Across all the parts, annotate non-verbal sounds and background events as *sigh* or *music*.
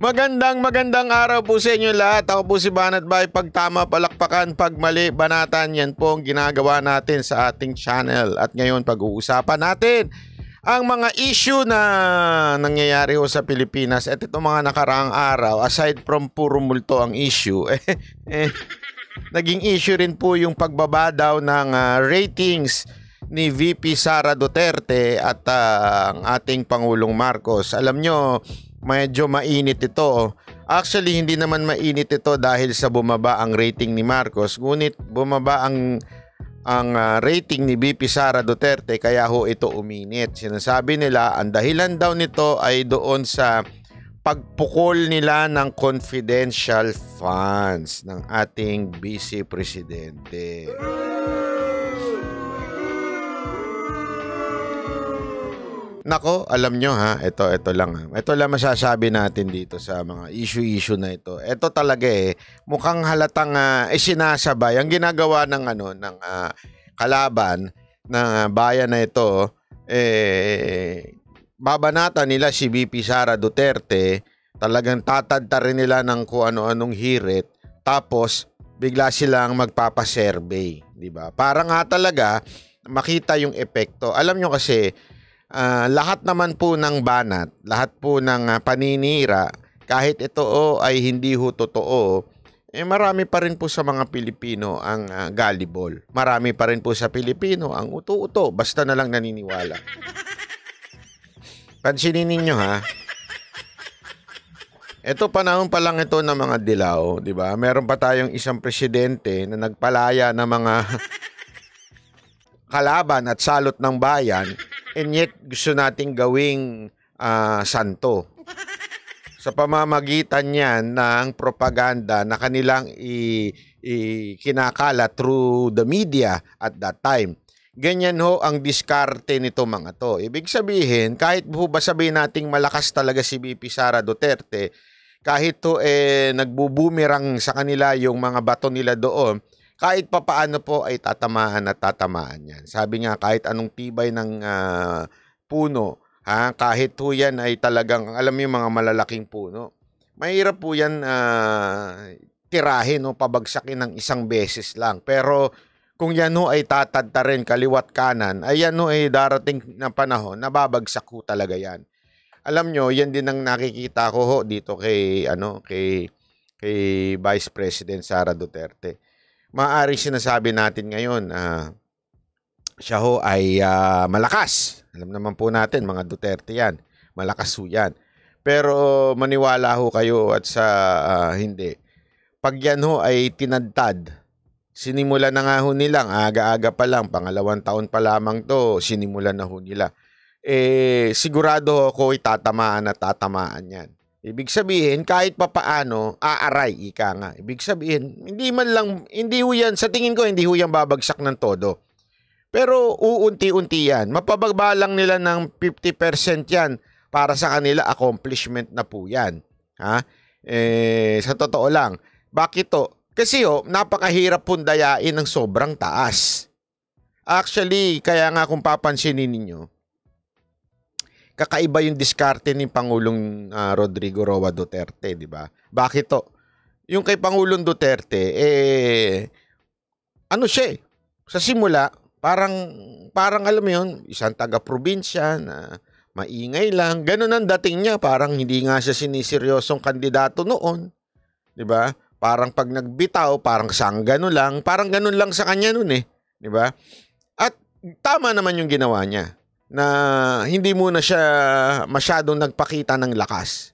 Magandang magandang araw po sa inyo lahat. Ako po si Banat Bay. Pagtama, palakpakan, pagmali, banatan. Yan po ang ginagawa natin sa ating channel. At ngayon pag-uusapan natin ang mga issue na nangyayari ho sa Pilipinas. At itong mga nakaraang araw, aside from puro multo ang issue, *laughs* eh, eh, naging issue rin po yung pagbaba daw ng uh, ratings ni VP Sara Duterte at uh, ang ating Pangulong Marcos. Alam nyo, medyo mainit ito. Oh. Actually, hindi naman mainit ito dahil sa bumaba ang rating ni Marcos. Ngunit bumaba ang ang ah, rating ni BP Sara Duterte kaya ho ito uminit. Sinasabi nila ang dahilan daw nito ay doon sa pagpukol nila ng confidential funds ng ating vice presidente. Nako, alam nyo ha, ito, ito lang ha. Ito lang masasabi natin dito sa mga issue-issue na ito. Ito talaga eh, mukhang halatang uh, eh, Ang ginagawa ng, ano, ng uh, kalaban ng uh, bayan na ito, eh, babanata nila si BP Sara Duterte, talagang tatadta rin nila ng kung ano-anong hirit, tapos bigla silang magpapasurvey, di ba? Para nga talaga makita yung epekto. Alam nyo kasi, uh, lahat naman po ng banat, lahat po ng ah, paninira, kahit ito o oh, ay hindi ho totoo, eh marami pa rin po sa mga Pilipino ang uh, gullible. Marami pa rin po sa Pilipino ang uto-uto, basta na lang naniniwala. Pansinin ninyo ha. Ito panahon pa lang ito ng mga dilaw, 'di ba? Meron pa tayong isang presidente na nagpalaya ng mga *laughs* kalaban at salot ng bayan and yet gusto nating gawing uh, santo. Sa pamamagitan niyan ng propaganda na kanilang i, i, kinakala through the media at that time. Ganyan ho ang diskarte nito mga to. Ibig sabihin, kahit ho ba sabihin nating malakas talaga si BP Sara Duterte, kahit to eh nagbubumirang sa kanila yung mga bato nila doon, kahit papaano po ay tatamaan at tatamaan yan. Sabi nga kahit anong tibay ng uh, puno, ha, kahit po yan ay talagang, alam mo yung mga malalaking puno, mahirap po yan uh, tirahin o pabagsakin ng isang beses lang. Pero kung yan ho ay tatadta rin kaliwat kanan, ayan ho ay darating na panahon, nababagsak ho talaga yan. Alam nyo, yan din ang nakikita ko ho dito kay, ano, kay, kay Vice President Sara Duterte maaari sinasabi natin ngayon, uh, siya ho ay uh, malakas. Alam naman po natin, mga Duterte yan. Malakas ho yan. Pero maniwala ho kayo at sa uh, hindi. Pag yan ho ay tinadtad, sinimula na nga ho nilang, aga-aga pa lang, pangalawang taon pa lamang to, sinimula na ho nila. Eh, sigurado ho ako ay tatamaan at tatamaan yan. Ibig sabihin, kahit papaano, aaray, ika nga. Ibig sabihin, hindi man lang, hindi ho yan, sa tingin ko, hindi ho yan babagsak ng todo. Pero uunti-unti yan. Mapababa lang nila ng 50% yan para sa kanila accomplishment na po yan. Ha? Eh, sa totoo lang. Bakit to? Kasi oh, napakahirap dayain ng sobrang taas. Actually, kaya nga kung papansinin ninyo, kakaiba yung diskarte ni Pangulong uh, Rodrigo Roa Duterte, di ba? Bakit to? Yung kay Pangulong Duterte, eh, ano siya eh? Sa simula, parang, parang alam mo yun, isang taga-probinsya na maingay lang. Ganun ang dating niya, parang hindi nga siya siniseryosong kandidato noon. Di ba? Parang pag nagbitaw, parang sang sanggano lang. Parang ganun lang sa kanya noon eh. Di ba? At tama naman yung ginawa niya na hindi muna siya masyadong nagpakita ng lakas.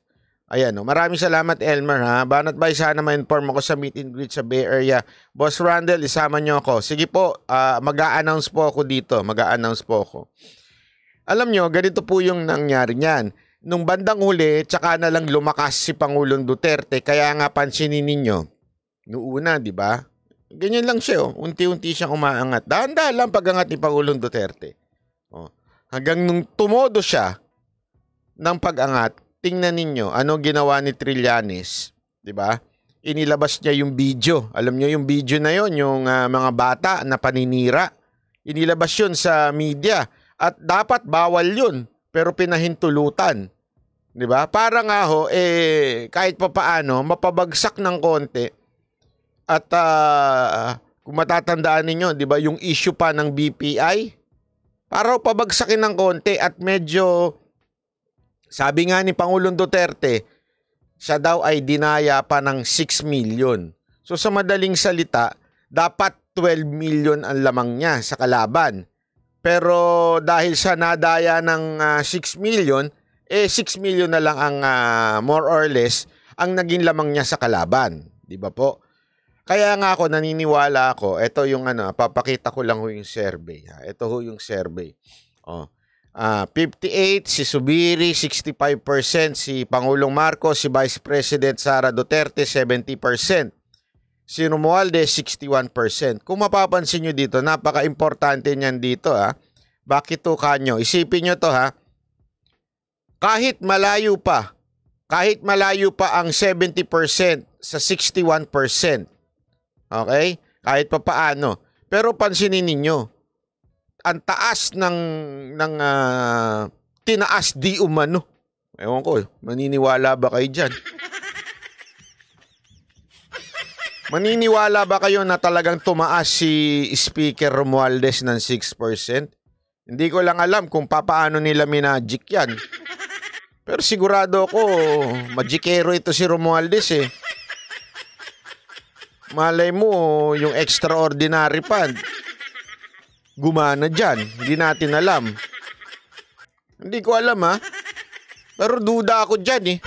Ayan, no. maraming salamat Elmer ha. Banat bay sana ma-inform ako sa meet and greet sa Bay Area. Boss Randall, isama niyo ako. Sige po, uh, mag-a-announce po ako dito. Mag-a-announce po ako. Alam niyo, ganito po yung nangyari niyan. Nung bandang huli, tsaka na lang lumakas si Pangulong Duterte. Kaya nga pansinin ninyo, noona, di ba? Ganyan lang siya, oh. unti-unti siyang umaangat. Dahan-dahan lang pag-angat ni Pangulong Duterte. Hanggang nung tumodo siya ng pag-angat, tingnan ninyo ano ginawa ni Trillanes, 'di ba? Inilabas niya yung video. Alam niyo yung video na yon, yung uh, mga bata na paninira. Inilabas 'yun sa media at dapat bawal 'yun, pero pinahintulutan. 'Di ba? Para nga ho eh kahit papaano mapabagsak ng konti at uh, kung matatandaan niyo, 'di ba, yung issue pa ng BPI para pabagsakin ng konti at medyo sabi nga ni Pangulong Duterte, siya daw ay dinaya pa ng 6 million. So sa madaling salita, dapat 12 million ang lamang niya sa kalaban. Pero dahil siya nadaya ng uh, ah, 6 million, eh 6 million na lang ang uh, more or less ang naging lamang niya sa kalaban, 'di ba po? Kaya nga ako, naniniwala ako, ito yung ano, papakita ko lang ho yung survey. Ha? Ito ho yung survey. Oh. Uh, ah, 58 si Subiri, 65% si Pangulong Marcos, si Vice President Sara Duterte, 70%. Si Romualde, 61%. Kung mapapansin nyo dito, napaka-importante niyan dito ha. Bakit to kanyo? Isipin nyo to ha. Kahit malayo pa, kahit malayo pa ang 70% sa 61%, Okay? Kahit pa paano. Pero pansinin ninyo, ang taas ng, ng uh, tinaas di umano. Ewan ko, maniniwala ba kayo dyan? Maniniwala ba kayo na talagang tumaas si Speaker Romualdez ng 6%? Hindi ko lang alam kung papaano nila minagic yan. Pero sigurado ako, magikero ito si Romualdez eh. Malay mo, yung extraordinary fund, gumana dyan. Hindi natin alam. Hindi ko alam ha. Pero duda ako dyan eh.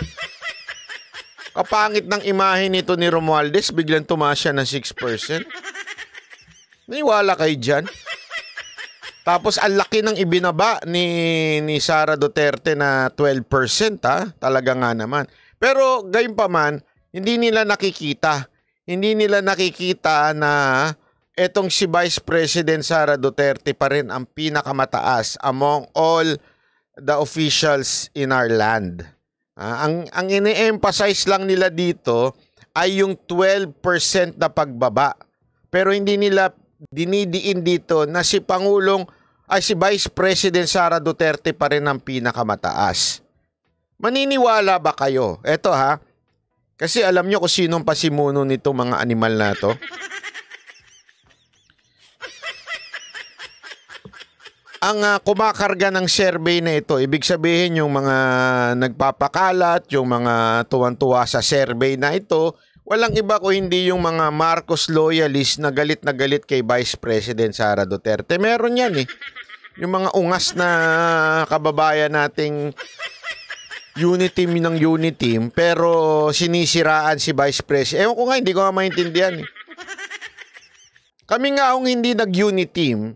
Kapangit ng imahe nito ni Romualdez, biglang tumaas siya ng 6%. Naniwala kayo dyan? Tapos ang laki ng ibinaba ni ni Sara Duterte na 12% ha, talaga nga naman. Pero gayon pa man, hindi nila nakikita hindi nila nakikita na etong si Vice President Sara Duterte pa rin ang pinakamataas among all the officials in our land. Uh, ang ang ini-emphasize lang nila dito ay yung 12% na pagbaba. Pero hindi nila dinidiin dito na si Pangulong ay si Vice President Sara Duterte pa rin ang pinakamataas. Maniniwala ba kayo? Ito ha, kasi alam nyo kung sinong pasimuno nito mga animal na to. Ang uh, kumakarga ng survey na ito, ibig sabihin yung mga nagpapakalat, yung mga tuwan-tuwa sa survey na ito, walang iba ko hindi yung mga Marcos loyalist na galit na galit kay Vice President Sara Duterte. Meron yan eh. Yung mga ungas na kababayan nating unit team ng unit team pero sinisiraan si Vice President. Ewan ko nga, hindi ko nga maintindihan. Eh. Kami nga kung hindi nag-unit team,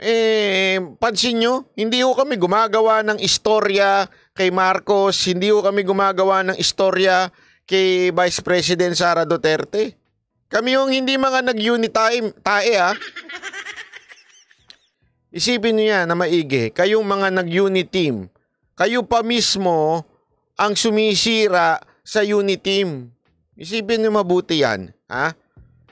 eh, pansin nyo, hindi ho kami gumagawa ng istorya kay Marcos, hindi ho kami gumagawa ng istorya kay Vice President Sara Duterte. Kami yung hindi mga nag-unit time, tae ah. Isipin nyo yan na maigi, kayong mga nag-unit team, kayo pa mismo ang sumisira sa unit team. Isipin niyo mabuti yan. Ha?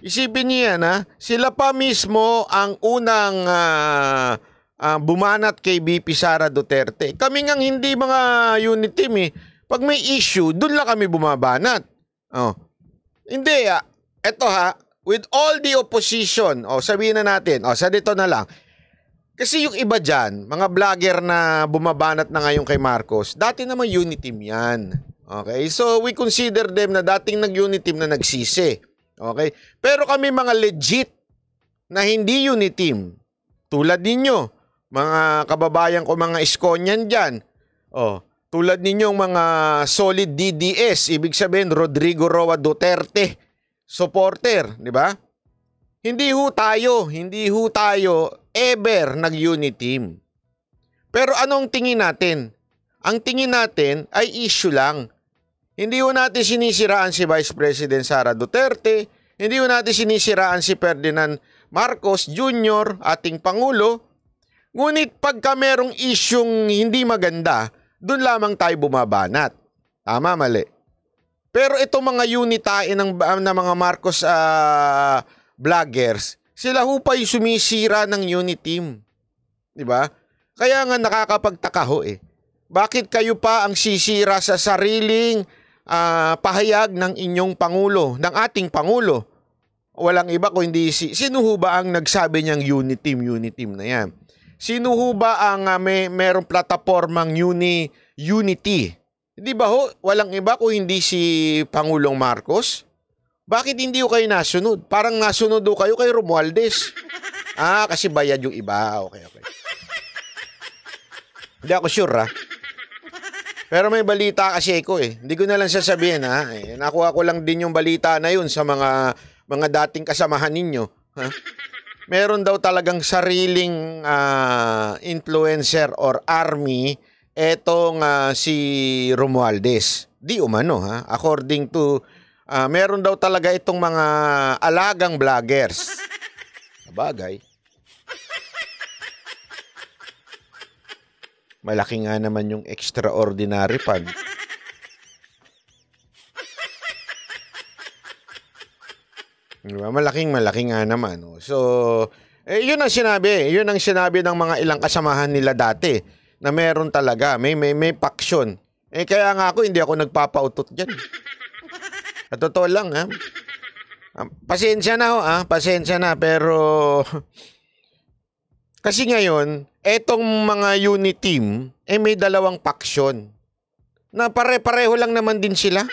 Isipin niyo yan. Ha? Sila pa mismo ang unang uh, uh, bumanat kay BP Sara Duterte. Kami ngang hindi mga unit team eh. Pag may issue, doon lang kami bumabanat. Oh. Hindi ah. Ito ha, with all the opposition, oh, sabihin na natin, oh, sa dito na lang, kasi yung iba dyan, mga vlogger na bumabanat na ngayon kay Marcos, dati naman unit team yan. Okay? So we consider them na dating nag unit team na nagsisi. Okay? Pero kami mga legit na hindi unit team, tulad ninyo, mga kababayan ko, mga iskonyan dyan, oh, tulad ninyong mga solid DDS, ibig sabihin Rodrigo Roa Duterte supporter, di ba? Hindi ho tayo, hindi ho tayo ever nag-unit team. Pero anong tingin natin? Ang tingin natin ay issue lang. Hindi ho natin sinisiraan si Vice President Sara Duterte, hindi ho natin sinisiraan si Ferdinand Marcos Jr., ating Pangulo. Ngunit pagka merong isyong hindi maganda, doon lamang tayo bumabanat. Tama, mali. Pero itong mga unitain ng, ng mga Marcos uh, vloggers, sila ho pa yung sumisira ng Uniteam. Di ba? Kaya nga nakakapagtaka ho eh. Bakit kayo pa ang sisira sa sariling uh, pahayag ng inyong Pangulo, ng ating Pangulo? Walang iba kundi si, sino ho ba ang nagsabi niyang Uniteam, team na yan? Sino ho ba ang uh, may merong platapormang uni, Unity? Di ba ho, walang iba kundi si Pangulong Marcos? Bakit hindi kayo nasunod? Parang nasunod do kayo kay Romualdez. *laughs* Ah, kasi bayad yung iba. Ah, okay, okay. Hindi ako sure, ha? Ah. Pero may balita kasi ako eh. Hindi ko na lang sasabihin ha. Ah. Eh, nakuha ko lang din yung balita na yun sa mga mga dating kasamahan ninyo. Ha? Meron daw talagang sariling uh, influencer or army etong uh, si Romualdez. Di umano ha. According to uh, meron daw talaga itong mga alagang vloggers. Bagay. Malaki nga naman yung extraordinary fund. Diba? Malaking malaki nga naman. No? Oh. So, eh, yun ang sinabi. Yun ang sinabi ng mga ilang kasamahan nila dati na meron talaga. May, may, may faction. Eh, kaya nga ako, hindi ako nagpapautot dyan. Sa totoo lang, ha? Ah. Ah, pasensya na ho, oh, ha? Ah. Pasensya na, pero... *laughs* Kasi ngayon, etong mga unit team, eh may dalawang faction. Na pare-pareho lang naman din sila.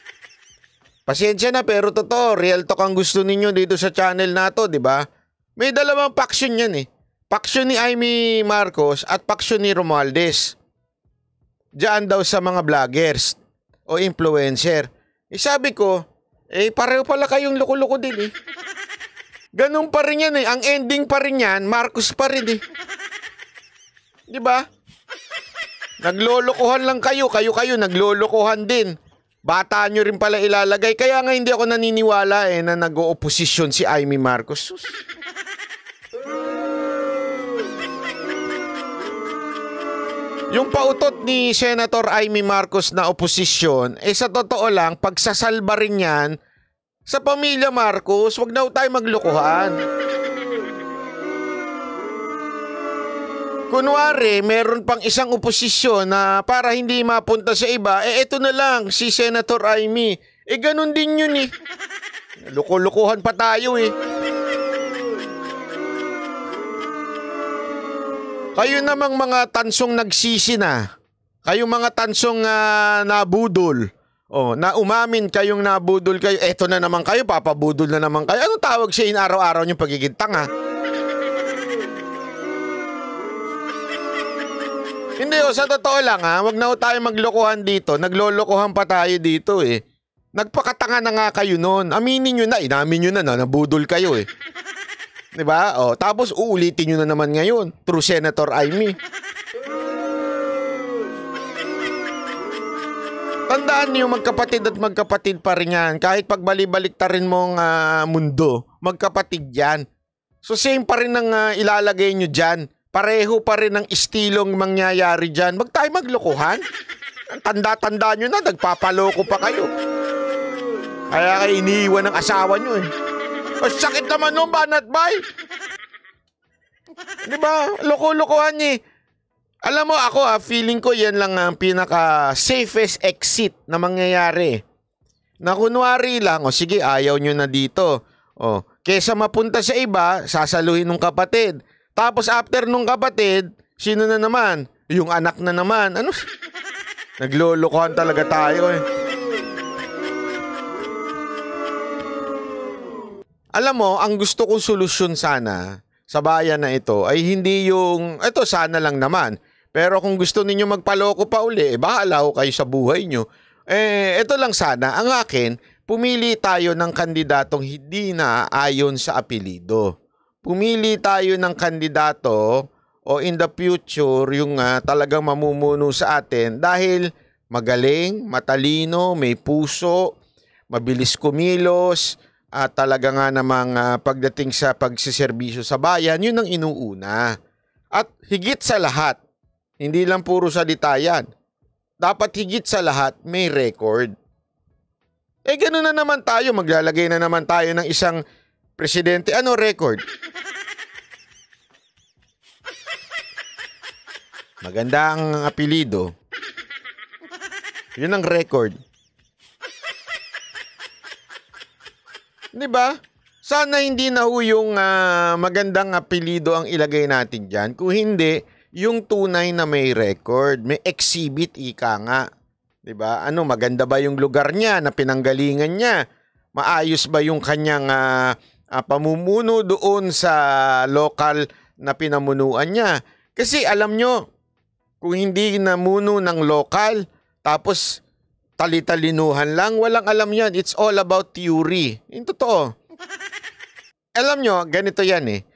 *laughs* Pasensya na pero totoo, real talk ang gusto ninyo dito sa channel na to, di ba? May dalawang faction yan eh. Faction ni Amy Marcos at faction ni Romualdez. Diyan daw sa mga vloggers o influencer. Eh sabi ko, eh pareho pala kayong loko-loko din eh. Ganun pa rin yan eh. Ang ending pa rin yan, Marcos pa rin eh. Di ba? Naglolokohan lang kayo, kayo-kayo naglolokohan din. Bata nyo rin pala ilalagay. Kaya nga hindi ako naniniwala eh na nag-ooposisyon si Amy Marcos. Sus. Yung pautot ni Senator Amy Marcos na oposisyon, eh sa totoo lang, pagsasalba rin yan sa pamilya Marcos, wag na tayo maglukuhan. Kunwari, meron pang isang oposisyon na para hindi mapunta sa iba, eh eto na lang, si Senator Amy. Eh ganun din yun eh. Luko-lukuhan pa tayo eh. Kayo namang mga tansong nagsisi na. Kayong mga tansong uh, nabudol. Oh, na umamin kayong nabudol kayo. Eto na naman kayo, papabudol na naman kayo. Anong tawag sa in araw araw niyong pagiging tanga? *laughs* Hindi o, oh, sa totoo lang ha, huwag na ho tayo maglokohan dito. Naglolokohan pa tayo dito eh. Nagpakatanga na nga kayo noon. Aminin nyo na, inamin nyo na na, nabudol kayo eh. 'Di ba? Oh, tapos uulitin niyo na naman ngayon true Senator Amy. Tandaan niyo magkapatid at magkapatid pa rin yan. Kahit pagbalibalik ta rin mong uh, mundo, magkapatid yan. So same pa rin ang uh, ilalagay niyo diyan. Pareho pa rin ang istilong mangyayari diyan. Wag tayo maglokohan. Ang tanda-tanda niyo na, nagpapaloko pa kayo. Kaya kayo iniiwan ng asawa niyo eh. Ang sakit naman nung banat bay. Di ba? Loko-lokohan eh. Alam mo ako ah, feeling ko yan lang ang pinaka safest exit na mangyayari. Na kunwari lang, o sige ayaw nyo na dito. O, kesa mapunta sa iba, sasaluhin ng kapatid. Tapos after nung kapatid, sino na naman? Yung anak na naman. Ano? *laughs* Naglolokohan talaga tayo eh. Alam mo, ang gusto kong solusyon sana sa bayan na ito ay hindi yung, eto sana lang naman. Pero kung gusto ninyo magpaloko pa uli, eh, bahala ko kayo sa buhay nyo. Eh, eto lang sana. Ang akin, pumili tayo ng kandidatong hindi na ayon sa apelido. Pumili tayo ng kandidato o in the future yung uh, talagang mamumuno sa atin dahil magaling, matalino, may puso, mabilis kumilos, at talaga nga namang uh, pagdating sa pagsiservisyo sa bayan, yun ang inuuna. At higit sa lahat, hindi lang puro salita yan. Dapat higit sa lahat may record. Eh ganoon na naman tayo, maglalagay na naman tayo ng isang presidente. Ano record? Maganda ang apelido. Yun ang record. 'Di ba? Sana hindi na ho yung uh, magandang apelyido ang ilagay natin diyan. Kung hindi, yung tunay na may record, may exhibit ika nga. 'Di ba? Ano, maganda ba yung lugar niya na pinanggalingan niya? Maayos ba yung kanyang uh, uh, pamumuno doon sa local na pinamunuan niya? Kasi alam nyo, kung hindi namuno ng local, tapos talitalinuhan lang. Walang alam yan. It's all about theory. Yung totoo. alam nyo, ganito yan eh.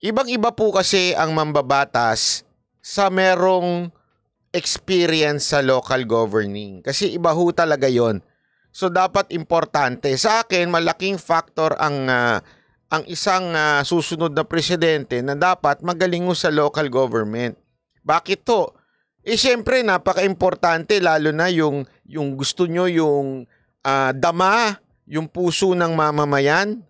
Ibang-iba po kasi ang mambabatas sa merong experience sa local governing. Kasi iba ho talaga yon. So dapat importante. Sa akin, malaking factor ang uh, ang isang uh, susunod na presidente na dapat magaling sa local government. Bakit to? Eh syempre napaka-importante lalo na yung yung gusto nyo yung uh, dama yung puso ng mamamayan.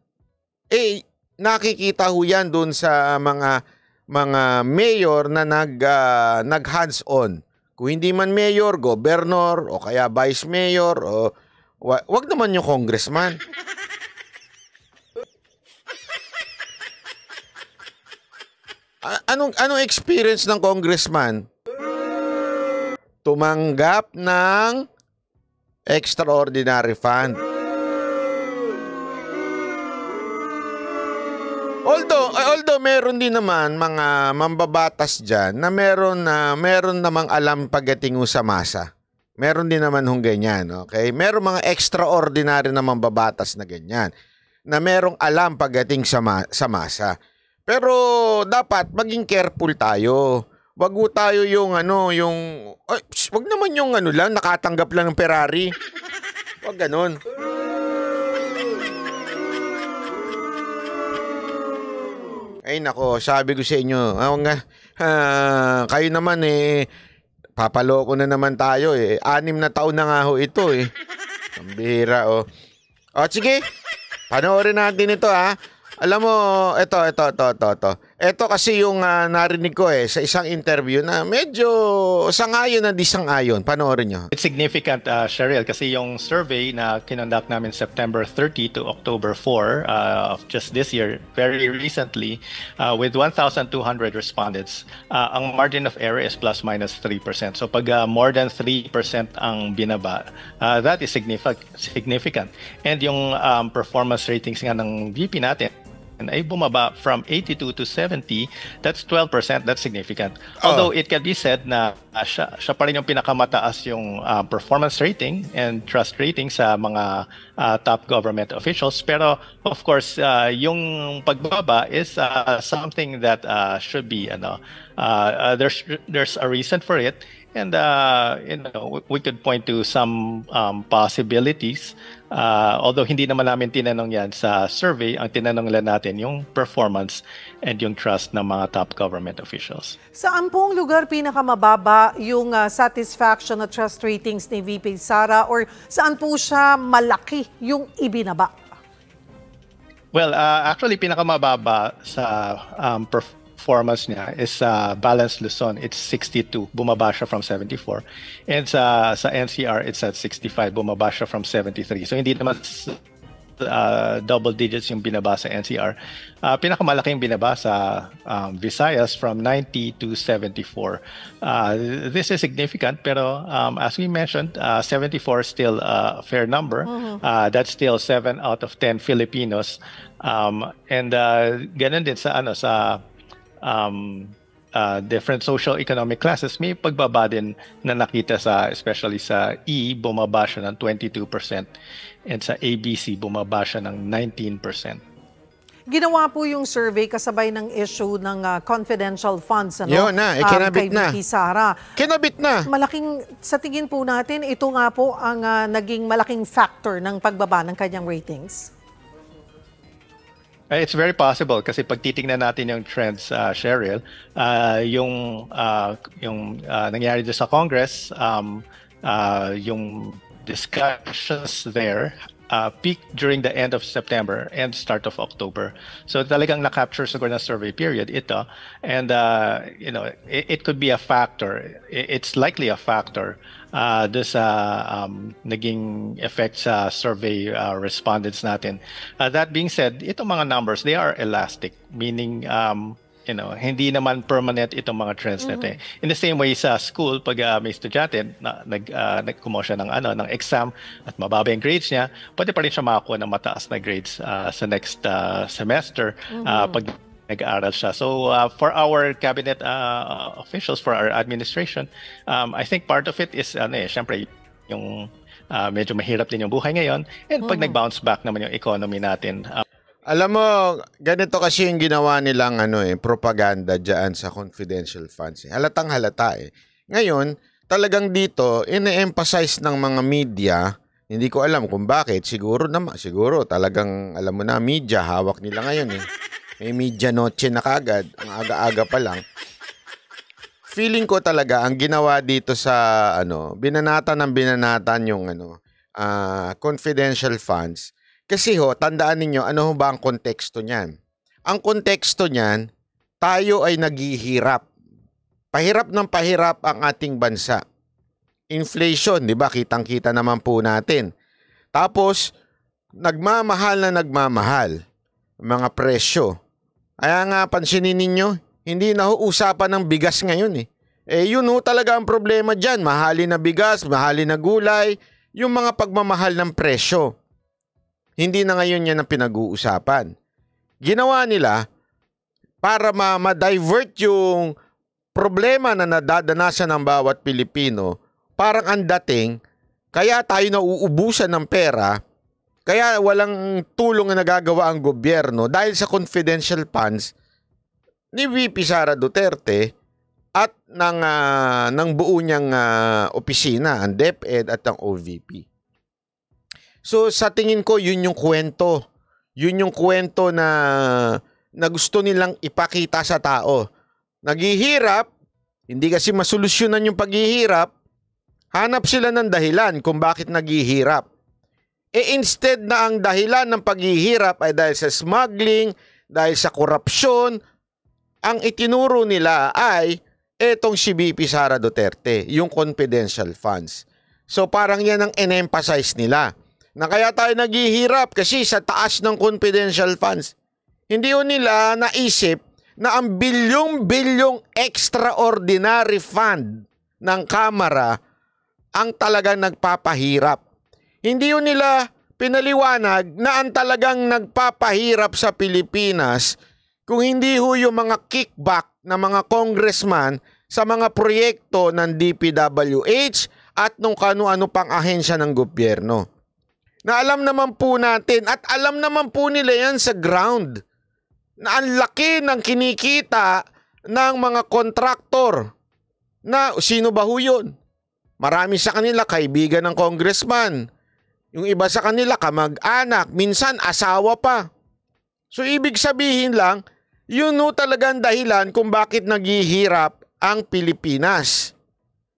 Eh nakikita ho yan doon sa mga mga mayor na nag uh, ah, nag hands-on. Kung hindi man mayor, governor o kaya vice mayor o wag naman yung congressman. A- anong anong experience ng congressman tumanggap ng extraordinary fund. Although, although meron din naman mga mambabatas diyan na meron na uh, meron namang alam pagdating sa masa. Meron din naman hong ganyan, okay? Meron mga extraordinary na mambabatas na ganyan na merong alam pagdating sa, ma- sa masa. Pero dapat maging careful tayo. Wag ho tayo yung ano, yung... Ay, psh, wag naman yung ano lang, nakatanggap lang ng Ferrari. Wag ganun. Ay nako, sabi ko sa inyo, ah, nga, ah, kayo naman eh, papaloko na naman tayo eh. Anim na taon na nga ho ito eh. Ang bihira oh. O oh, sige, panoorin natin ito ah. Alam mo, ito, ito, ito, ito, ito. Ito kasi yung uh, narinig ko eh sa isang interview na medyo sangayon na di sangayon. Panoorin nyo. It's significant, uh, Cheryl, kasi yung survey na kinonduct namin September 30 to October 4 uh, ah, of just this year, very recently, uh, with 1,200 respondents, uh, ang margin of error is plus minus 3%. So pag uh, more than 3% ang binaba, uh, that is significant. significant. And yung um, performance ratings nga ng VP natin, and ay bumaba from 82 to 70, that's 12%, that's significant. Ah. Although uh, it can be said na uh, siya, siya pa rin yung pinakamataas yung uh, performance rating and trust rating sa mga uh, top government officials. Pero of course, uh, yung pagbaba is uh, something that uh, should be ano uh, uh, there's there's a reason for it and uh, you know we could point to some um, possibilities Uh, although hindi naman namin tinanong yan sa survey, ang tinanong lang natin yung performance and yung trust ng mga top government officials. Saan pong lugar pinakamababa yung uh, satisfaction na trust ratings ni VP Sara or saan po siya malaki yung ibinaba? Well, uh, actually pinakamababa sa um, performance performance niya is sa uh, Balance Luzon, it's 62. Bumaba siya from 74. And sa, sa NCR, it's at 65. Bumaba siya from 73. So hindi naman uh, double digits yung binaba sa NCR. Uh, pinakamalaki yung binaba sa um, Visayas from 90 to 74. Uh, this is significant pero um, as we mentioned, uh, 74 is still a fair number. Mm-hmm. Uh, that's still 7 out of 10 Filipinos. Um, and uh, ganun din sa ano sa um, uh, different social economic classes, may pagbaba din na nakita sa, especially sa E, bumaba siya ng 22%. And sa ABC, bumaba siya ng 19%. Ginawa po yung survey kasabay ng issue ng uh, confidential funds ano? Yun na, eh, kinabit um, na. Sara. Kinabit na. Malaking, sa tingin po natin, ito nga po ang uh, naging malaking factor ng pagbaba ng kanyang ratings. Eh, it's very possible kasi pag titingnan natin yung trends, uh, Cheryl, uh, yung uh, yung uh, nangyari sa Congress, um, uh, yung discussions there uh, peak during the end of September and start of October. So talagang na-capture siguro na survey period ito. And, uh, you know, it, it could be a factor. It, it's likely a factor uh, ah, do sa um, naging effect sa survey uh, respondents natin. Uh, that being said, itong mga numbers, they are elastic, meaning um, you know, hindi naman permanent itong mga trends eh. mm-hmm. natin. In the same way sa school, pag uh, may estudyante na nag uh, nagkumo siya ng ano, ng exam at mababa ang grades niya, pwede pa rin siya makakuha ng mataas na grades uh, sa next uh, semester mm-hmm. uh, pag nag-aaral siya. So uh, for our cabinet uh, officials, for our administration, um, I think part of it is, ano eh, syempre, yung uh, medyo mahirap din yung buhay ngayon. And pag mm. nag-bounce back naman yung economy natin. Uh, alam mo, ganito kasi yung ginawa nilang ano eh, propaganda diyan sa confidential funds. Eh. Halatang halata eh. Ngayon, talagang dito, ine-emphasize ng mga media hindi ko alam kung bakit. Siguro naman, siguro talagang alam mo na media hawak nila ngayon eh. May media noche na kagad. Ang aga-aga pa lang. Feeling ko talaga, ang ginawa dito sa, ano, binanatan ng binanatan yung, ano, uh, confidential funds. Kasi ho, tandaan ninyo, ano ba ang konteksto niyan? Ang konteksto niyan, tayo ay naghihirap. Pahirap ng pahirap ang ating bansa. Inflation, di ba? Kitang-kita naman po natin. Tapos, nagmamahal na nagmamahal mga presyo. Kaya nga pansinin ninyo, hindi na ho usapan ng bigas ngayon eh. Eh yun ho talaga ang problema dyan, mahali na bigas, mahali na gulay, yung mga pagmamahal ng presyo. Hindi na ngayon yan ang pinag-uusapan. Ginawa nila para ma-divert yung problema na nadadanasan ng bawat Pilipino, parang ang dating, kaya tayo nauubusan ng pera kaya walang tulong na nagagawa ang gobyerno dahil sa confidential funds ni VP Sara Duterte at ng, uh, ng buo niyang uh, opisina, ang DepEd at ang OVP. So sa tingin ko, yun yung kwento. Yun yung kwento na, na gusto nilang ipakita sa tao. Naghihirap, hindi kasi masolusyonan yung paghihirap, hanap sila ng dahilan kung bakit naghihirap. E instead na ang dahilan ng paghihirap ay dahil sa smuggling, dahil sa korupsyon, ang itinuro nila ay etong si BP Sara Duterte, yung confidential funds. So parang yan ang in-emphasize nila. Na kaya tayo naghihirap kasi sa taas ng confidential funds. Hindi yun nila naisip na ang bilyong-bilyong extraordinary fund ng Kamara ang talagang nagpapahirap hindi yun nila pinaliwanag na ang talagang nagpapahirap sa Pilipinas kung hindi ho yung mga kickback ng mga congressman sa mga proyekto ng DPWH at nung kano-ano pang ahensya ng gobyerno. Na alam naman po natin at alam naman po nila yan sa ground na ang laki ng kinikita ng mga kontraktor na sino ba ho yun? Marami sa kanila kaibigan ng congressman, yung iba sa kanila kamag-anak, minsan asawa pa. So ibig sabihin lang, yun no talagang dahilan kung bakit naghihirap ang Pilipinas.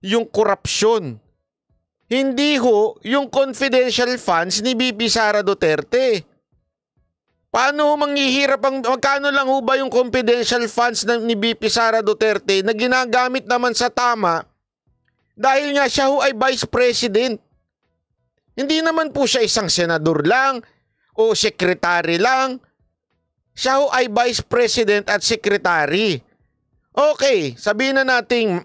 Yung korupsyon. Hindi ho yung confidential funds ni BP Sara Duterte. Paano ho manghihirap ang magkano lang ho ba yung confidential funds na, ni BP Sara Duterte na ginagamit naman sa tama dahil nga siya ho ay vice president hindi naman po siya isang senador lang o sekretary lang. Siya ho ay vice president at secretary. Okay, sabihin na nating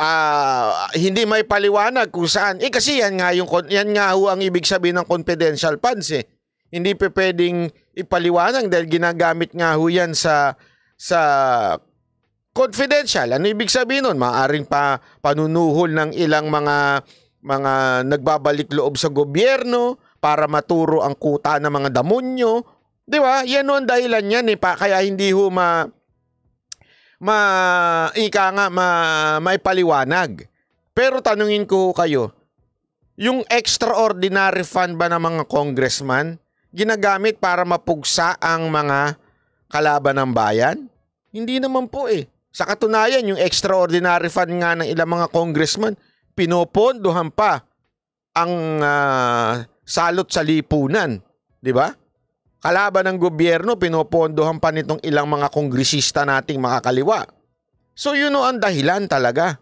uh, hindi may paliwanag kung saan. Eh kasi yan nga, yung, yan nga ho ang ibig sabihin ng confidential funds eh. Hindi pa pwedeng ipaliwanag dahil ginagamit nga ho yan sa, sa confidential. Ano ibig sabihin nun? Maaring pa panunuhol ng ilang mga mga nagbabalik loob sa gobyerno para maturo ang kuta ng mga damonyo. Di ba? Yan noon dahilan yan eh. Pa, kaya hindi ho ma, ma, ika nga, ma, may paliwanag. Pero tanungin ko kayo, yung extraordinary fund ba ng mga congressman ginagamit para mapugsa ang mga kalaban ng bayan? Hindi naman po eh. Sa katunayan, yung extraordinary fund nga ng ilang mga congressman, pinopondohan pa ang uh, salot sa lipunan, 'di ba? Kalaban ng gobyerno, pinopondohan pa nitong ilang mga kongresista nating makakaliwa. So yun know, ang dahilan talaga.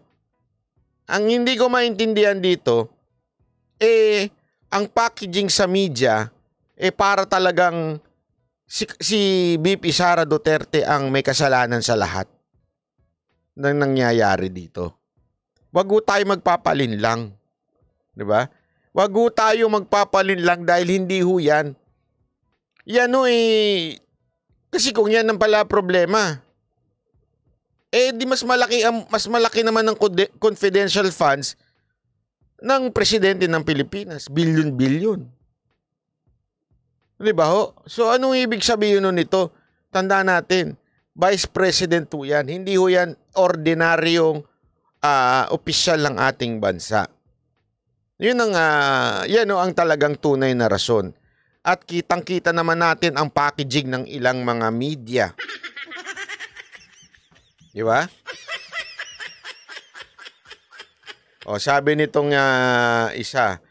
Ang hindi ko maintindihan dito, eh, ang packaging sa media, eh para talagang si, si BP Sara Duterte ang may kasalanan sa lahat ng nangyayari dito. Wag tayo lang. 'Di ba? Wag tayo magpapalin lang dahil hindi ho 'yan. Yan ho eh, kasi kung yan ang pala problema, eh di mas malaki ang, mas malaki naman ng confidential funds ng presidente ng Pilipinas, bilyon-bilyon. 'Di ba ho? So anong ibig sabihin nun nito? Tanda natin, Vice President ho yan. Hindi ho yan ordinaryong uh, opisyal ng ating bansa. Yun ang, uh, yan o ang talagang tunay na rason. At kitang-kita naman natin ang packaging ng ilang mga media. Di ba? O, sabi nitong uh, isa,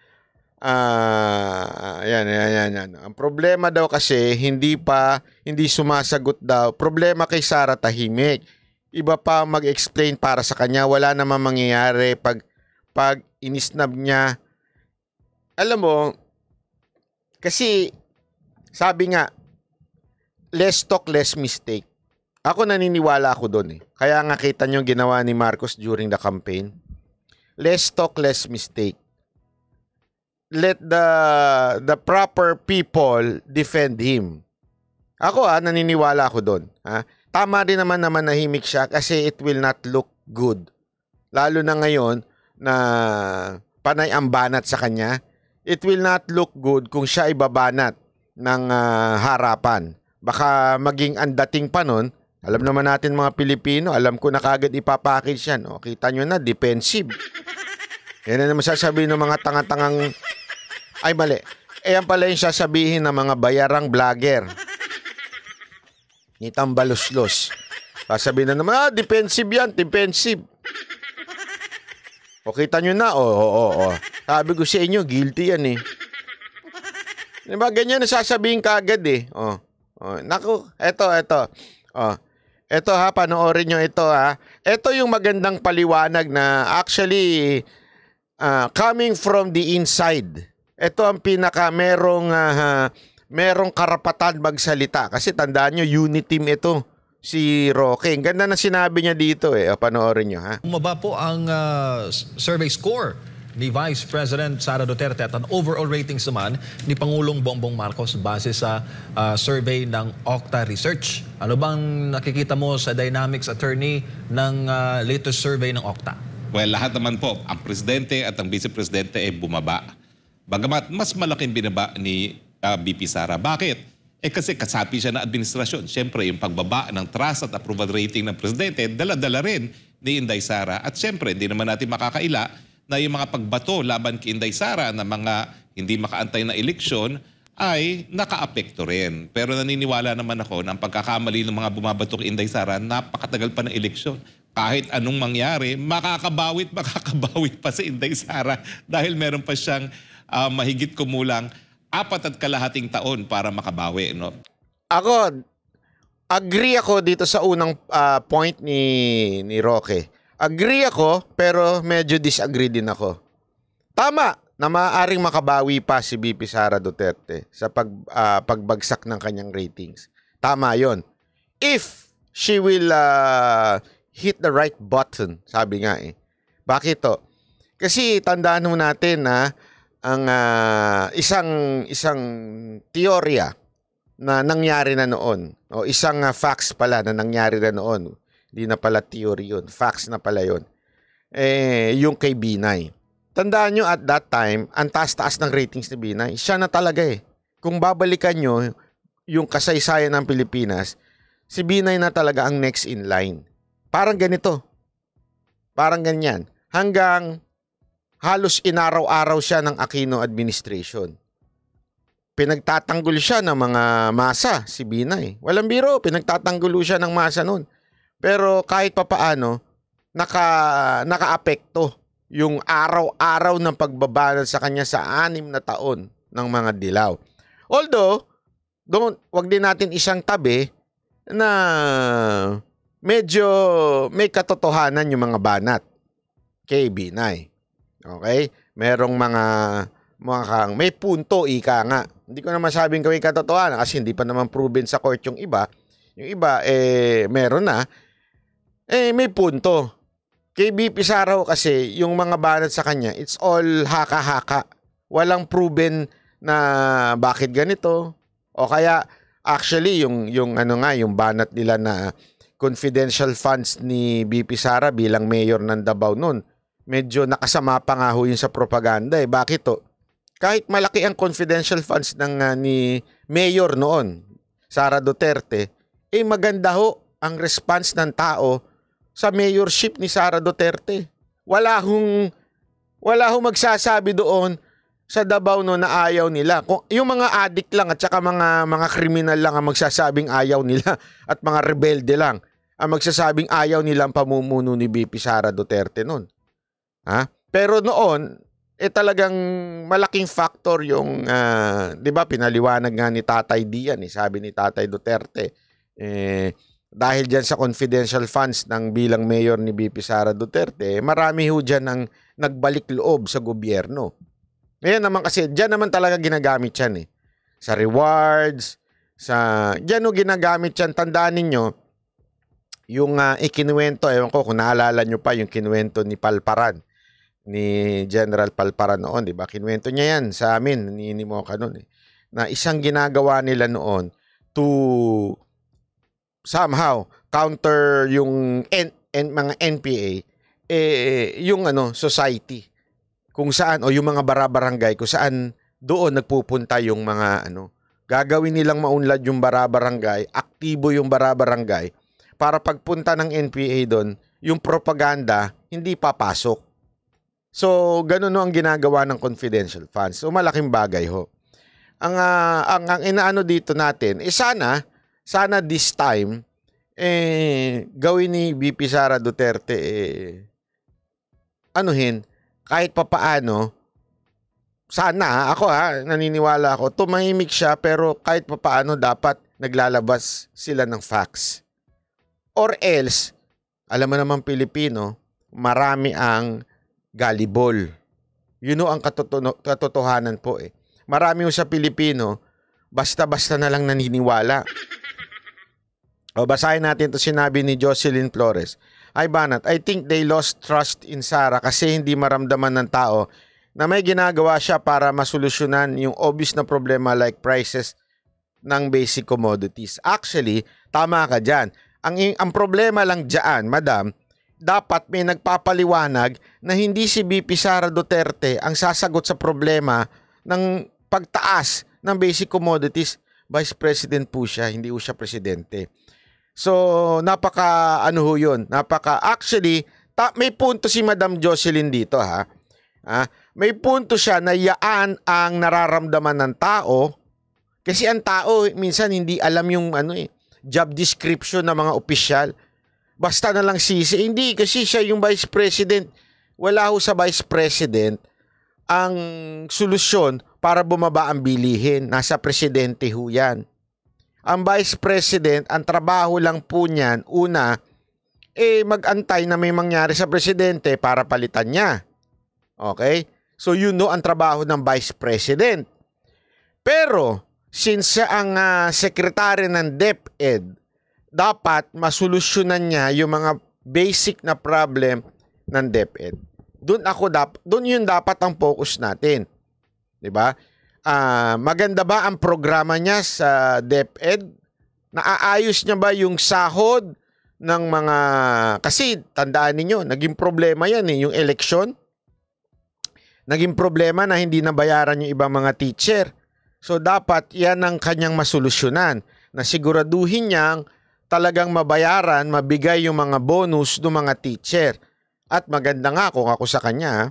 Ah, uh, ayan, ayan, yan, ayan. Ang problema daw kasi hindi pa hindi sumasagot daw. Problema kay Sara tahimik iba pa mag-explain para sa kanya. Wala namang mangyayari pag, pag inisnab niya. Alam mo, kasi sabi nga, less talk, less mistake. Ako naniniwala ako doon eh. Kaya nga kita nyo ginawa ni Marcos during the campaign. Less talk, less mistake. Let the the proper people defend him. Ako ah, naniniwala ako doon. Ha? Ah tama rin naman na manahimik siya kasi it will not look good. Lalo na ngayon na panay ang banat sa kanya, it will not look good kung siya ibabanat ng uh, harapan. Baka maging andating pa nun, alam naman natin mga Pilipino, alam ko na kagad ipapackage yan. O, kita nyo na, defensive. Yan na naman sasabihin ng mga tanga-tangang... Ay, mali. Ayan eh, pala yung sasabihin ng mga bayarang vlogger ni Tambaluslos. Sasabihin na naman, ah, defensive yan, defensive. O kita nyo na, o, oh, o, oh, oo. Oh. Sabi ko sa inyo, guilty yan eh. Diba, ganyan nasasabihin kagad eh. Oh. Oh, naku, eto, eto. Oh. Eto ha, panoorin nyo ito ha. Eto yung magandang paliwanag na actually uh, coming from the inside. Eto ang pinaka merong uh, merong karapatan magsalita. Kasi tandaan nyo, team ito si Roque. Ang ganda na sinabi niya dito eh. Panoorin nyo ha. Umaba po ang uh, survey score ni Vice President Sara Duterte at ang overall ratings naman ni Pangulong Bongbong Marcos base sa uh, survey ng Okta Research. Ano bang nakikita mo sa dynamics attorney ng uh, latest survey ng Okta? Well, lahat naman po, ang presidente at ang vice presidente ay bumaba. Bagamat mas malaking binaba ni uh, ah, BP Sara. Bakit? Eh kasi kasapi siya na administrasyon. Siyempre, yung pagbaba ng trust at approval rating ng presidente, dala-dala rin ni Inday Sara. At siyempre, hindi naman natin makakaila na yung mga pagbato laban kay Inday Sara na mga hindi makaantay na eleksyon ay nakaapekto rin. Pero naniniwala naman ako na ang pagkakamali ng mga bumabato kay Inday Sara, napakatagal pa ng eleksyon. Kahit anong mangyari, makakabawit, *laughs* makakabawit pa si Inday Sara dahil meron pa siyang uh, mahigit kumulang apat at kalahating taon para makabawi, no? Ako, agree ako dito sa unang uh, point ni, ni Roque. Agree ako, pero medyo disagree din ako. Tama na maaaring makabawi pa si BP Sara Duterte sa pag, uh, pagbagsak ng kanyang ratings. Tama yon. If she will uh, hit the right button, sabi nga eh. Bakit to? Kasi tandaan mo natin na ah, ang uh, isang isang teorya na nangyari na noon o isang uh, facts pala na nangyari na noon hindi na pala theory yun facts na pala yun eh yung kay Binay tandaan nyo at that time ang taas-taas ng ratings ni Binay siya na talaga eh kung babalikan nyo yung kasaysayan ng Pilipinas si Binay na talaga ang next in line parang ganito parang ganyan hanggang halos inaraw-araw siya ng Aquino administration. Pinagtatanggol siya ng mga masa si Binay. Walang biro, pinagtatanggulo siya ng masa noon. Pero kahit papaano, naka, nakaapekto yung araw-araw ng pagbabanat sa kanya sa anim na taon ng mga dilaw. Although, don't, wag din natin isang tabi na medyo may katotohanan yung mga banat kay Binay. Okay? Merong mga mga kang may punto ika nga. Hindi ko naman sabing gawin katotohanan kasi hindi pa naman proven sa court yung iba. Yung iba eh meron na eh may punto. Kay BP Saraw kasi yung mga banat sa kanya, it's all haka-haka. Walang proven na bakit ganito. O kaya actually yung yung ano nga yung banat nila na confidential funds ni BP Sara bilang mayor ng Davao noon medyo nakasama pa nga ho yun sa propaganda eh. Bakit to? Kahit malaki ang confidential funds ng uh, ni Mayor noon, Sara Duterte, eh maganda ho ang response ng tao sa mayorship ni Sara Duterte. Wala hong wala hong magsasabi doon sa Davao no na ayaw nila. Kung yung mga addict lang at saka mga mga criminal lang ang magsasabing ayaw nila at mga rebelde lang ang magsasabing ayaw nilang pamumuno ni BP Sara Duterte noon. Ha? Pero noon, eh talagang malaking factor yung, uh, di ba, pinaliwanag nga ni Tatay Dian, eh, sabi ni Tatay Duterte, eh, dahil dyan sa confidential funds ng bilang mayor ni BP Sara Duterte, eh, marami ho dyan ang nagbalik loob sa gobyerno. Ngayon naman kasi, dyan naman talaga ginagamit yan eh. Sa rewards, sa... Dyan ho ginagamit yan. Tandaan ninyo, yung uh, ikinuwento, ewan ko kung naalala nyo pa yung kinuwento ni Palparan ni General Palpara noon, di ba? Kinuwento niya yan sa amin, ni, ni noon eh, na isang ginagawa nila noon to somehow counter yung N, N, mga NPA eh yung ano society kung saan o yung mga barabarangay kung saan doon nagpupunta yung mga ano gagawin nilang maunlad yung barabarangay aktibo yung barabarangay para pagpunta ng NPA doon yung propaganda hindi papasok So, ganun no ang ginagawa ng confidential funds. So, malaking bagay ho. Ang, uh, ang, ang inaano dito natin, eh sana, sana this time, eh, gawin ni BP Sara Duterte, eh, anuhin, kahit papaano, sana, ako ha, naniniwala ako, tumahimik siya pero kahit papaano dapat naglalabas sila ng facts. Or else, alam mo naman Pilipino, marami ang Galibol. Yun know, ang katotono, katotohanan po eh. Marami yung sa Pilipino, basta-basta na lang naniniwala. O basahin natin ito sinabi ni Jocelyn Flores. Ay Banat, I think they lost trust in Sara kasi hindi maramdaman ng tao na may ginagawa siya para masolusyonan yung obvious na problema like prices ng basic commodities. Actually, tama ka dyan. Ang, ang problema lang dyan, madam, dapat may nagpapaliwanag na hindi si BP Sara Duterte ang sasagot sa problema ng pagtaas ng basic commodities. Vice President po siya, hindi po siya presidente. So, napaka ano ho yun, napaka actually, ta- may punto si Madam Jocelyn dito ha. Ah, may punto siya na yaan ang nararamdaman ng tao kasi ang tao minsan hindi alam yung ano eh, job description ng mga opisyal basta na lang sisi. Hindi, kasi siya yung vice president. Wala ho sa vice president ang solusyon para bumaba ang bilihin. Nasa presidente ho yan. Ang vice president, ang trabaho lang po niyan, una, eh magantay na may mangyari sa presidente para palitan niya. Okay? So you know ang trabaho ng vice president. Pero since ang uh, ah, secretary ng DepEd dapat masolusyunan niya yung mga basic na problem ng DepEd. Doon ako dapat doon yun dapat ang focus natin. 'Di ba? Uh, maganda ba ang programa niya sa DepEd? Naaayos niya ba yung sahod ng mga kasi tandaan niyo naging problema yan eh yung election naging problema na hindi nabayaran yung ibang mga teacher so dapat yan ang kanyang masolusyunan na siguraduhin niyang talagang mabayaran, mabigay yung mga bonus ng mga teacher. At maganda nga kung ako sa kanya,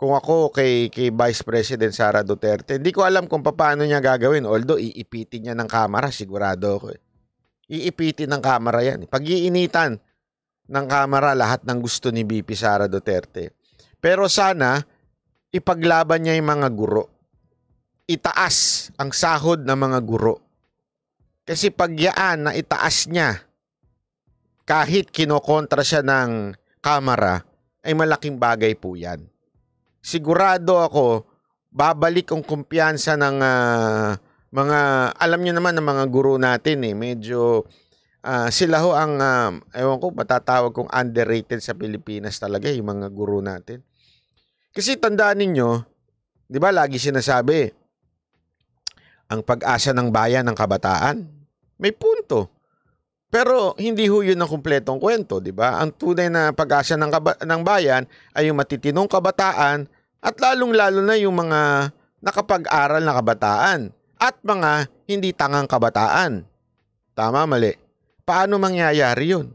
kung ako kay, kay Vice President Sara Duterte, hindi ko alam kung paano niya gagawin. Although, iipitin niya ng kamera, sigurado ako. Eh. Iipitin ng kamera yan. Eh. Pag-iinitan ng kamera lahat ng gusto ni BP Sara Duterte. Pero sana, ipaglaban niya yung mga guro. Itaas ang sahod ng mga guro kasi pagyaan na itaas niya kahit kinokontra siya ng kamera ay malaking bagay po yan. Sigurado ako babalik ang kumpiyansa ng uh, mga alam niyo naman ng mga guro natin eh medyo uh, sila ho ang uh, ewan ko matatawag kong underrated sa Pilipinas talaga yung mga guro natin. Kasi tandaan ninyo, 'di ba lagi sinasabi ang pag-asa ng bayan ng kabataan, may punto. Pero hindi ho yun ang kumpletong kwento, di ba? Ang tunay na pag-asa ng, ng bayan ay yung matitinong kabataan at lalong-lalo na yung mga nakapag-aral na kabataan at mga hindi tangang kabataan. Tama, mali. Paano mangyayari yun?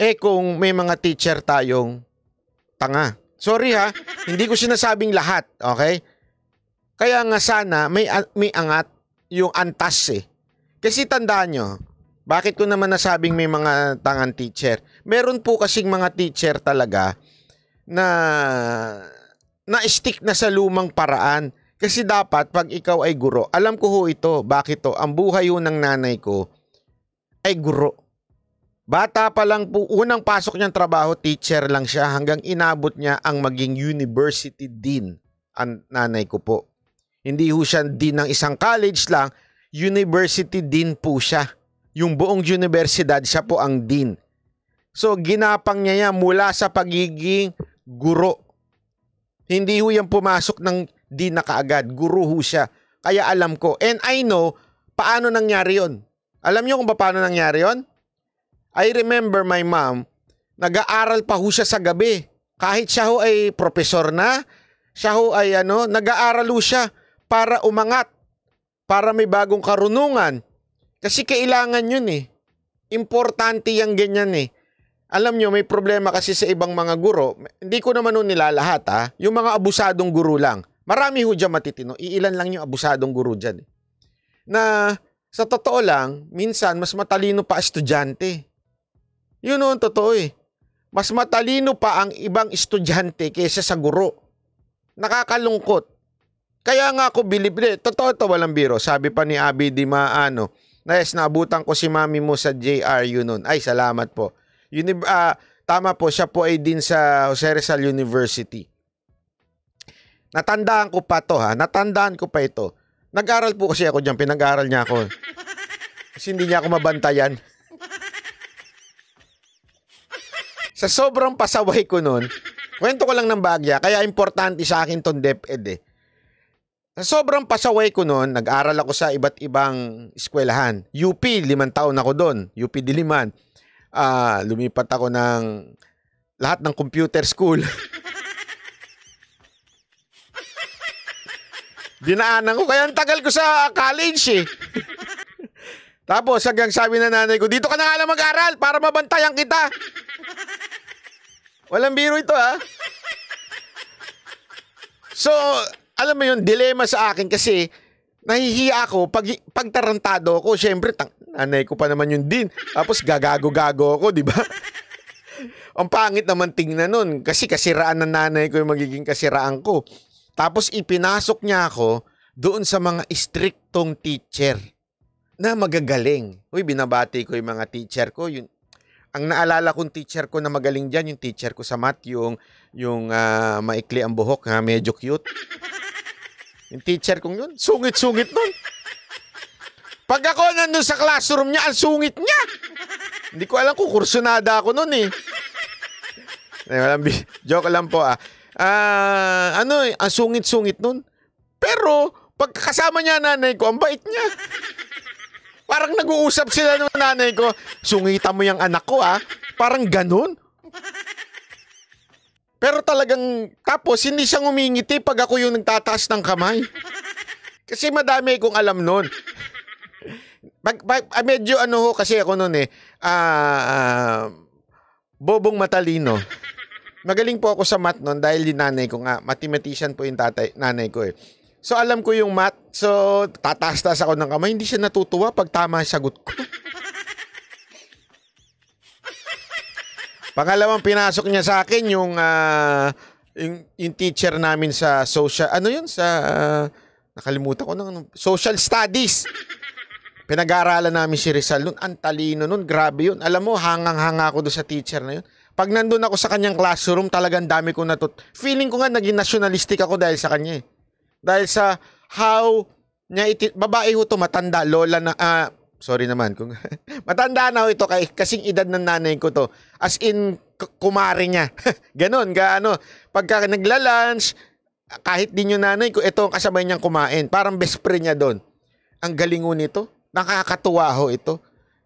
Eh kung may mga teacher tayong tanga. Sorry ha, hindi ko sinasabing lahat, okay? Kaya nga sana may, may angat yung antas eh kasi tandaan nyo, bakit ko naman nasabing may mga tangan teacher? Meron po kasing mga teacher talaga na na-stick na sa lumang paraan. Kasi dapat pag ikaw ay guro, alam ko ho ito, bakit to, ang buhay ho ng nanay ko ay guro. Bata pa lang po, unang pasok niyang trabaho, teacher lang siya hanggang inabot niya ang maging university dean ang nanay ko po. Hindi ho siya dean ng isang college lang, university dean po siya. Yung buong universidad, siya po ang dean. So, ginapang niya yan mula sa pagiging guro. Hindi ho yan pumasok ng dean na kaagad. Guro ho siya. Kaya alam ko. And I know paano nangyari yon. Alam niyo kung paano nangyari yon? I remember my mom, nag-aaral pa ho siya sa gabi. Kahit siya ho ay profesor na, siya ho ay ano, nag-aaral ho siya para umangat para may bagong karunungan. Kasi kailangan yun eh. Importante yung ganyan eh. Alam nyo, may problema kasi sa ibang mga guro. Hindi ko naman nun nilalahat ha. Ah. Yung mga abusadong guro lang. Marami ho dyan matitino. Iilan lang yung abusadong guro dyan. Eh. Na sa totoo lang, minsan mas matalino pa estudyante. Yun noon totoo eh. Mas matalino pa ang ibang estudyante kaysa sa guro. Nakakalungkot. Kaya nga ako bilibili. Totoo to walang biro. Sabi pa ni Abi Di Maano. Na Yes, naabutan ko si mami mo sa JRU noon. Ay, salamat po. Uni- uh, tama po, siya po ay din sa Jose Rizal University. Natandaan ko pa to ha. Natandaan ko pa ito. Nag-aral po kasi ako diyan. Pinag-aral niya ako. Kasi hindi niya ako mabantayan. Sa sobrang pasaway ko noon, kwento ko lang ng bagya, kaya importante sa akin tong DepEd eh. Sobrang pasaway ko noon, nag-aral ako sa iba't ibang eskwelahan. UP, limang taon ako doon. UP Diliman. Uh, lumipat ako ng lahat ng computer school. *laughs* Dinaanan ko, kaya ang tagal ko sa college eh. Tapos hanggang sabi na nanay ko, dito ka na nga lang mag-aral para mabantayan kita. Walang biro ito ha. Ah. So, alam mo yun, dilema sa akin kasi nahihiya ako pag, pagtarantado tarantado ako. Siyempre, tang, nanay ko pa naman yun din. Tapos gagago-gago ako, di ba? *laughs* Ang pangit naman tingnan nun. Kasi kasiraan ng nanay ko yung magiging kasiraan ko. Tapos ipinasok niya ako doon sa mga striktong teacher na magagaling. Uy, binabati ko yung mga teacher ko. Yun, ang naalala kong teacher ko na magaling dyan, yung teacher ko sa math, yung, yung uh, maikli ang buhok, ha, medyo cute. Yung teacher kong yun, sungit-sungit nun. Pag ako nandun sa classroom niya, ang sungit niya. Hindi ko alam kung kursunada ako nun eh. eh joke lang po ah. Uh, ano eh, ang sungit-sungit nun. Pero, pagkakasama niya nanay ko, ang bait niya. Parang nag-uusap sila ng nanay ko. Sungita mo yung anak ko ah. Parang ganun. Pero talagang, tapos hindi siya ngumingiti pag ako yung nagtataas ng kamay. Kasi madami kong alam nun. Pag, pag, ah, medyo ano ho kasi ako noon eh, uh, uh, bobong matalino. Magaling po ako sa math noon dahil yung nanay ko nga, mathematician po yung tatay, nanay ko eh. So alam ko yung math. So tatastas ako ng kamay. Hindi siya natutuwa pag tama sagot ko. Pangalawang pinasok niya sa akin yung, uh, yung, yung teacher namin sa social, ano yun, sa, uh, nakalimutan ko ng social studies. Pinag-aaralan namin si Rizal noon. Ang talino noon, grabe yun. Alam mo, hangang-hanga ako doon sa teacher na yun. Pag nandun ako sa kanyang classroom, talagang dami ko natut... Feeling ko nga naging nationalistic ako dahil sa kanya eh dahil sa how niya iti- babae ho to matanda lola na uh, sorry naman kung *laughs* matanda na ho ito kay kasing edad ng nanay ko to as in kumari niya *laughs* ganon gaano pagka nagla-lunch kahit din yung nanay ko ito ang kasabay niyang kumain parang best friend niya doon ang galing ho nito nakakatuwa ho ito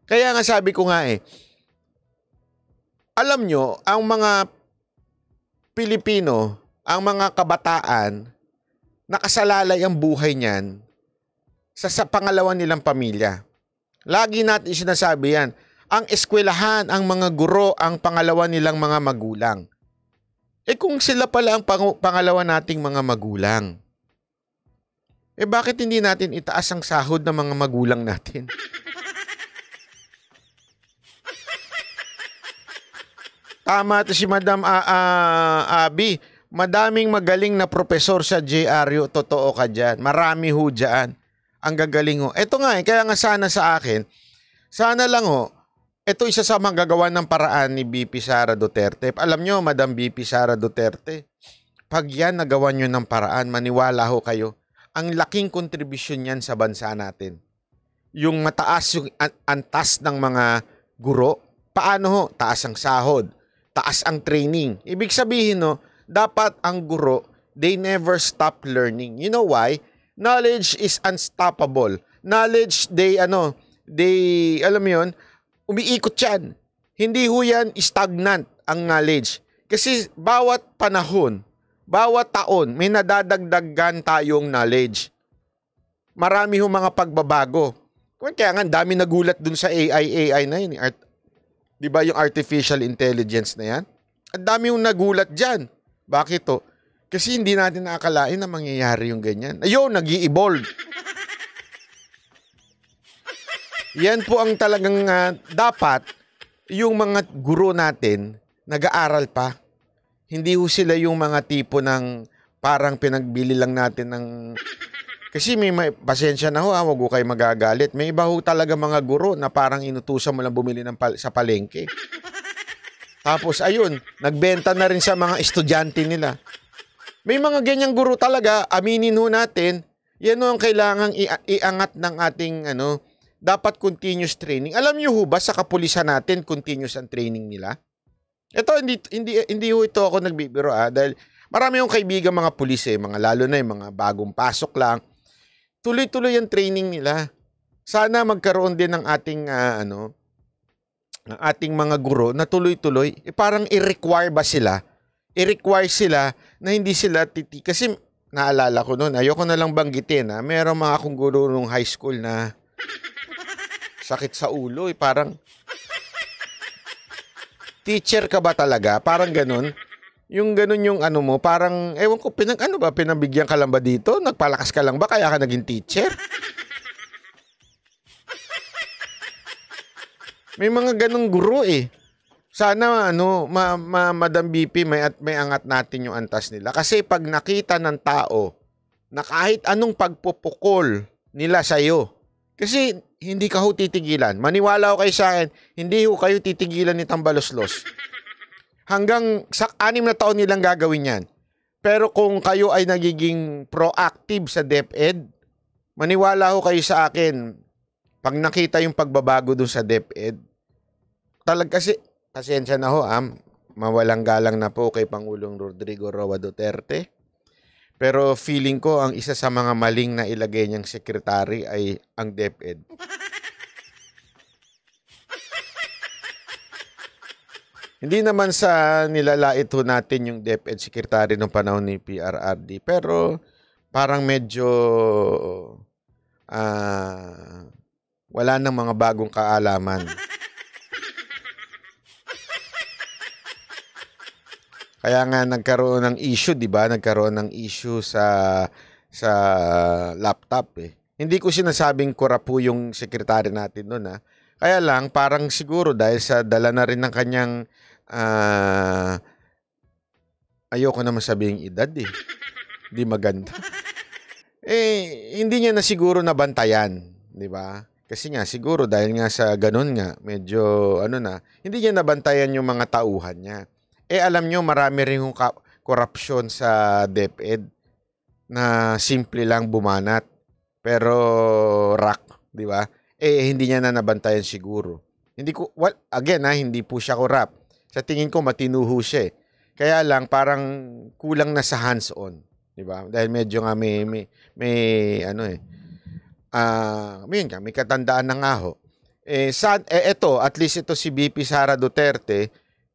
kaya nga sabi ko nga eh alam nyo ang mga Pilipino ang mga kabataan nakasalalay ang buhay niyan sa, sa pangalawa nilang pamilya. Lagi natin sinasabi yan. Ang eskwelahan, ang mga guro, ang pangalawa nilang mga magulang. Eh kung sila pala ang pang- pangalawa nating mga magulang, eh bakit hindi natin itaas ang sahod ng mga magulang natin? Tama to si Madam uh, uh, Abby Madaming magaling na profesor sa JRU, totoo ka dyan. Marami ho dyan. Ang gagaling ho. Ito nga eh, kaya nga sana sa akin, sana lang ho, ito isa sa mga ng paraan ni BP Sara Duterte. Alam nyo, Madam BP Sara Duterte, pag yan nagawa nyo ng paraan, maniwala ho kayo, ang laking kontribusyon niyan sa bansa natin. Yung mataas yung antas ng mga guro, paano ho? Taas ang sahod, taas ang training. Ibig sabihin no, dapat ang guro, they never stop learning. You know why? Knowledge is unstoppable. Knowledge, they, ano, they, alam mo yun, umiikot yan. Hindi ho yan stagnant ang knowledge. Kasi bawat panahon, bawat taon, may nadadagdagan tayong knowledge. Marami ho mga pagbabago. Kaya nga, dami nagulat dun sa AI, AI na yun. Art, di ba yung artificial intelligence na yan? Ang dami yung nagulat dyan. Bakit to? Kasi hindi natin nakakalain na mangyayari yung ganyan. Ayun, nag evolve Yan po ang talagang uh, dapat yung mga guro natin nag-aaral pa. Hindi ho sila yung mga tipo ng parang pinagbili lang natin ng... Kasi may, may pasensya na ho, ah, wag ho kayo magagalit. May iba ho talaga mga guro na parang inutusan mo lang bumili ng pal- sa palengke. Tapos ayun, nagbenta na rin sa mga estudyante nila. May mga ganyang guro talaga, aminin ho natin, yan ho ang kailangang iangat ng ating ano, dapat continuous training. Alam niyo ho ba sa kapulisan natin continuous ang training nila? Ito hindi hindi hindi ho ito ako nagbibiro ah dahil marami yung kaibigan mga pulis eh, mga lalo na yung mga bagong pasok lang. Tuloy-tuloy ang training nila. Sana magkaroon din ng ating uh, ano, ng ating mga guro na tuloy-tuloy, eh, parang i-require ba sila? I-require sila na hindi sila titi. Kasi naalala ko noon, ayoko na lang banggitin, ha? Ah. meron mga akong guro nung high school na sakit sa ulo, eh, parang teacher ka ba talaga? Parang ganun. Yung ganun yung ano mo, parang, ewan ko, pinag, ano ba, pinabigyan ka lang ba dito? Nagpalakas ka lang ba kaya ka naging teacher? May mga ganong guro eh. Sana ano, ma, ma, Madam BP, may, at, may angat natin yung antas nila. Kasi pag nakita ng tao na kahit anong pagpupukol nila sa'yo, kasi hindi ka ho titigilan. Maniwala ho kayo sa akin, hindi ho kayo titigilan ni Tambaloslos. Hanggang sa anim na taon nilang gagawin yan. Pero kung kayo ay nagiging proactive sa DepEd, maniwala ho kayo sa akin, pag nakita yung pagbabago dun sa DepEd, talaga kasi, pasensya na ho, am, ah. mawalang galang na po kay Pangulong Rodrigo Roa Duterte. Pero feeling ko ang isa sa mga maling na ilagay niyang sekretary ay ang DepEd. Hindi naman sa nilalait ho natin yung DepEd Secretary ng panahon ni PRRD. Pero parang medyo uh, wala nang mga bagong kaalaman. Kaya nga nagkaroon ng issue, 'di ba? Nagkaroon ng issue sa sa laptop eh. Hindi ko sinasabing kura po yung secretary natin noon ah. Kaya lang parang siguro dahil sa dala na rin ng kanyang uh, ayoko na masabing edad eh. Hindi maganda. *laughs* eh hindi niya na siguro nabantayan, 'di ba? Kasi nga siguro dahil nga sa ganun nga medyo ano na, hindi niya nabantayan yung mga tauhan niya. Eh alam nyo, marami rin yung korupsyon sa DepEd na simple lang bumanat. Pero rak, di ba? Eh hindi niya na nabantayan siguro. Hindi ko, well, again ha, ah, hindi po siya corrupt. Sa tingin ko matinuho siya eh. Kaya lang parang kulang na sa hands-on, 'di ba? Dahil medyo nga may may, may ano eh. Ah, uh, may, may katandaan na nga ho. Eh, sa, eh, eto, at least ito si BP Sara Duterte,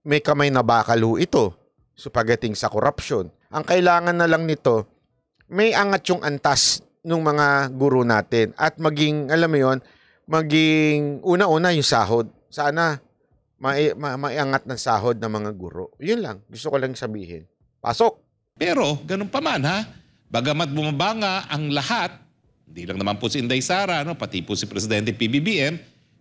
may kamay na bakalo ito so pagdating sa korupsyon. Ang kailangan na lang nito, may angat yung antas ng mga guro natin at maging, alam mo yon maging una-una yung sahod. Sana mai, ma, maiangat ng sahod ng mga guro. Yun lang. Gusto ko lang sabihin. Pasok! Pero, ganun pa man ha, bagamat bumabanga ang lahat, hindi lang naman po si Inday Sara, no? pati po si Presidente PBBM,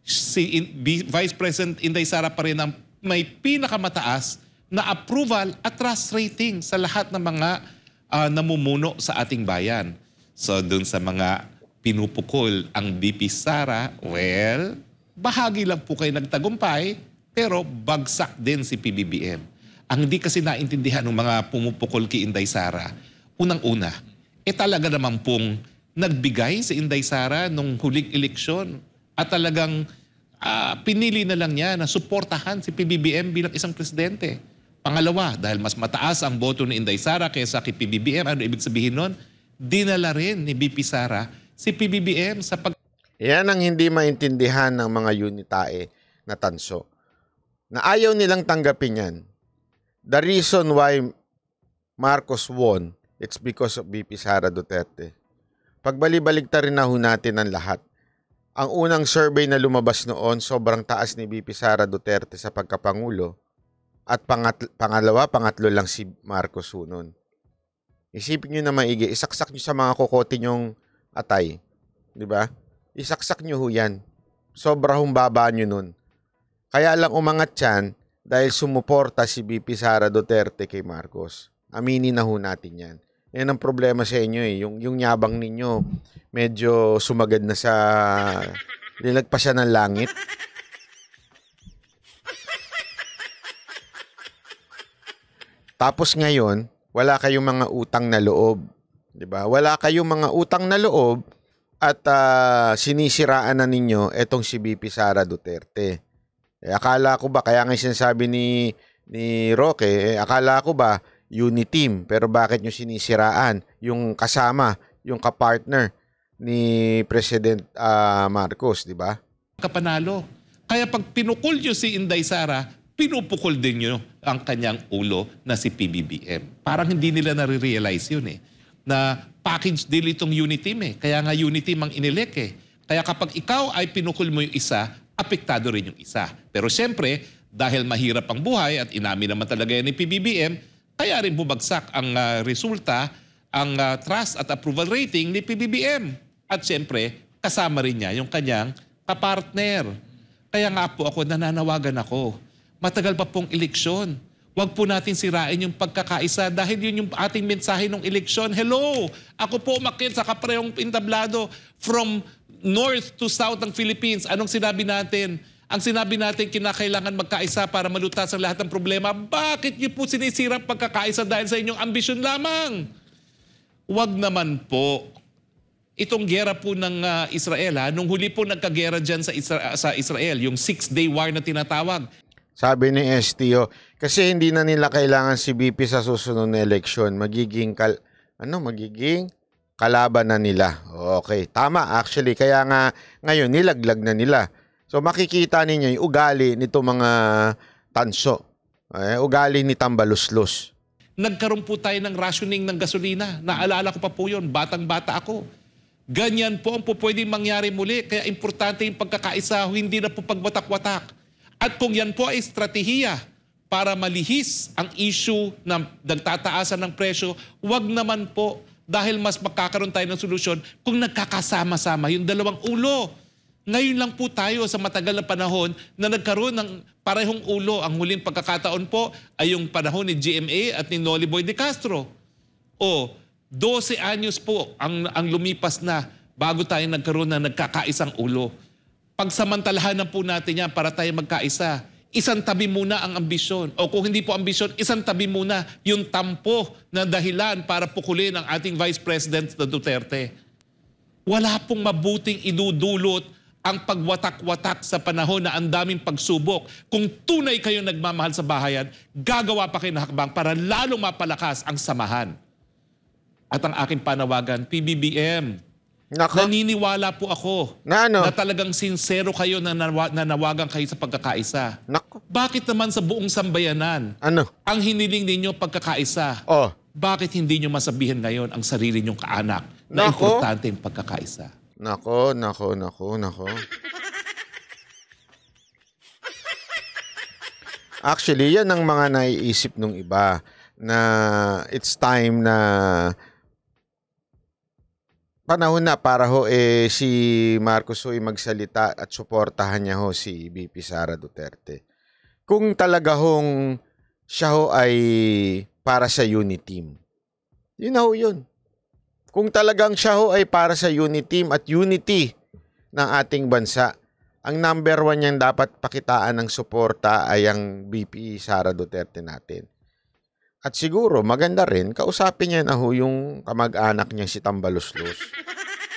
si in, Vice President Inday Sara pa rin ang may pinakamataas na approval at trust rating sa lahat ng mga uh, namumuno sa ating bayan. So dun sa mga pinupukol ang BP Sara, well, bahagi lang po kayo nagtagumpay, pero bagsak din si PBBM. Ang hindi kasi naintindihan ng mga pumupukol kay Inday Sara, unang-una, e talaga naman pong nagbigay si Inday Sara nung huling eleksyon at talagang Ah, pinili na lang niya na suportahan si PBBM bilang isang presidente. Pangalawa, dahil mas mataas ang boto ni Inday Sara kaysa kay PBBM, ano ibig sabihin nun? Dinala rin ni BP Sara si PBBM sa pag... Yan ang hindi maintindihan ng mga unitae na tanso. Na ayaw nilang tanggapin yan. The reason why Marcos won, it's because of BP Sara Duterte. Pagbalibalik ta rin na ho natin ang lahat. Ang unang survey na lumabas noon, sobrang taas ni VP Sara Duterte sa pagkapangulo at pangat pangalawa, pangatlo lang si Marcos noon. Isipin niyo na maigi, isaksak niyo sa mga kokote niyong atay, 'di ba? Isaksak niyo ho 'yan. Sobra humbaba niyo noon. Kaya lang umangat 'yan dahil sumuporta si VP Sara Duterte kay Marcos. Aminin na ho natin 'yan. Yan ang problema sa inyo eh. Yung, yung yabang ninyo, medyo sumagad na sa... Lilagpa siya ng langit. Tapos ngayon, wala kayong mga utang na loob. 'Di ba? Wala kayong mga utang na loob at uh, sinisiraan na ninyo etong si BP Sara Duterte. Eh, akala ko ba kaya nga sinasabi ni ni Roque, eh, akala ko ba Uniteam. Pero bakit nyo sinisiraan yung kasama, yung kapartner ni President uh, Marcos, di ba? Kapanalo. Kaya pag pinukol nyo si Inday Sara, pinupukol din nyo ang kanyang ulo na si PBBM. Parang hindi nila nare-realize yun eh. Na package deal itong Uniteam eh. Kaya nga Uniteam ang inilek eh. Kaya kapag ikaw ay pinukol mo yung isa, apektado rin yung isa. Pero syempre dahil mahirap ang buhay at inamin naman talaga yan ni PBBM, kaya rin bumagsak ang uh, resulta, ang uh, trust at approval rating ni PBBM. At siyempre, kasama rin niya yung kanyang kapartner. Kaya nga po ako, nananawagan ako. Matagal pa pong eleksyon. Huwag po natin sirain yung pagkakaisa dahil yun yung ating mensahe ng eleksyon. Hello! Ako po umakit sa kaparehong pintablado from north to south ng Philippines. Anong sinabi natin? Ang sinabi natin, kinakailangan magkaisa para malutas ang lahat ng problema. Bakit niyo po sinisirap pagkakaisa dahil sa inyong ambisyon lamang? Huwag naman po. Itong gera po ng uh, Israel, ha? nung huli po nagkagera dyan sa, Isra- sa Israel, yung six-day war na tinatawag. Sabi ni STO, kasi hindi na nila kailangan si BP sa susunod na eleksyon. Magiging, kal- ano, magiging kalaban na nila. Okay, tama actually. Kaya nga ngayon nilaglag na nila So makikita ninyo yung ugali nito mga tanso. Eh, ugali ni Tambaluslos. Nagkaroon po tayo ng rationing ng gasolina. Naalala ko pa po yun, batang-bata ako. Ganyan po ang po pwede mangyari muli. Kaya importante yung pagkakaisa, hindi na po pagwatak-watak. At kung yan po ay estratehiya para malihis ang issue ng nagtataasan ng presyo, wag naman po dahil mas magkakaroon tayo ng solusyon kung nagkakasama-sama yung dalawang ulo. Ngayon lang po tayo sa matagal na panahon na nagkaroon ng parehong ulo. Ang huling pagkakataon po ay yung panahon ni GMA at ni Nolly Boy de Castro. O, 12 anyos po ang, ang lumipas na bago tayo nagkaroon ng nagkakaisang ulo. Pagsamantalahan na po natin yan para tayo magkaisa. Isang tabi muna ang ambisyon. O kung hindi po ambisyon, isang tabi muna yung tampo na dahilan para pukulin ang ating Vice President na Duterte. Wala pong mabuting idudulot ang pagwatak-watak sa panahon na ang daming pagsubok. Kung tunay kayo nagmamahal sa bahayan, gagawa pa kayo ng hakbang para lalong mapalakas ang samahan. At ang aking panawagan, PBBM, Naka? naniniwala po ako na, ano? na talagang sinsero kayo na nanawagan kayo sa pagkakaisa. Nako. Bakit naman sa buong sambayanan, ano? ang hiniling ninyo pagkakaisa, oh. bakit hindi nyo masabihin ngayon ang sarili nyong kaanak na Nako? importante yung pagkakaisa? Nako, nako, nako, nako. Actually, yan ang mga naiisip nung iba na it's time na panahon na para ho eh, si Marcos ho magsalita at suportahan niya ho si BP Sara Duterte. Kung talaga hong siya ho ay para sa unity team. Yun na ho yun kung talagang siya ho ay para sa unity team at unity ng ating bansa. Ang number one niyang dapat pakitaan ng suporta ay ang BP e, Sara Duterte natin. At siguro maganda rin kausapin niya na ho yung kamag-anak niya si Tambaluslos.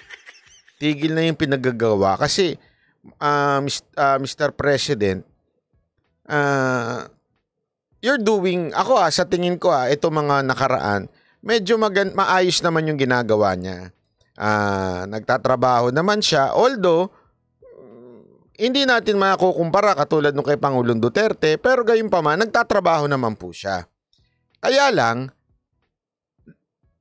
*laughs* Tigil na yung pinagagawa kasi uh, uh, Mr. President, uh, you're doing, ako ah, sa tingin ko ah, ito mga nakaraan, medyo magan- maayos naman yung ginagawa niya. Uh, nagtatrabaho naman siya. Although, mm, hindi natin makukumpara katulad nung kay Pangulong Duterte pero gayon pa man, nagtatrabaho naman po siya. Kaya lang,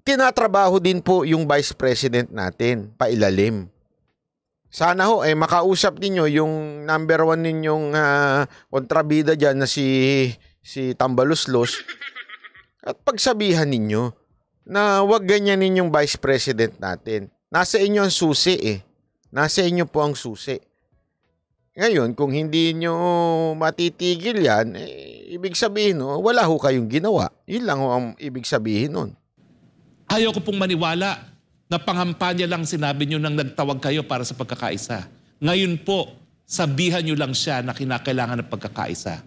tinatrabaho din po yung Vice President natin, pailalim. Sana ho, eh, makausap ninyo yung number one ninyong uh, kontrabida dyan na si, si Tambaluslos at pagsabihan ninyo na wag ganyanin yung vice president natin. Nasa inyo ang susi eh. Nasa inyo po ang susi. Ngayon, kung hindi nyo matitigil yan, eh, ibig sabihin, no, oh, wala ho kayong ginawa. Yun lang ho ang ibig sabihin nun. Ayaw ko pong maniwala na pangampanya lang sinabi nyo nang nagtawag kayo para sa pagkakaisa. Ngayon po, sabihan nyo lang siya na kinakailangan ng pagkakaisa.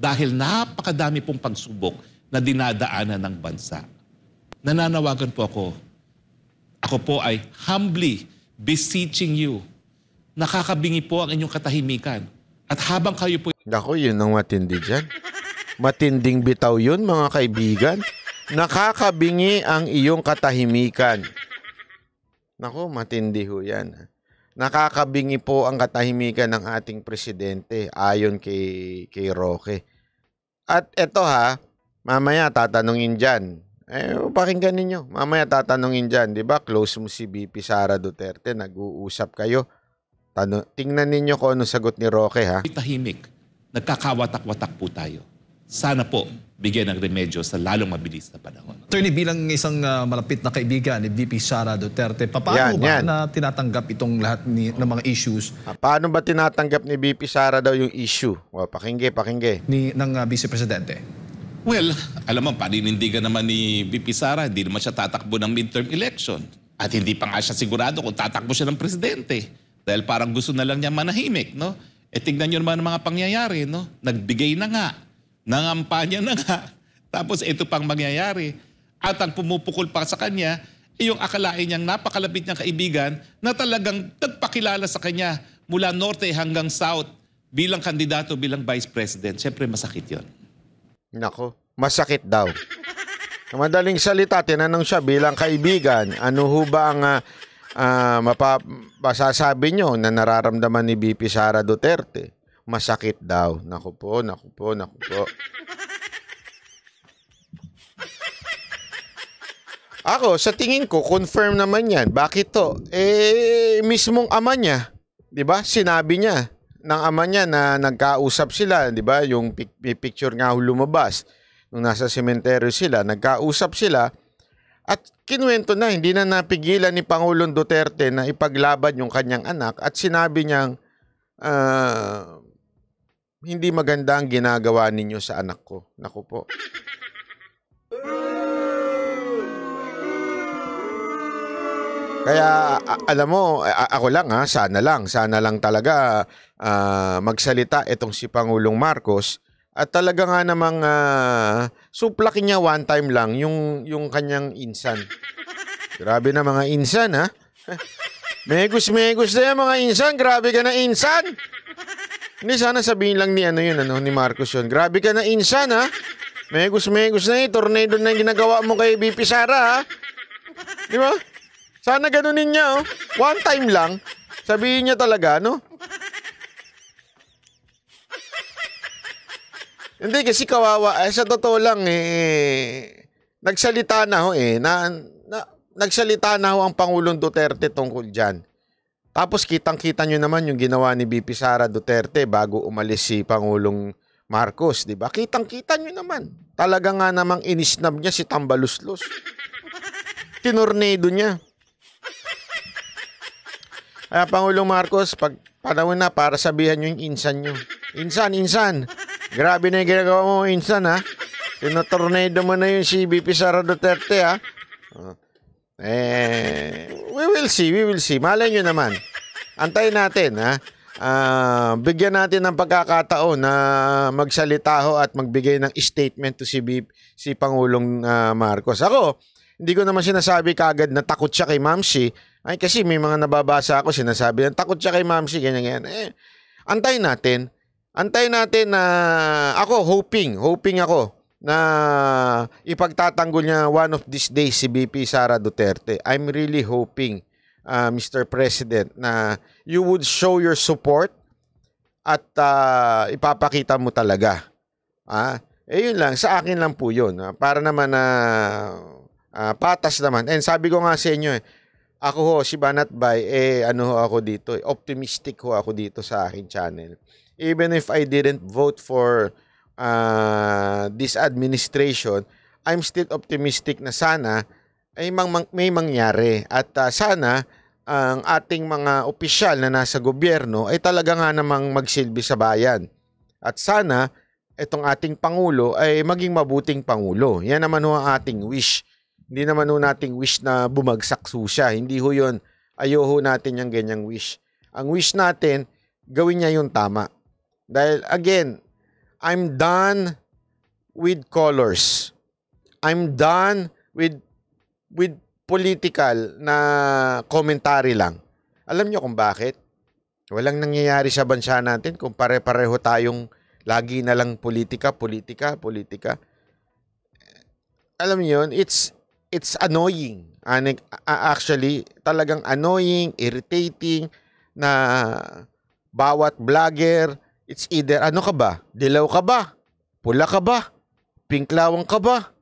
Dahil napakadami pong pagsubok na dinadaanan ng bansa nananawagan po ako. Ako po ay humbly beseeching you. Nakakabingi po ang inyong katahimikan. At habang kayo po... Ako, yun ang matindi dyan. Matinding bitaw yun, mga kaibigan. Nakakabingi ang iyong katahimikan. Nako, matindi ho yan. Nakakabingi po ang katahimikan ng ating presidente ayon kay, kay Roque. At eto ha, mamaya tatanungin dyan eh, pakinggan ninyo. Mamaya tatanungin dyan, di ba? Close mo si BP Sara Duterte, nag-uusap kayo. Tano, tingnan ninyo kung ano sagot ni Roque, ha? Tahimik. Nagkakawatak-watak po tayo. Sana po bigyan ng remedyo sa lalong mabilis na panahon. Attorney, bilang isang uh, malapit na kaibigan ni VP Sara Duterte, paano yan, ba yan. na tinatanggap itong lahat ni, ng mga issues? Ah, paano ba tinatanggap ni VP Sara daw yung issue? O, pakingge, pakingge. Ni, ng uh, Vice Presidente. Well, alam mo, paninindigan naman ni VP Sara, hindi naman siya tatakbo ng midterm election. At hindi pa nga siya sigurado kung tatakbo siya ng presidente. Dahil parang gusto na lang niya manahimik, no? E tingnan nyo naman ang mga pangyayari, no? Nagbigay na nga. Nangampanya na nga. *laughs* Tapos ito pang mangyayari. At ang pumupukol pa sa kanya, ay eh, yung akalain niyang napakalapit niyang kaibigan na talagang nagpakilala sa kanya mula norte hanggang south bilang kandidato, bilang vice president. Siyempre masakit yon. Nako, masakit daw. Madaling salita, tinanong siya bilang kaibigan, ano ho ba ang uh, ah, uh, ah, mapapasasabi nyo na nararamdaman ni BP Sara Duterte? Masakit daw. Nako po, nako po, nako po. Ako, sa tingin ko, confirm naman yan. Bakit to? Eh, mismong ama niya, di ba? Sinabi niya ng ama niya na nagkausap sila, 'di ba? Yung pic- picture nga lumabas nung nasa sementeryo sila, nagkausap sila at kinuwento na hindi na napigilan ni Pangulong Duterte na ipaglaban yung kanyang anak at sinabi niyang uh, hindi maganda ang ginagawa ninyo sa anak ko. Nako po. Kaya alam mo, ako lang ha, sana lang, sana lang talaga uh, magsalita itong si Pangulong Marcos at talaga nga namang uh, suplakin niya one time lang yung yung kanyang insan. Grabe na mga insan ha. Megus megus na yan mga insan, grabe ka na insan. Hindi sana sabihin lang ni ano yun ano ni Marcos yun. Grabe ka na insan ha. Megus megus na 'yung tornado na yung ginagawa mo kay BP Sara ha. Di ba? Sana ganunin niya, oh. One time lang. Sabihin niya talaga, no? Hindi kasi kawawa. Eh, sa totoo lang, eh, eh nagsalita na ho eh. Na, na, nagsalita na ho ang Pangulong Duterte tungkol dyan. Tapos kitang-kita nyo naman yung ginawa ni BP Sara Duterte bago umalis si Pangulong Marcos, di ba? Kitang-kita nyo naman. Talaga nga namang inisnab niya si Tambaluslos. Tinornado niya. Kaya ah, Pangulong Marcos, pag panahon na para sabihan nyo yung insan nyo. Insan, insan. Grabe na yung ginagawa mo, insan ha. Tinotornado mo na yung CBP Sara Duterte ha. Oh. Eh, we will see, we will see. Malay nyo naman. Antayin natin ha. Uh, bigyan natin ng pagkakataon na magsalita ho at magbigay ng statement to si, B si Pangulong uh, Marcos. Ako, hindi ko naman sinasabi kagad na takot siya kay Mamsi ay, kasi may mga nababasa ako, sinasabi lang, takot siya kay Mamsi, ganyan, ganyan. Eh, antay natin. Antay natin na ako, hoping, hoping ako na ipagtatanggol niya one of these days si BP Sara Duterte. I'm really hoping, uh, ah, Mr. President, na you would show your support at uh, ipapakita mo talaga. Ah, eh yun lang, sa akin lang po yun. Ah, para naman na uh, uh, patas naman. And sabi ko nga sa inyo eh, ako ho, si Banat Bay, eh ano ho ako dito, eh, optimistic ho ako dito sa akin channel. Even if I didn't vote for uh, this administration, I'm still optimistic na sana ay mang, mang, may mangyari at uh, sana ang ating mga opisyal na nasa gobyerno ay talaga nga namang magsilbi sa bayan. At sana itong ating Pangulo ay maging mabuting Pangulo. Yan naman ho ang ating wish. Hindi naman ho nating wish na bumagsak ho siya. Hindi ho yun. Ayaw natin yung ganyang wish. Ang wish natin, gawin niya yung tama. Dahil again, I'm done with colors. I'm done with with political na commentary lang. Alam niyo kung bakit? Walang nangyayari sa bansa natin kung pare-pareho tayong lagi na lang politika, politika, politika. Alam niyo yun, it's, it's annoying. Actually, talagang annoying, irritating na bawat vlogger, it's either ano ka ba? Dilaw ka ba? Pula ka ba? Pink lawang ka ba?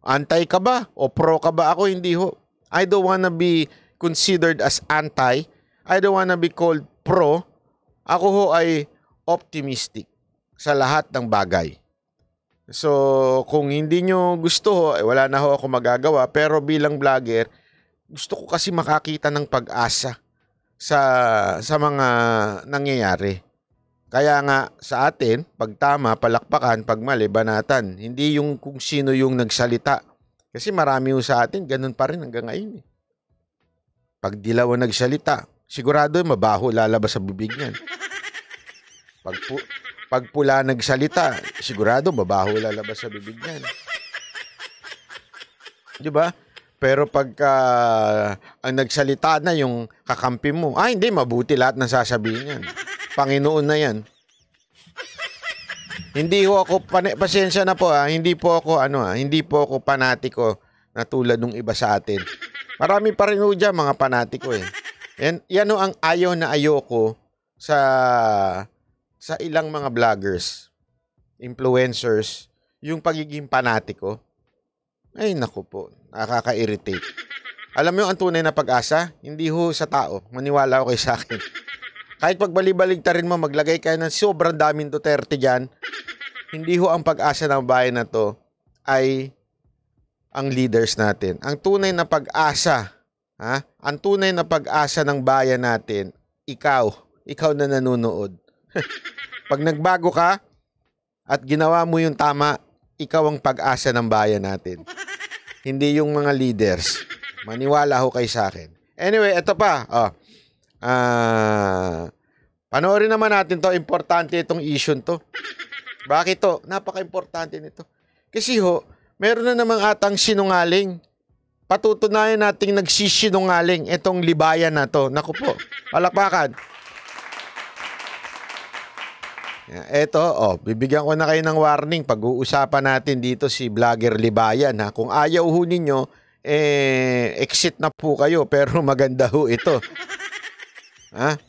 Antay ka ba? O pro ka ba? Ako hindi ho. I don't wanna be considered as anti. I don't wanna be called pro. Ako ho ay optimistic sa lahat ng bagay. So, kung hindi nyo gusto, eh, wala na ho ako magagawa. Pero bilang vlogger, gusto ko kasi makakita ng pag-asa sa, sa mga nangyayari. Kaya nga, sa atin, pag tama, palakpakan, pag mali, banatan. Hindi yung kung sino yung nagsalita. Kasi marami ho sa atin, ganun pa rin hanggang ngayon. Eh. Pag dilaw nagsalita, sigurado mabaho lalabas sa bibig niyan. Pag, pu- pag pula nagsalita, sigurado mabaho lalabas sa bibig niyan. 'Di ba? Pero pagka ah, ang nagsalita na yung kakampi mo, ah hindi, mabuti lahat ng sasabihin niyan. Panginoon na yan. Hindi ho ako, pasensya na po ah, hindi po ako ano ah, hindi po ako panatiko na tulad ng iba sa atin. Marami pa rin ho dyan, mga panatiko eh. Yan, yan ho ang ayaw na ayoko sa sa ilang mga vloggers, influencers, yung pagiging panatiko, ay naku po, nakaka-irritate. Alam mo ang tunay na pag-asa? Hindi ho sa tao. Maniwala ako kay sa akin. Kahit pagbalibalik rin mo, maglagay kayo ng sobrang daming Duterte dyan, hindi ho ang pag-asa ng bayan na to ay ang leaders natin. Ang tunay na pag-asa, ha? Ang tunay na pag-asa ng bayan natin, ikaw, ikaw na nanonood *laughs* Pag nagbago ka at ginawa mo yung tama, ikaw ang pag-asa ng bayan natin. Hindi yung mga leaders. Maniwala ho kay sa akin. Anyway, ito pa. Oh. Uh, panoorin naman natin to. Importante itong issue to. Bakit to? Napaka-importante nito. Kasi ho, meron na namang atang sinungaling. Patutunayan nating nagsisinungaling itong libayan na to. Naku po, palakpakan. Eto, oh, bibigyan ko na kayo ng warning. Pag-uusapan natin dito si Vlogger Libayan. Ha? Kung ayaw ho ninyo, eh, exit na po kayo. *laughs* Pero maganda ho ito. ha?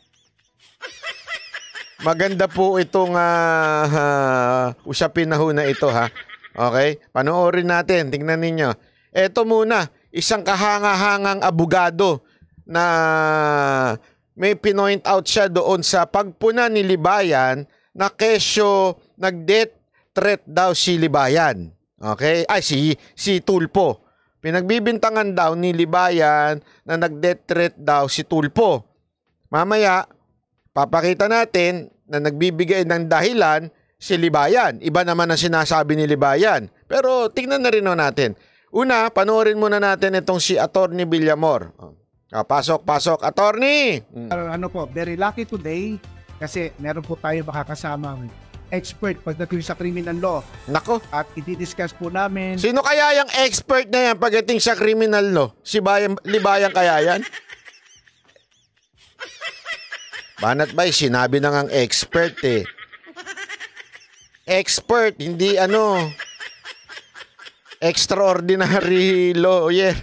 Maganda po itong uh, uh, usapin na ho na ito ha. Okay? Panoorin natin. Tingnan ninyo. Eto muna, isang kahangahangang abogado na may pinoint out siya doon sa pagpuna ni Libayan na kesyo nag-death threat daw si Libayan. Okay? Ay, si, si Tulpo. Pinagbibintangan daw ni Libayan na nag-death threat daw si Tulpo. Mamaya, papakita natin na nagbibigay ng dahilan si Libayan. Iba naman ang sinasabi ni Libayan. Pero tingnan na rin natin. Una, panoorin muna natin itong si Attorney Villamor. Ah, pasok, pasok. Attorney! ano po, very lucky today kasi meron po tayo makakasama expert pagdating sa criminal law. Nako. At i-discuss po namin. Sino kaya yung expert na yan pagdating sa criminal law? Si Bayan, Libayan kaya yan? Banat bay, eh? sinabi na ngang expert eh. Expert, hindi ano, extraordinary lawyer.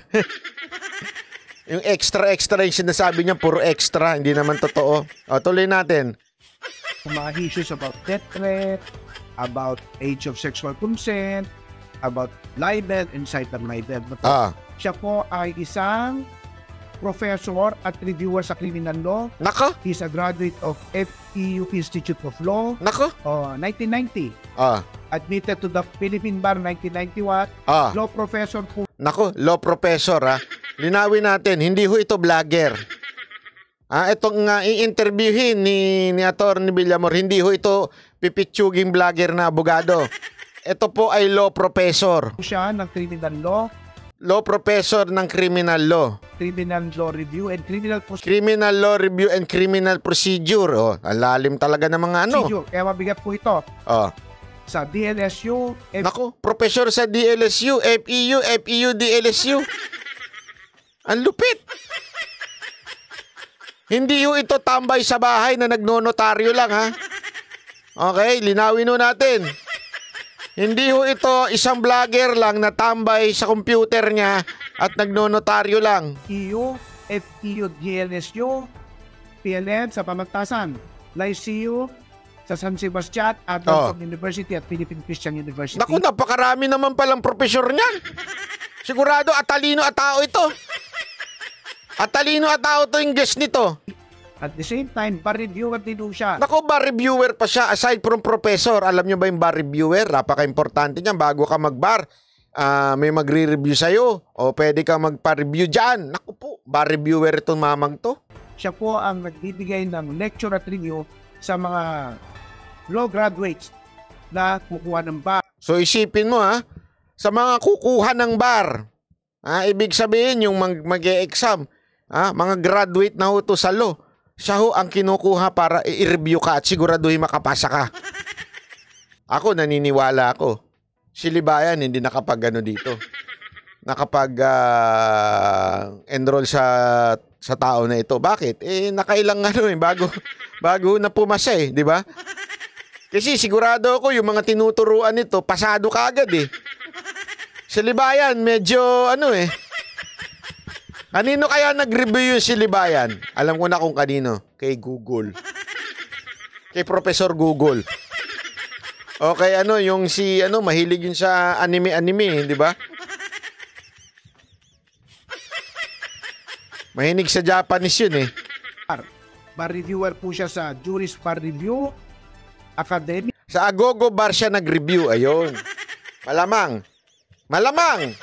*laughs* yung extra-extra yung sinasabi niya, puro extra, hindi naman totoo. O, tuloy natin mga issues about death threat, about age of sexual consent, about libel, incitement libel. Ah. Siya po ay isang professor at reviewer sa criminal law. Nako. He's a graduate of FEU Institute of Law. Nako. Oh, 1990. Ah. Admitted to the Philippine Bar 1991. Ah. Law professor po. Nako, law professor ha. Ah. Linawin natin, hindi ho ito vlogger. Ah, itong uh, i-interviewin ni, ni Atty. Villamor, hindi ho ito pipitsuging vlogger na abogado. Ito po ay law professor. Siya ng criminal law. Law professor ng criminal law. Criminal law review and criminal procedure. Criminal law review and criminal procedure. Oh, alalim talaga ng mga ano. Procedure. Kaya mabigat po ito. Oh. Sa DLSU. F- Naku, professor sa DLSU, FEU, FEU, DLSU. Ang lupit. Hindi ho ito tambay sa bahay na nagnonotaryo lang ha. Okay, linawin ho natin. Hindi ho ito isang vlogger lang na tambay sa computer niya at nagnonotaryo lang. Iyo, FTU, GLSU, PLN sa pamagtasan, Lyceo, sa San Sebastian at Norfolk oh. University at Philippine Christian University. Naku, napakarami naman palang profesor niya. Sigurado at talino at tao ito. At talino at tao to yung guest nito. At the same time, bar reviewer din siya. Nako, bar reviewer pa siya. Aside from professor, alam nyo ba yung bar reviewer? Napaka-importante niyan bago ka mag-bar. Uh, may magre-review sa'yo o pwede ka magpa-review dyan. Naku po, bar reviewer itong mamang to. Siya po ang nagbibigay ng lecture at review sa mga law graduates na kukuha ng bar. So isipin mo ha, sa mga kukuha ng bar, ha, ibig sabihin yung mag-exam, mag, mag -e Ah, mga graduate na ho to sa law. Siya ho ang kinukuha para i-review ka at siguraduhin makapasa ka. Ako, naniniwala ako. Si Libayan hindi nakapag ano dito. Nakapag uh, enroll sa sa tao na ito. Bakit? Eh nakailang ano eh bago bago na pumasa eh, di ba? Kasi sigurado ako yung mga tinuturuan nito pasado kagad ka eh. Si Libayan medyo ano eh Kanino kaya nag-review yung silibayan? Alam ko na kung kanino. Kay Google. Kay Professor Google. Okay, ano, yung si, ano, mahilig yun sa anime-anime, di ba? Mahinig sa Japanese yun eh. Bar reviewer po siya sa Juris Bar Review Academy. Sa Agogo Bar siya nag-review, ayun. Malamang. Malamang!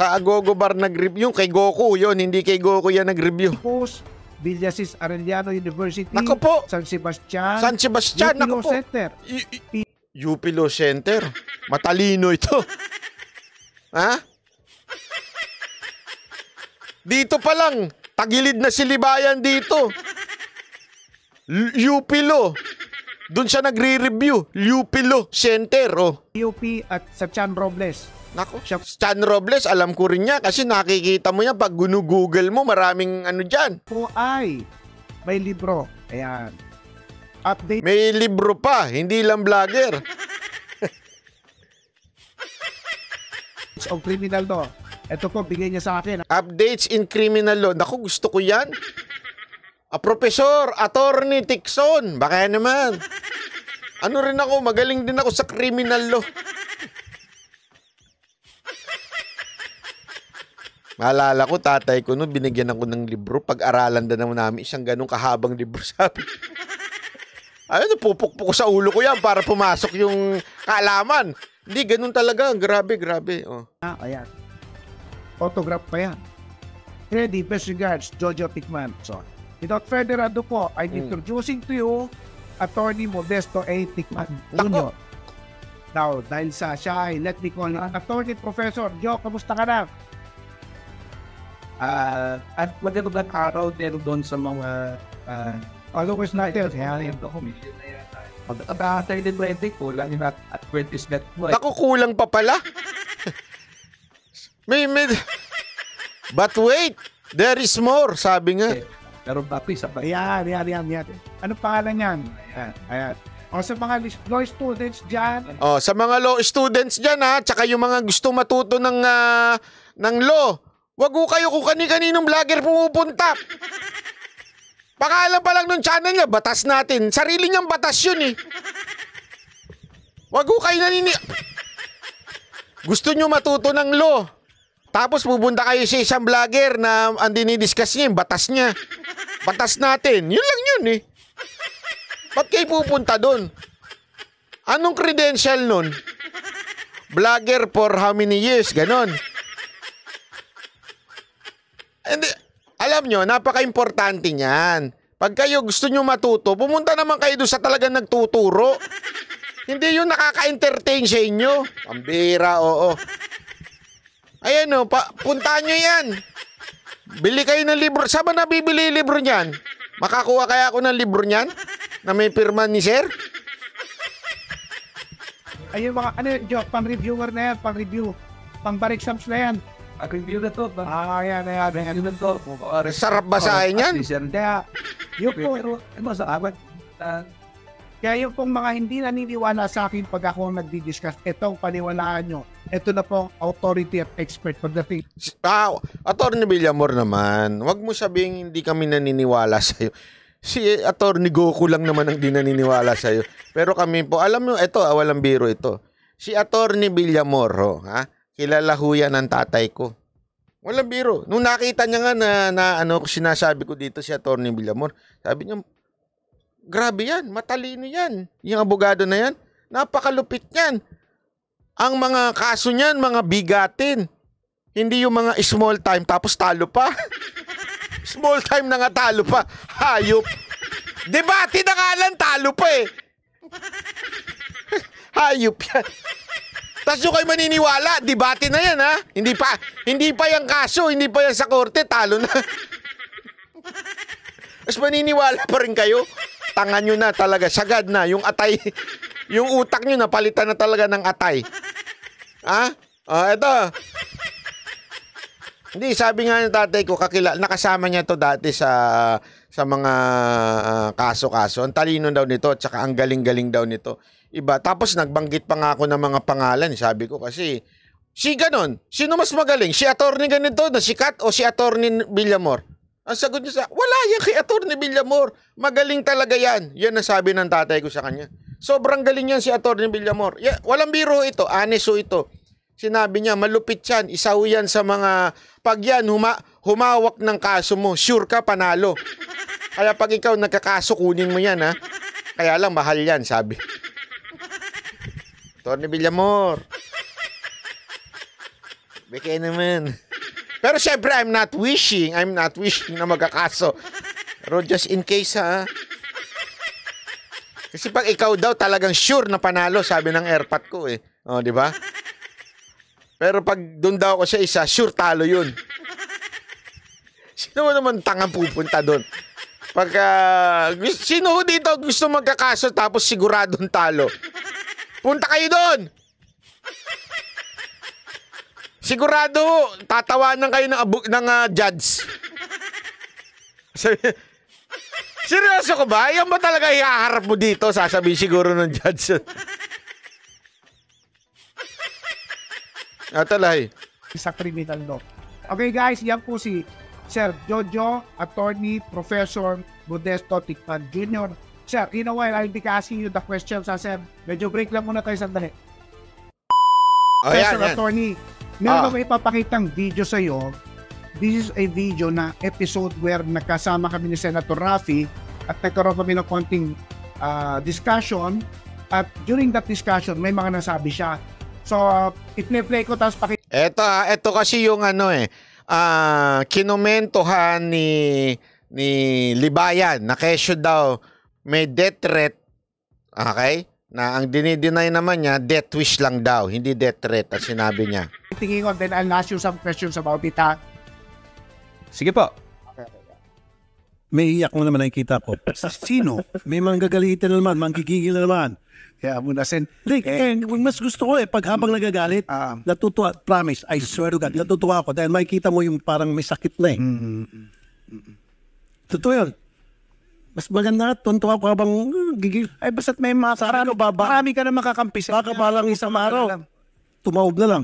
Sa Agogo Bar nag-review. Yung kay Goku yun, hindi kay Goku yan nag-review. Post, Villasis Arellano University. Nako po. San Sebastian. San Sebastian, UP nako po. Center. UP Law Center. Matalino ito. *laughs* ha? Dito pa lang, tagilid na si Libayan dito. UP Law. Doon siya nagre-review. UP Law Center. Oh. UP at sa Chan Robles. Nako, siya. Stan Robles, alam ko rin niya kasi nakikita mo niya pag gunugoogle mo, maraming ano dyan. Po ay, may libro. Ayan. Update. May libro pa, hindi lang vlogger. of criminal law. Ito po, bigay niya sa akin. Updates in criminal law. Naku, gusto ko yan. A ah, Professor, Attorney Tixon. baka naman. Ano rin ako, magaling din ako sa criminal law. Maalala ko, tatay ko, no, binigyan ako ng libro. Pag-aralan na naman namin isang ganong kahabang libro, *laughs* sabi. Ayun, napupukpuk ko sa ulo ko yan para pumasok yung kaalaman. Hindi, ganun talaga. Grabe, grabe. Oh. Ah, ayan. Autograph pa yan. Ready, best regards, Jojo Tikman. So, without further ado po, I'm mm. introducing to you Attorney Modesto A. Tikman Jr. Now, dahil sa siya ay, let me call Attorney Professor Joe, kamusta ka na? Uh, at magandang araw din doon sa mga uh, followers natin. Kaya yun ako, may na yata. Pagkata 30-20, kulang yung advertisement mo. Eh. Ako, kulang pa pala. may, may... But wait, there is more, sabi nga. Okay. Eh, Meron pa pa pa. Ayan, ayan, ayan, ayan. Ano pangalan niyan? Ayan, ayan. O sa mga law students dyan. O, oh, sa mga law students dyan ha, tsaka yung mga gusto matuto ng, uh, ng law Wag ko kayo kung kani-kaninong vlogger pumupunta. Pangalan pa lang nung channel niya, batas natin. Sarili niyang batas yun eh. Wag ko kayo nanini... Gusto niyo matuto ng law. Tapos pupunta kayo sa isang vlogger na ang dinidiscuss niya yung batas niya. Batas natin. Yun lang yun eh. Ba't kayo pupunta doon? Anong credential nun? Vlogger for how many years? Ganon. And, alam nyo, napaka-importante niyan. Pag kayo gusto nyo matuto, pumunta naman kayo doon sa talagang nagtuturo. Hindi yung nakaka-entertain sa inyo. Pambira, oo. Ayan o, pa, puntaan nyo yan. Bili kayo ng libro. Saan ba nabibili libro niyan? Makakuha kaya ako ng libro niyan? Na may pirma ni sir? Ayun mga, ano, joke, pang-reviewer na yan, pang-review. Pang-bar exams na yan. Ako yung pinagatot ba? Ah, yan, yan, yan. Pinagatot mo. Sarap basahin yan? Kaya, yun po. Pero, ano sa akin? Ah. Kaya yung pong mga hindi naniniwala sa akin pag ako nagdi-discuss, itong paniwalaan nyo. Ito na po authority at expert for pagdating. Ah, Attorney Villamor naman, wag mo sabing hindi kami naniniwala *laughs* sa iyo. Si Attorney Goku lang naman ang di naniniwala sa iyo. Pero kami po, alam mo, ito, ah, walang biro ito. Si Attorney Villamor, oh, ha? Kilala ho yan ng tatay ko. Walang biro. Nung nakita niya nga na, na ano, sinasabi ko dito si Atty. Villamor, sabi niya, grabe yan, matalino yan. Yung abogado na yan, napakalupit yan. Ang mga kaso niyan, mga bigatin. Hindi yung mga small time tapos talo pa. *laughs* small time na nga talo pa. Hayop. Debate na lang talo pa eh. *laughs* Hayop yan. Tapos yung kayo maniniwala, debate na yan ha. Hindi pa, hindi pa yung kaso, hindi pa yan sa korte, talo na. Tapos maniniwala pa rin kayo. Tanga nyo na talaga, sagad na. Yung atay, yung utak nyo napalitan na talaga ng atay. Ha? Ah, oh, ito. Hindi, sabi nga ng tatay ko, kakila, nakasama niya to dati sa sa mga uh, kaso-kaso. Ang talino daw nito, tsaka ang galing-galing daw nito iba. Tapos nagbanggit pa nga ako ng mga pangalan. Sabi ko kasi, si ganon, sino mas magaling? Si attorney ganito na si Kat o si attorney Villamor? Ang sagot niya sa, wala yan kay attorney Villamor. Magaling talaga yan. Yan ang sabi ng tatay ko sa kanya. Sobrang galing yan si attorney Villamor. Yeah, walang biro ito, aneso ito. Sinabi niya, malupit yan, isaw yan sa mga, pag yan, huma, humawak ng kaso mo, sure ka panalo. Kaya pag ikaw nagkakaso, kunin mo yan ha. Kaya lang, mahal yan, sabi. *laughs* Tony Villamor. Bigay naman. Pero syempre, I'm not wishing. I'm not wishing na magkakaso. Pero just in case, ha? Kasi pag ikaw daw talagang sure na panalo, sabi ng airpat ko eh. O, oh, di ba? Pero pag doon daw ako sa isa, sure talo yun. Sino mo naman tangang pupunta doon? Pagka, sino ho dito gusto magkakaso tapos siguradong talo? Punta kayo doon! Sigurado, tatawanan kayo ng, abu- ng uh, judge. seryoso ko ba? Yan ba talaga ihaharap mo dito? Sasabihin siguro ng judge. Atalay. Sa criminal law. Okay guys, yan po si Sir Jojo, Attorney Professor Modesto Tikman Jr. Sir, in a while, I'll be asking you the questions. Ah, sir, medyo break lang muna tayo sandali. Oh, yeah, sir, yan. Attorney, meron ah. ba ipapakitang video sa iyo? This is a video na episode where nakasama kami ni Senator Rafi at nagkaroon kami ng konting uh, discussion at during that discussion may mga nasabi siya. So, uh, play ko tapos pakita. Ito, ito ah, kasi yung ano eh, uh, ah, kinomentohan ni ni Libayan na kesyo daw may death threat. Okay? Na ang dinideny naman niya, death wish lang daw, hindi death threat at sinabi niya. Thinking of then I'll ask you some questions about it ha. Sige po. May iyak mo naman nakikita ko. Sino? May manggagalitan naman, manggigigil naman. Yeah, muna sin. Hindi, eh, eh, mas gusto ko eh, pag habang nagagalit, uh, natutuwa, promise, I swear to God, natutuwa ako. Dahil makikita mo yung parang may sakit na eh. Mm-hmm. Totoo yun. Mas maganda ka, tuntua ko habang uh, gigil. Ay, basta't may mga sarano ba? Marami ka na makakampi sa Baka parang isang araw, tumaob na lang.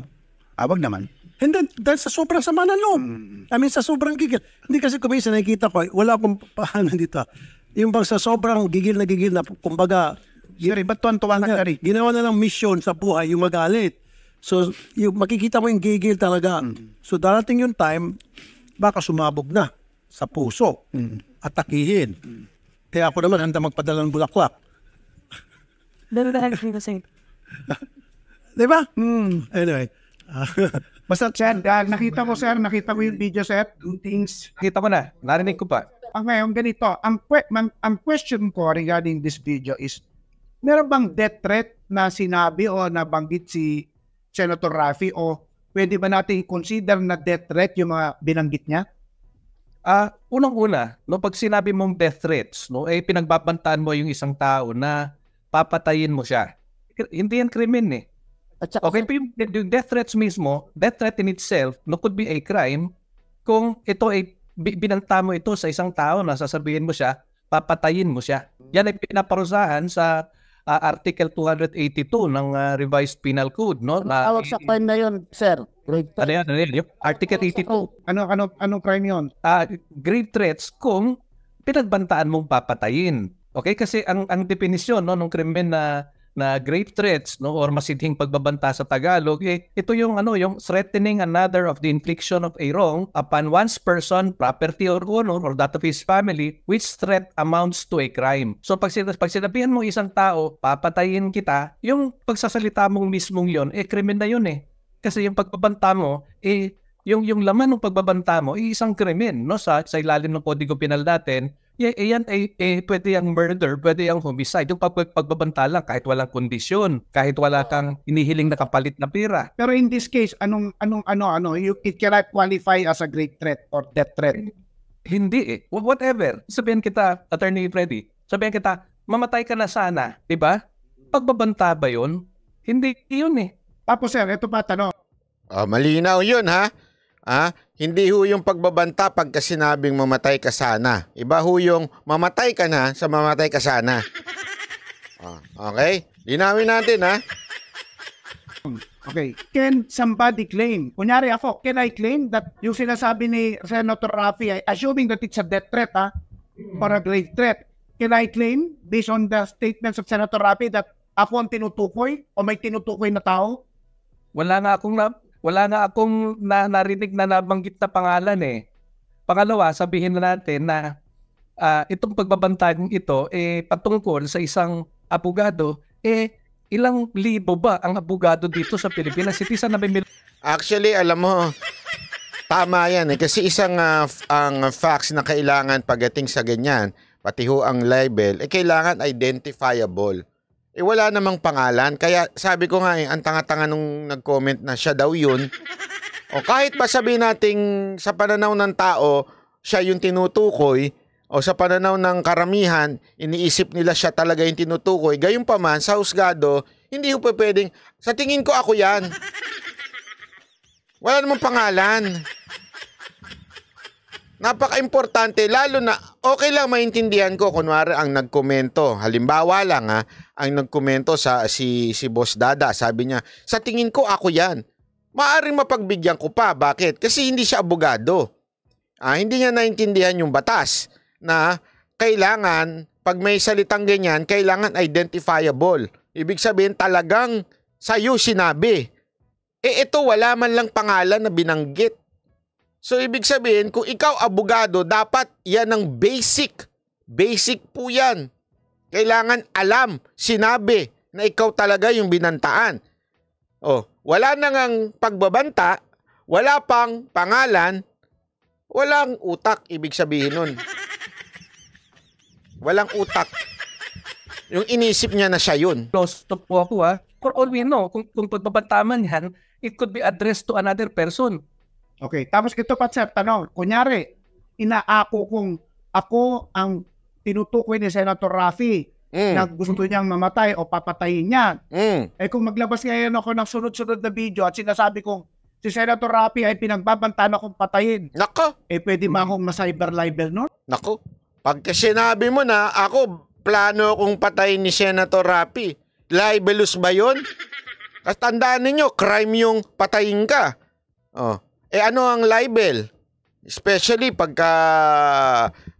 Awag ah, naman. Hindi, then, dahil sa sobrang sama ng loob. Mm. I mean, sa sobrang gigil. Hindi kasi kumisa, nakikita ko, eh, wala akong *laughs* paano dito. Ah. Yung bang sa sobrang gigil na gigil na, kumbaga, Sir, ba't tuwan-tuwa ka Gary? Ginawa na ng mission sa buhay yung magalit. So, yung, makikita mo yung gigil talaga. Mm. So, darating yung time, baka sumabog na sa puso. Mm. Atakihin. Mm. Kaya ako naman, handa magpadala ng bulaklak. *laughs* Di ba? Mm. Anyway. *laughs* Basta, Chad, uh, ah, nakita mo, sir, nakita mo yung video, sir. Things. Nakita ko na. Narinig ko pa. Okay, ah, ngayon, ganito. Ang, ang, ang question ko regarding this video is, meron bang death threat na sinabi o nabanggit si Senator Rafi o pwede ba natin consider na death threat yung mga binanggit niya? Ah, uh, unang-una, no pag sinabi mong death threats, no eh pinagbabantaan mo yung isang tao na papatayin mo siya. Hindi yan krimen eh. At saka, okay, pero yung, yung death threats mismo, death threat in itself no could be a crime kung ito ay binanta mo ito sa isang tao na sasabihin mo siya, papatayin mo siya. Yan ay pinaparusahan sa uh, Article 282 ng uh, Revised Penal Code, no? Na, Tawag sa crime na yun, sir. Grave ano yan? Ano yan? Article 82. Ano, ano, anong crime yun? Uh, grave threats kung pinagbantaan mong papatayin. Okay? Kasi ang, ang definisyon no, ng krimen na na great threats no or masidhing pagbabanta sa Tagalog eh, ito yung ano yung threatening another of the infliction of a wrong upon one's person property or honor or that of his family which threat amounts to a crime so pag, sin- pag sinabihan mo isang tao papatayin kita yung pagsasalita mong mismong yon eh krimen na yun eh kasi yung pagbabanta mo eh yung yung laman ng pagbabanta mo eh, isang krimen no sa sa ilalim ng kodigo penal natin Yeah, yan ay eh, eh, pwede yung murder, pwede yung homicide. Yung pag, pagbabanta lang kahit walang kondisyon, kahit wala kang inihiling na kapalit na pira. Pero in this case, anong anong ano ano, you, it cannot qualify as a great threat or death threat. Eh, hindi eh. Whatever. Sabihin kita, Attorney Freddy, sabihin kita, mamatay ka na sana, di ba? Pagbabanta ba yun? Hindi yun eh. Tapos sir, ito pa tanong. Oh, malinaw yun ha? Ah, hindi ho yung pagbabanta pagka sinabing mamatay ka sana. Iba ho yung mamatay ka na sa mamatay ka sana. Oh, *laughs* okay? Linawin natin ha. Okay. Can somebody claim? Kunyari ako, can I claim that yung sinasabi ni Senator Rafi, assuming that it's a death threat ha, or a grave threat, can I claim based on the statements of Senator Rafi that ako ang tinutukoy o may tinutukoy na tao? Wala na akong wala na akong na, narinig na nabanggit na pangalan eh. Pangalawa, sabihin na natin na uh, itong pagbabantayang ito eh patungkol sa isang abogado eh ilang libo ba ang abogado dito sa Pilipinas? Hindi sa namimil... Actually, alam mo, tama yan eh. Kasi isang uh, ang facts na kailangan pagdating sa ganyan, pati ho ang libel, eh kailangan identifiable. Eh wala namang pangalan. Kaya sabi ko nga eh, ang tanga-tanga nung nag-comment na siya daw yun. o kahit pa sabihin nating sa pananaw ng tao, siya yung tinutukoy, o sa pananaw ng karamihan, iniisip nila siya talaga yung tinutukoy. Gayun pa man, sa husgado, hindi ko pa pwedeng, sa tingin ko ako yan. Wala namang pangalan. Napaka-importante lalo na okay lang maintindihan ko kunwari ang nagkomento. Halimbawa lang ha, ang nagkomento sa si si Boss Dada, sabi niya, "Sa tingin ko ako 'yan." Maaring mapagbigyan ko pa. Bakit? Kasi hindi siya abogado. Ah, hindi niya naintindihan yung batas na kailangan pag may salitang ganyan, kailangan identifiable. Ibig sabihin talagang sa'yo sinabi. Eh ito wala man lang pangalan na binanggit. So ibig sabihin, kung ikaw abogado, dapat yan ang basic. Basic po yan. Kailangan alam, sinabi na ikaw talaga yung binantaan. Oh, wala nang ang pagbabanta, wala pang pangalan, walang utak ibig sabihin nun. Walang utak. Yung inisip niya na siya yun. Close to po ako ha. For all we know, kung, kung pagbabantaman yan, it could be addressed to another person. Okay, tapos ito pa, Chef, tanong. Kunyari, inaako kong ako ang tinutukoy ni Senator Rafi mm. na gusto niyang mamatay o papatayin niya. Mm. Eh kung maglabas ngayon ako ng sunod-sunod na video at sinasabi kong si Senator Rafi ay pinagbabantaan akong patayin. Nako! Eh pwede ba akong ma-cyber libel nun? Nako! Pagka sinabi mo na ako plano kong patayin ni Senator Rafi, libelous ba yun? Kasi tandaan ninyo, crime yung patayin ka. Oh. Eh ano ang libel? Especially pagka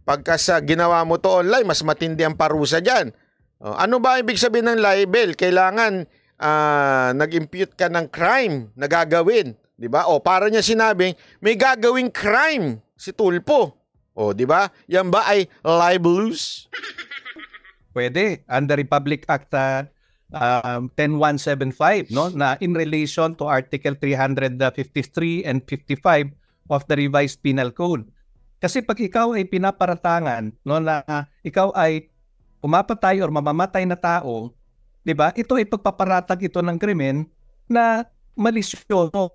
pagka sa ginawa mo to online, mas matindi ang parusa diyan. Oh, ano ba ibig sabihin ng libel? Kailangan uh, nag-impute ka ng crime na gagawin, 'di ba? O para niya sinabing may gagawing crime si Tulpo. O, 'di ba? Yan ba ay libelous? Pwede under Republic Act uh, um, 10175 no na in relation to article 353 and 55 of the revised penal code kasi pag ikaw ay pinaparatangan no na uh, ikaw ay pumapatay or mamamatay na tao 'di ba ito ay pagpaparatag ito ng krimen na malisyoso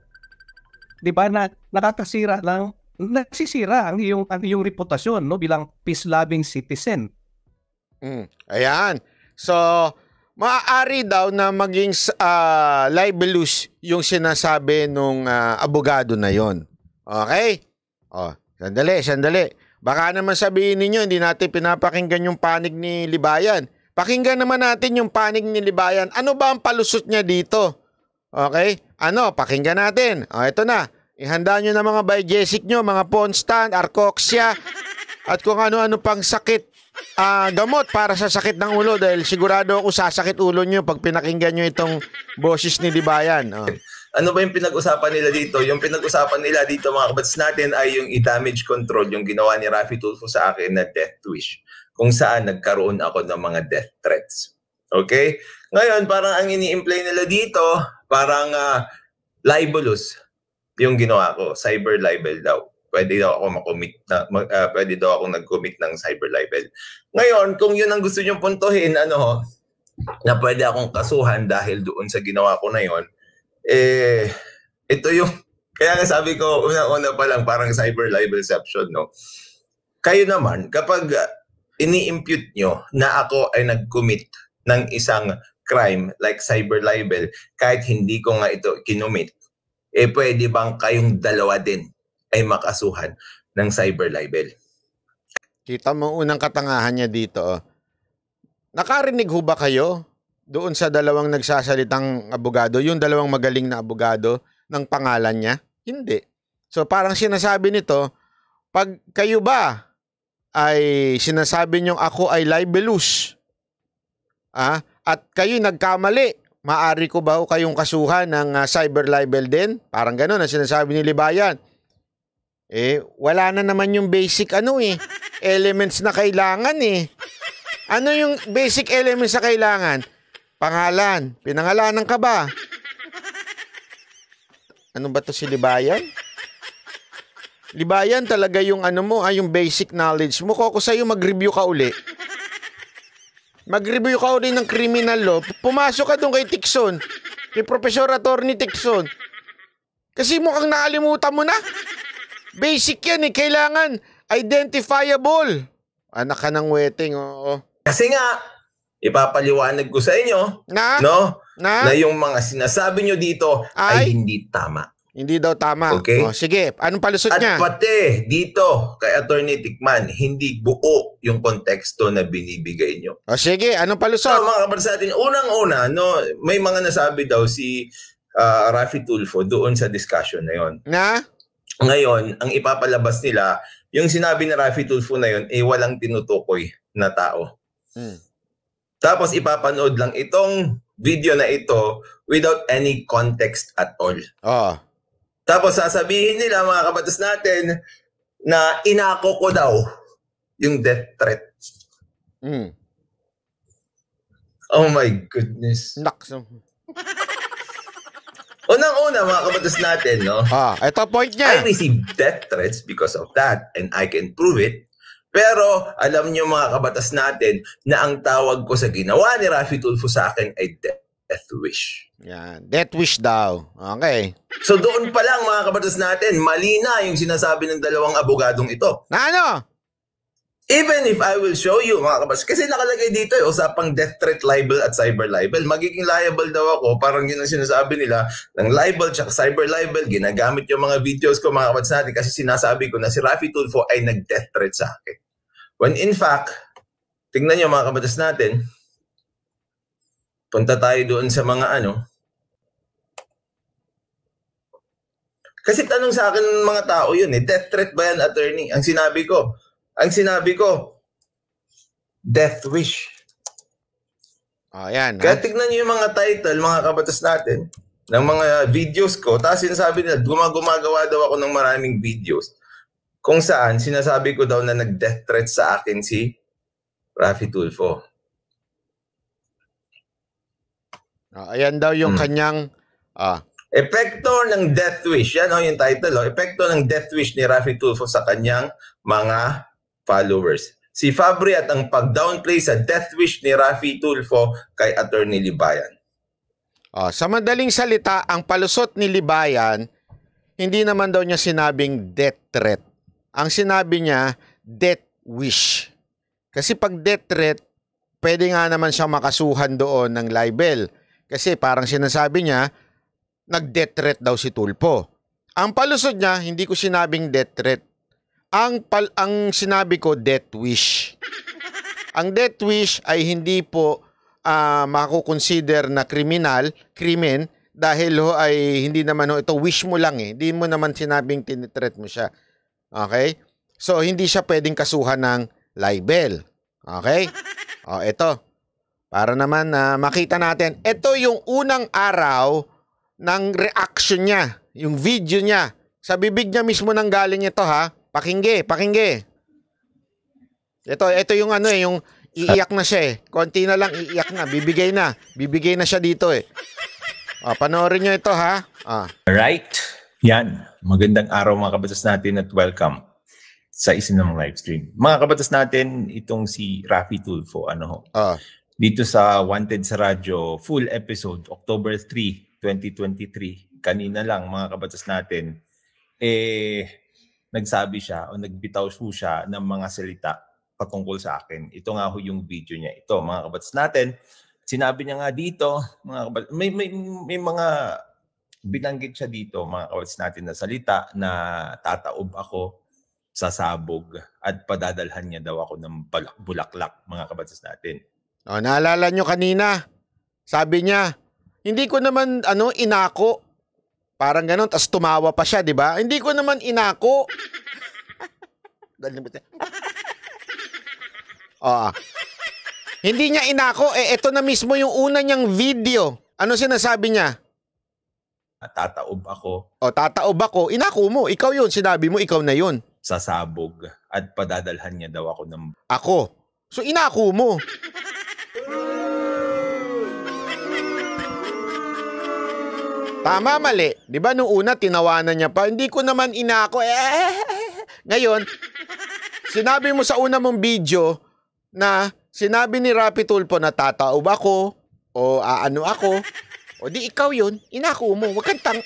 'di ba na nakakasira lang nagsisira ang iyong ang iyong reputasyon no bilang peace loving citizen mm ayan so Maaari daw na maging uh, libelous yung sinasabi nung uh, abogado na yon. Okay? Oh, sandali, sandali. Baka naman sabihin niyo hindi natin pinapakinggan yung panig ni Libayan. Pakinggan naman natin yung panig ni Libayan. Ano ba ang palusot niya dito? Okay? Ano? Pakinggan natin. oh, ito na. Ihanda nyo na mga biegesic nyo, mga Ponstan, Arcoxia, at kung ano-ano pang sakit uh, gamot para sa sakit ng ulo dahil sigurado ako sasakit ulo nyo pag pinakinggan nyo itong boses ni Dibayan. Oh. Ano ba yung pinag-usapan nila dito? Yung pinag-usapan nila dito mga kabats natin ay yung i-damage control, yung ginawa ni Rafi Tulfo sa akin na death wish, kung saan nagkaroon ako ng mga death threats. Okay? Ngayon, parang ang ini-imply nila dito, parang uh, libelous yung ginawa ko, cyber libel daw pwede daw ako makomit na uh, pwede daw ako nag-commit ng cyber libel. Ngayon, kung 'yun ang gusto niyo puntuhin, ano, na pwede akong kasuhan dahil doon sa ginawa ko na 'yon, eh ito yung *laughs* kaya nga sabi ko una-una pa lang parang cyber libelception, no. Kayo naman kapag ini-impute nyo na ako ay nag-commit ng isang crime like cyber libel kahit hindi ko nga ito kinumit, eh pwede bang kayong dalawa din ay makasuhan ng cyber libel. Kita mo unang katangahan niya dito. Oh. Nakarinig ho ba kayo doon sa dalawang nagsasalitang abogado, yung dalawang magaling na abogado ng pangalan niya? Hindi. So parang sinasabi nito, pag kayo ba ay sinasabi niyong ako ay libelous, ah, at kayo nagkamali, maari ko ba ho kayong kasuhan ng uh, cyber libel din? Parang gano'n ang sinasabi ni Libayan eh, wala na naman yung basic ano eh. Elements na kailangan eh. Ano yung basic elements na kailangan? Pangalan. Pinangalanan ka ba? Ano ba to si Libayan? Libayan talaga yung ano mo, ay ah, yung basic knowledge mo. Koko sa'yo mag-review ka uli. Mag-review ka uli ng criminal law. Pumasok ka doon kay Tikson. Kay Professor Attorney Tikson. Kasi mukhang naalimutan mo na. Basic yan eh. Kailangan identifiable. Anak ka ng wedding, oo. Kasi nga, ipapaliwanag ko sa inyo, na? no? Na? na yung mga sinasabi nyo dito ay, ay hindi tama. Hindi daw tama. Okay? O, oh, sige, anong palusot At niya? At pati dito kay Attorney Tikman, hindi buo yung konteksto na binibigay nyo. O oh, sige, anong palusot? So, mga kabarsatin, unang-una, no, may mga nasabi daw si uh, Rafi Tulfo doon sa discussion na yon. Na? Ngayon, ang ipapalabas nila, yung sinabi ni Rafi Tulfo na yun, eh walang tinutukoy na tao. Hmm. Tapos ipapanood lang itong video na ito without any context at all. Ah. Tapos sasabihin nila mga kabatas natin na inako ko daw yung death threat. Mm. Oh my goodness. Nakso. Unang-una, mga kabatas natin, no? Ah, ito point niya. I receive death threats because of that and I can prove it. Pero alam niyo mga kabatas natin na ang tawag ko sa ginawa ni Rafi Tulfo sa akin ay death wish. Yan. Death wish daw. Okay. So doon pa lang mga kabatas natin, mali na yung sinasabi ng dalawang abogadong ito. Na ano? Even if I will show you, mga kabas, kasi nakalagay dito eh, usapang death threat libel at cyber libel. Magiging liable daw ako, parang yun ang sinasabi nila, ng libel at cyber libel, ginagamit yung mga videos ko, mga kabas natin, kasi sinasabi ko na si Rafi Tulfo ay nag-death threat sa akin. When in fact, tingnan nyo mga kabatas natin, punta tayo doon sa mga ano, kasi tanong sa akin ng mga tao yun eh, death threat ba yan attorney? Ang sinabi ko, ang sinabi ko, Death Wish. Oh, yan. Kaya tignan nyo yung mga title, mga kabatas natin, ng mga videos ko. Tapos sinasabi nila, gumagumagawa daw ako ng maraming videos. Kung saan, sinasabi ko daw na nag-death threat sa akin si Rafi Tulfo. Oh, ayan daw yung hmm. kanyang... Ah. Epekto ng death wish. Yan o oh, yung title. Oh. Epekto ng death wish ni Rafi Tulfo sa kanyang mga followers. Si Fabri at ang pag-downplay sa death wish ni Rafi Tulfo kay Attorney Libayan. Oh, sa madaling salita, ang palusot ni Libayan, hindi naman daw niya sinabing death threat. Ang sinabi niya, death wish. Kasi pag death threat, pwede nga naman siya makasuhan doon ng libel. Kasi parang sinasabi niya, nag-death threat daw si Tulpo. Ang palusot niya, hindi ko sinabing death threat. Ang, pal ang sinabi ko, death wish. Ang death wish ay hindi po uh, ah, makukonsider na kriminal, krimen, dahil ho ay hindi naman ho, ito wish mo lang eh. Hindi mo naman sinabing tinitreat mo siya. Okay? So, hindi siya pwedeng kasuhan ng libel. Okay? O, ito. Para naman na uh, makita natin, ito yung unang araw ng reaction niya, yung video niya. Sa bibig niya mismo nang galing ito ha. Pakinggi, pakinggi. Ito, ito yung ano eh, yung iiyak na siya eh. Konti na lang iiyak na, bibigay na. Bibigay na siya dito eh. Ah, panoorin niyo ito ha. Ah. Right. Yan. Magandang araw mga kabatas natin at welcome sa isin ng live stream. Mga kabatas natin, itong si Rafi Tulfo ano ho. Ah. Dito sa Wanted sa Radyo full episode October 3, 2023. Kanina lang mga kabatas natin eh nagsabi siya o nagbitaw po siya ng mga salita patungkol sa akin. Ito nga ho yung video niya. Ito, mga kabats natin. Sinabi niya nga dito, mga kabats, may, may, may mga binanggit siya dito, mga kabats natin na salita na tataob ako sasabog at padadalhan niya daw ako ng bulaklak, mga kabats natin. Oh, naalala nyo kanina, sabi niya, hindi ko naman ano inako Parang ganun, tas tumawa pa siya, di ba? Hindi ko naman inako. Oo. Hindi niya inako. Eh, ito na mismo yung una niyang video. Ano sinasabi niya? Tataob ako. O, tataob ako. Inako mo. Ikaw yun. Sinabi mo, ikaw na yun. Sasabog. At padadalhan niya daw ako ng... Ako? So, inako mo. Tama, mali. Di ba nung una, tinawanan niya pa, hindi ko naman inako. Eh, eh, eh, eh ngayon, sinabi mo sa una mong video na sinabi ni Rapi Tulpo na tataob ako o aano ako. O di ikaw yun, inako mo. Huwag kang tang...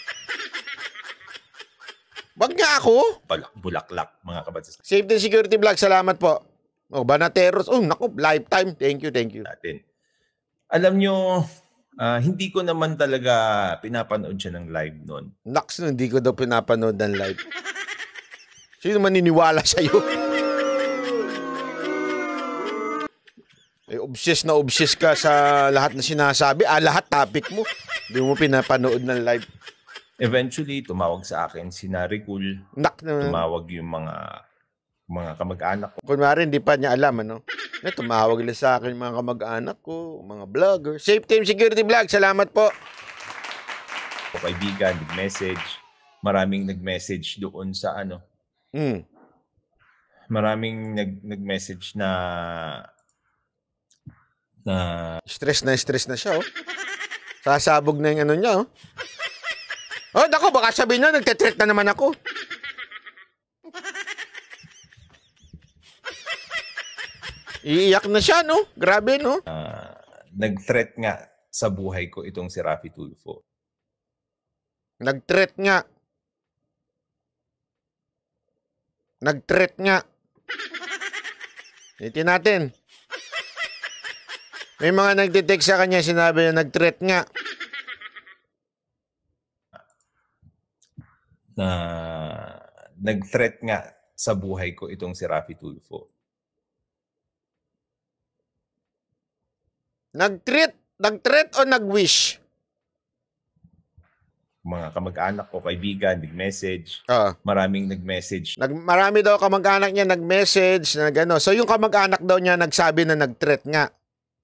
Wag nga ako. bulaklak, mga kabatas. Safety and Security Vlog, salamat po. O, Banateros. Oh, naku, lifetime. Thank you, thank you. Natin. Alam nyo, Uh, hindi ko naman talaga pinapanood siya ng live noon. Naks, hindi ko daw pinapanood ng live. Sino maniniwala iyo? eh, obsessed na obsessed ka sa lahat na sinasabi. Ah, lahat topic mo. Hindi mo pinapanood ng live. Eventually, tumawag sa akin si Naricul. Nak na. Tumawag yung mga mga kamag-anak ko. Kunwari, hindi pa niya alam, ano? Eh, na, tumawag nila sa akin mga kamag-anak ko, mga vlogger. Safe Team Security Vlog, salamat po. O kaibigan, nag-message. Maraming nag-message doon sa ano. Mm. Maraming nag- nag-message na na stress na stress na siya, oh. Sasabog na yung ano niya, oh. Oh, dako, baka sabihin niya, nagtitrick na naman ako. Iiyak na siya, no? Grabe, no? Uh, nag-threat nga sa buhay ko itong si Rafi Tulfo. Nag-threat nga. Nag-threat nga. Itin natin. May mga nagtitext sa kanya, sinabi na nag-threat nga. Na nag-threat nga sa buhay ko itong si Rafi Tulfo. Nag-treat, nag-treat o nag-wish? Mga kamag-anak ko, kaibigan, nag-message. Uh, maraming nag-message. Nag marami daw kamag-anak niya nag-message na gano. So yung kamag-anak daw niya nagsabi na nag-treat nga.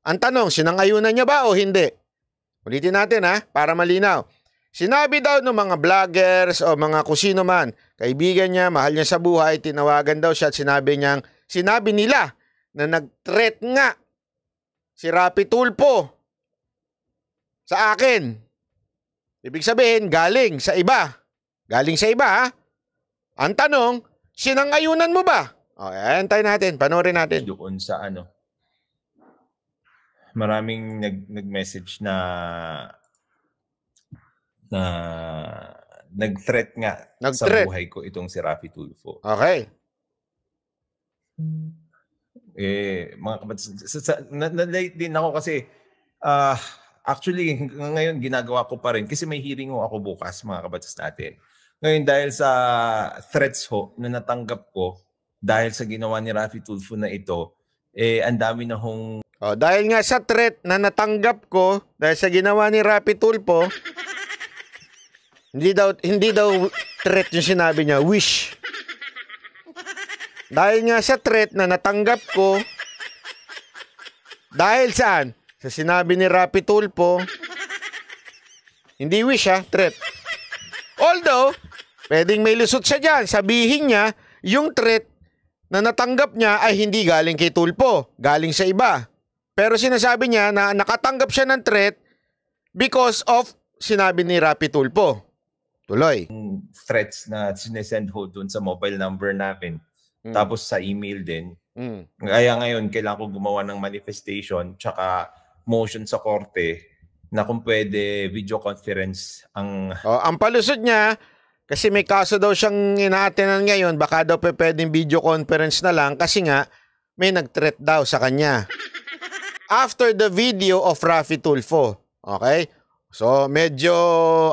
Ang tanong, sinangayunan niya ba o hindi? Ulitin natin ha, para malinaw. Sinabi daw ng mga vloggers o mga kusino man, kaibigan niya, mahal niya sa buhay, tinawagan daw siya at sinabi niyang, sinabi nila na nag-threat nga si Rapi Tulpo sa akin. Ibig sabihin, galing sa iba. Galing sa iba, ha? Ang tanong, sinangayunan mo ba? O, antay natin. Panoorin natin. Doon sa ano, maraming nag, nag-message na na nag-threat nga nag-threat. sa buhay ko itong si Rafi Tulfo. Okay eh, mga kabataan, na-late din ako kasi uh, actually ngayon ginagawa ko pa rin kasi may hearing ako bukas mga kabatas natin. Ngayon dahil sa threats ho na natanggap ko dahil sa ginawa ni Rafi Tulfo na ito, eh ang dami na hong... Oh, dahil nga sa threat na natanggap ko dahil sa ginawa ni Rafi Tulfo, *laughs* hindi daw hindi daw threat yung sinabi niya, wish. Dahil nga sa threat na natanggap ko, dahil saan? Sa sinabi ni Rapi Tulpo, hindi wish ha, threat. Although, pwedeng may lusot siya dyan. Sabihin niya, yung threat na natanggap niya ay hindi galing kay Tulpo, galing sa iba. Pero sinasabi niya na nakatanggap siya ng threat because of sinabi ni Rapi Tulpo. Tuloy. Threats na sinesend ho dun sa mobile number namin Mm. Tapos sa email din. Mm. Kaya ngayon, kailangan ko gumawa ng manifestation tsaka motion sa korte na kung pwede video conference ang... Oh, ang palusot niya, kasi may kaso daw siyang inaatenan ngayon, baka daw pwedeng video conference na lang kasi nga may nag-threat daw sa kanya. *laughs* After the video of Rafi Tulfo. Okay? So medyo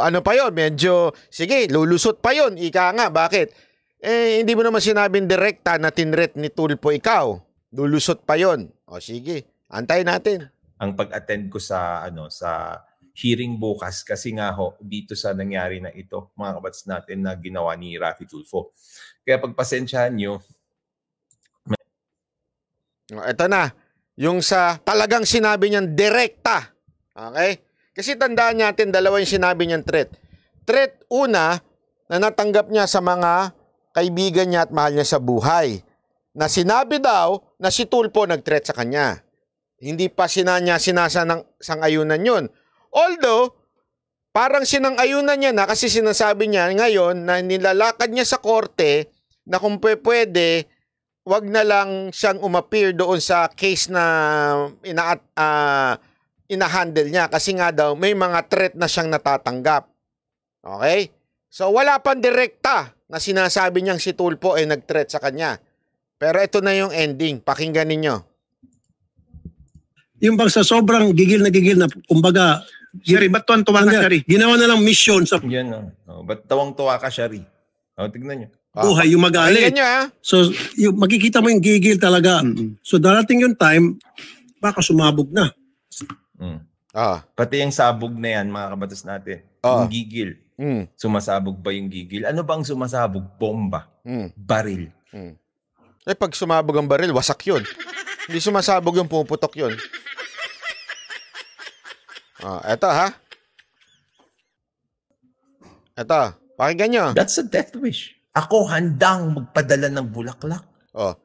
ano pa yon Medyo sige, lulusot pa yon Ika nga, bakit? Eh, hindi mo naman sinabing direkta na tinret ni Tulpo ikaw. Lulusot pa yon. O sige, antayin natin. Ang pag-attend ko sa ano sa hearing bukas kasi nga ho dito sa nangyari na ito mga kabats natin na ginawa ni Rafi Tulfo. Kaya pagpasensyahan nyo. Ito na, yung sa talagang sinabi niyang direkta. Okay? Kasi tandaan natin dalawa yung sinabi niyang threat. Threat una na natanggap niya sa mga kaibigan niya at mahal niya sa buhay na sinabi daw na si Tulpo nag-threat sa kanya. Hindi pa sinanya sinasanang sangayunan yun. Although, parang sinangayunan niya na kasi sinasabi niya ngayon na nilalakad niya sa korte na kung pwede, wag na lang siyang umappear doon sa case na ina uh, inahandle niya kasi nga daw may mga threat na siyang natatanggap. Okay? So wala pang direkta na sinasabi niyang si Tulpo ay nag-threat sa kanya. Pero ito na yung ending. Pakinggan ninyo. Yung bang sa sobrang gigil na gigil na, kumbaga... Shari, ba't tuwang tuwa ka, Shari? Ginawa na lang mission sa... Yan na. Ah. Oh, ba't tuwang tuwa ka, Shari? Oh, tignan niyo. Ah, buhay yung magalit. Niyo, ha? Ah. So, yung, makikita mo yung gigil talaga. Mm-hmm. So, darating yung time, baka sumabog na. Mm. Ah. Pati yung sabog na yan, mga kabatas natin. Ah. Yung gigil. Mm. Sumasabog ba yung gigil? Ano bang sumasabog? Bomba. Mm. Baril. Mm. Eh, pag sumabog ang baril, wasak yun. Hindi sumasabog yung pumuputok yun. Ah, eto ha. Eto, pakinggan nyo. That's a death wish. Ako handang magpadala ng bulaklak. Oh.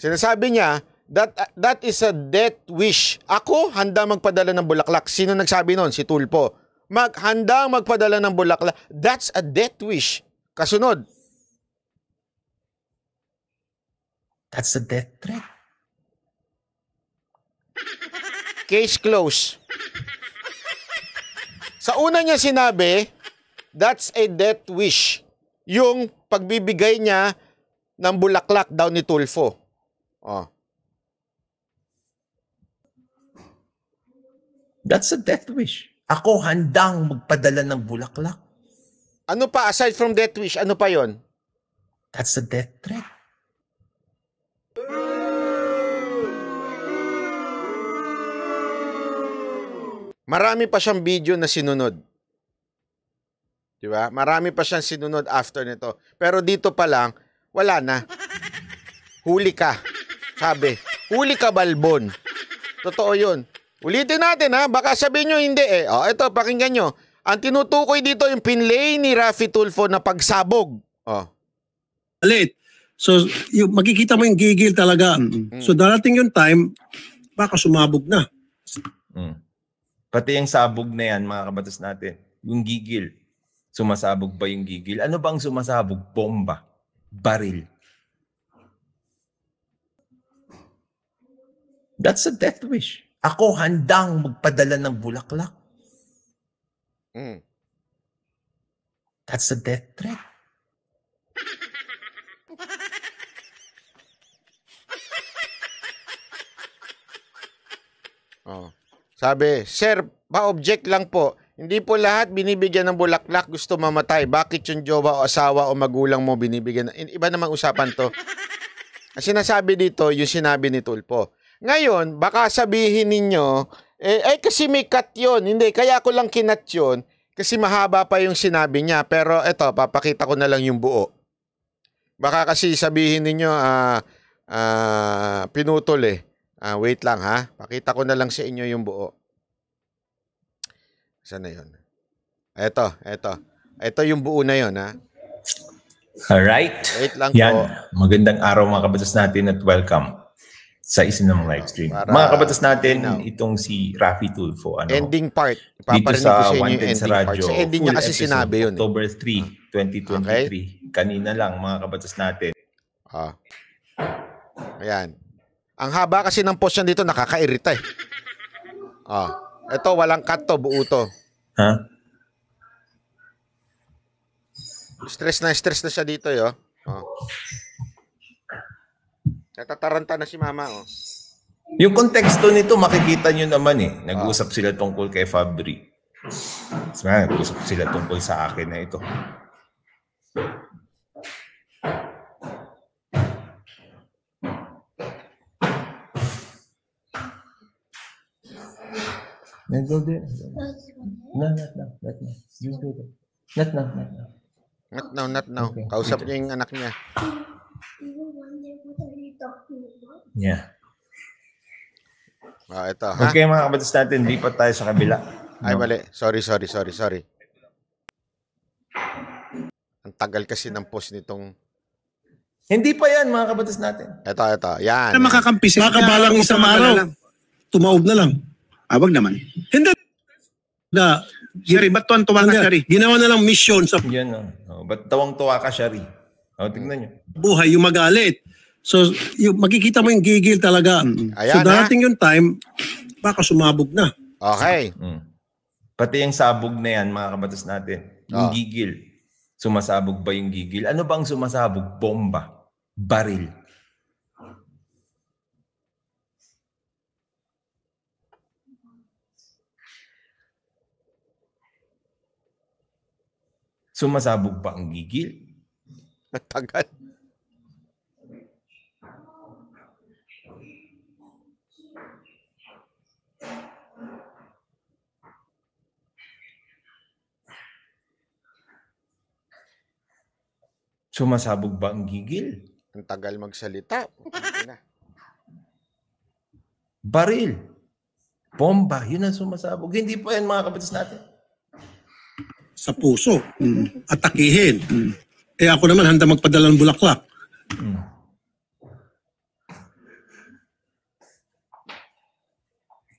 Sinasabi niya, that that is a death wish. Ako handa magpadala ng bulaklak. Sino nagsabi noon? Si Tulpo maghandang magpadala ng bulaklak. That's a death wish. Kasunod. That's a death threat. Case closed. Sa una niya sinabi, that's a death wish. Yung pagbibigay niya ng bulaklak daw ni Tulfo. Oh. That's a death wish. Ako handang magpadala ng bulaklak. Ano pa, aside from death wish, ano pa yon? That's a death threat. Marami pa siyang video na sinunod. Di ba? Marami pa siyang sinunod after nito. Pero dito pa lang, wala na. Huli ka. Sabi, huli ka balbon. Totoo yun. Ulitin natin ha, baka sabihin nyo hindi eh. O, oh, ito, pakinggan nyo. Ang tinutukoy dito yung pinlay ni Rafi Tulfo na pagsabog. O. Oh. Alit. So, yung, makikita mo yung gigil talaga. Mm-hmm. So, darating yung time, baka sumabog na. Mm. Pati yung sabog na yan, mga kabatas natin, yung gigil. Sumasabog ba yung gigil? Ano bang sumasabog? Bomba. Baril. That's a death wish. Ako handang magpadala ng bulaklak. Mm. That's a death threat. *laughs* Oh. Sabi, Sir, pa-object lang po. Hindi po lahat binibigyan ng bulaklak gusto mamatay. Bakit yung jowa o asawa o magulang mo binibigyan? Iba namang usapan to. Ang sinasabi dito, yung sinabi ni Tulpo. Ngayon, baka sabihin ninyo, eh, ay kasi may cut yun. Hindi, kaya ko lang kinat yun kasi mahaba pa yung sinabi niya. Pero eto, papakita ko na lang yung buo. Baka kasi sabihin ninyo, ah, uh, uh, pinutol eh. Uh, wait lang ha. Pakita ko na lang sa inyo yung buo. Saan na yun? Eto, eto. Eto yung buo na yun ha. Alright. Wait lang Yan. po. Magandang araw mga kabatas natin at welcome sa isa ng live stream. Para, Mga kabatas natin, you know, itong si Rafi Tulfo. Ano, ending part. Dito sa ko sa inyo ending sa radio, part. Sa ending niya kasi episode, sinabi yun. Eh. October 3, 2023. Ah, okay. Kanina lang, mga kabatas natin. Ah. Ayan. Ang haba kasi ng post niya dito, nakakairita eh. Ah. Ito, walang cut to, buo to. Ha? Huh? Stress na stress na siya dito, yo. Eh, oh. Ah. Natataranta na si mama, oh. Yung konteksto nito, makikita nyo naman eh. Nag-usap oh. sila tungkol kay Fabri. Nag-usap sila tungkol sa akin na ito. Then go there. No, not now. Not now. Just go there. Not now. Not now. Not now. Not now. Okay. Kausap niya yung anak niya. Yeah. Ah, ito. Ha? Okay, mga kabatas natin, di pa tayo sa kabila. Ay, mali. Sorry, sorry, sorry, sorry. Ang tagal kasi ng post nitong... Hindi pa yan, mga kabatas natin. Ito, ito. Yan. Na Makabalang isang araw. Na Tumaob na lang. Awag ah, naman. Hindi. Na, Shari, ba't tuwang tuwa ka, Shari? Ginawa na lang mission sa... Yan, oh. oh ba't tawang tuwa ka, Shari? Oh, tingnan nyo. Buhay, yung magalit. So, yung, makikita mo yung gigil talaga. Mm-hmm. Ayan, so, darating ha? yung time, baka sumabog na. Okay. Mm. Pati yung sabog na yan, mga kabatas natin. Yung oh. gigil. Sumasabog ba yung gigil? Ano bang sumasabog? Bomba. Baril. Sumasabog ba ang gigil? Matagal. Sumasabog ba ang gigil? Ang tagal magsalita. Baril. Bomba. Yun ang sumasabog. Hindi pa yan mga kapatid natin. Sa puso. Mm. Atakihin. Mm. Eh ako naman handa magpadala ng bulaklak. Mm.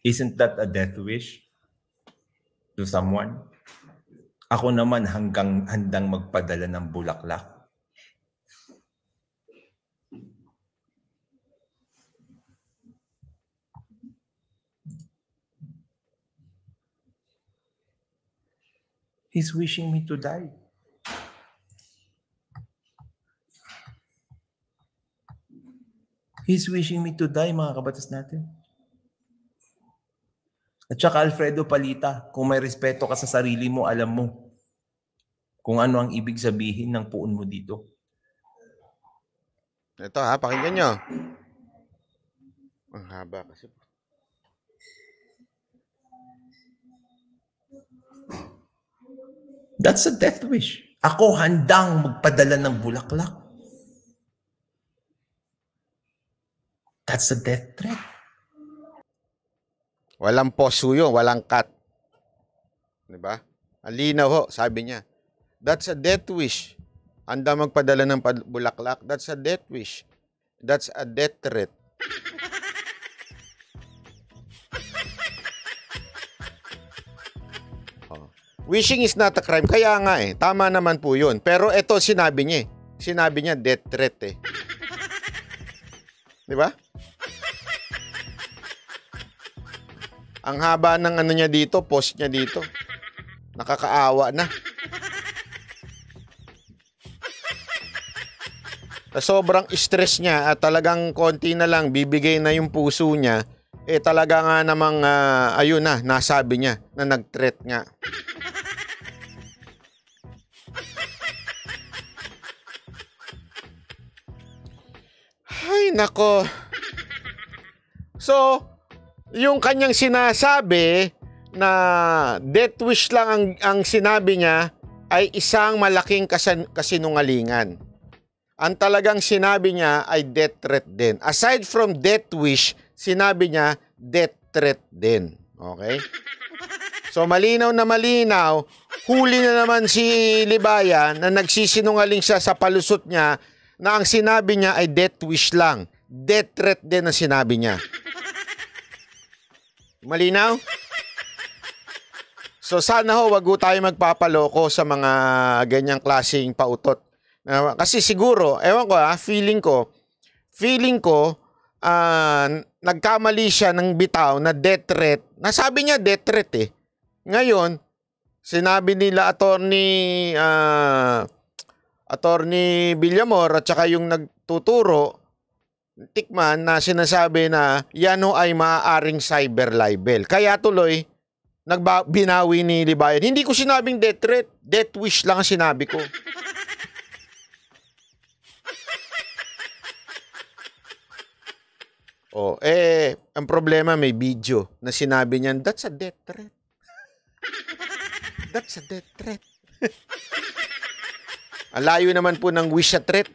Isn't that a death wish to someone? Ako naman hanggang handang magpadala ng bulaklak. He's wishing me to die. He's wishing me to die, mga kabatas natin. At saka Alfredo Palita, kung may respeto ka sa sarili mo, alam mo kung ano ang ibig sabihin ng puon mo dito. Ito ha, pakinggan nyo. Ang haba kasi. That's a death wish. Ako handang magpadala ng bulaklak. That's a death threat. Walang poso yun, walang cut. Di ba? Alinaw ho, sabi niya. That's a death wish. Anda magpadala ng bulaklak. That's a death wish. That's a death threat. Wishing is not a crime. Kaya nga eh, tama naman po yun. Pero ito sinabi niya eh. Sinabi niya death threat eh. Di ba? Ang haba ng ano niya dito, post niya dito. Nakakaawa na. Sobrang stress niya at talagang konti na lang bibigay na yung puso niya. Eh talaga nga namang uh, ayun na, nasabi niya na nag-threat nga. nako. So, yung kanyang sinasabi na death wish lang ang, ang sinabi niya ay isang malaking kasan, kasinungalingan. Ang talagang sinabi niya ay death threat din. Aside from death wish, sinabi niya death threat din. Okay? So malinaw na malinaw, huli na naman si Libaya na nagsisinungaling siya sa palusot niya na ang sinabi niya ay death wish lang. Death threat din ang sinabi niya. Malinaw? So sana ho, wag ho tayo magpapaloko sa mga ganyang klaseng pautot. kasi siguro, ewan ko ha, ah, feeling ko, feeling ko, uh, nagkamali siya ng bitaw na death threat. Nasabi niya death threat eh. Ngayon, sinabi nila attorney uh, Attorney Villamor at saka yung nagtuturo tikman na sinasabi na yan ay maaaring cyber libel. Kaya tuloy, nagbinawi ni Libayan. Hindi ko sinabing death threat, death wish lang ang sinabi ko. *laughs* oh, eh, ang problema may video na sinabi niyan, that's a death threat. *laughs* That's a death threat. *laughs* Ang layo naman po ng wish a threat.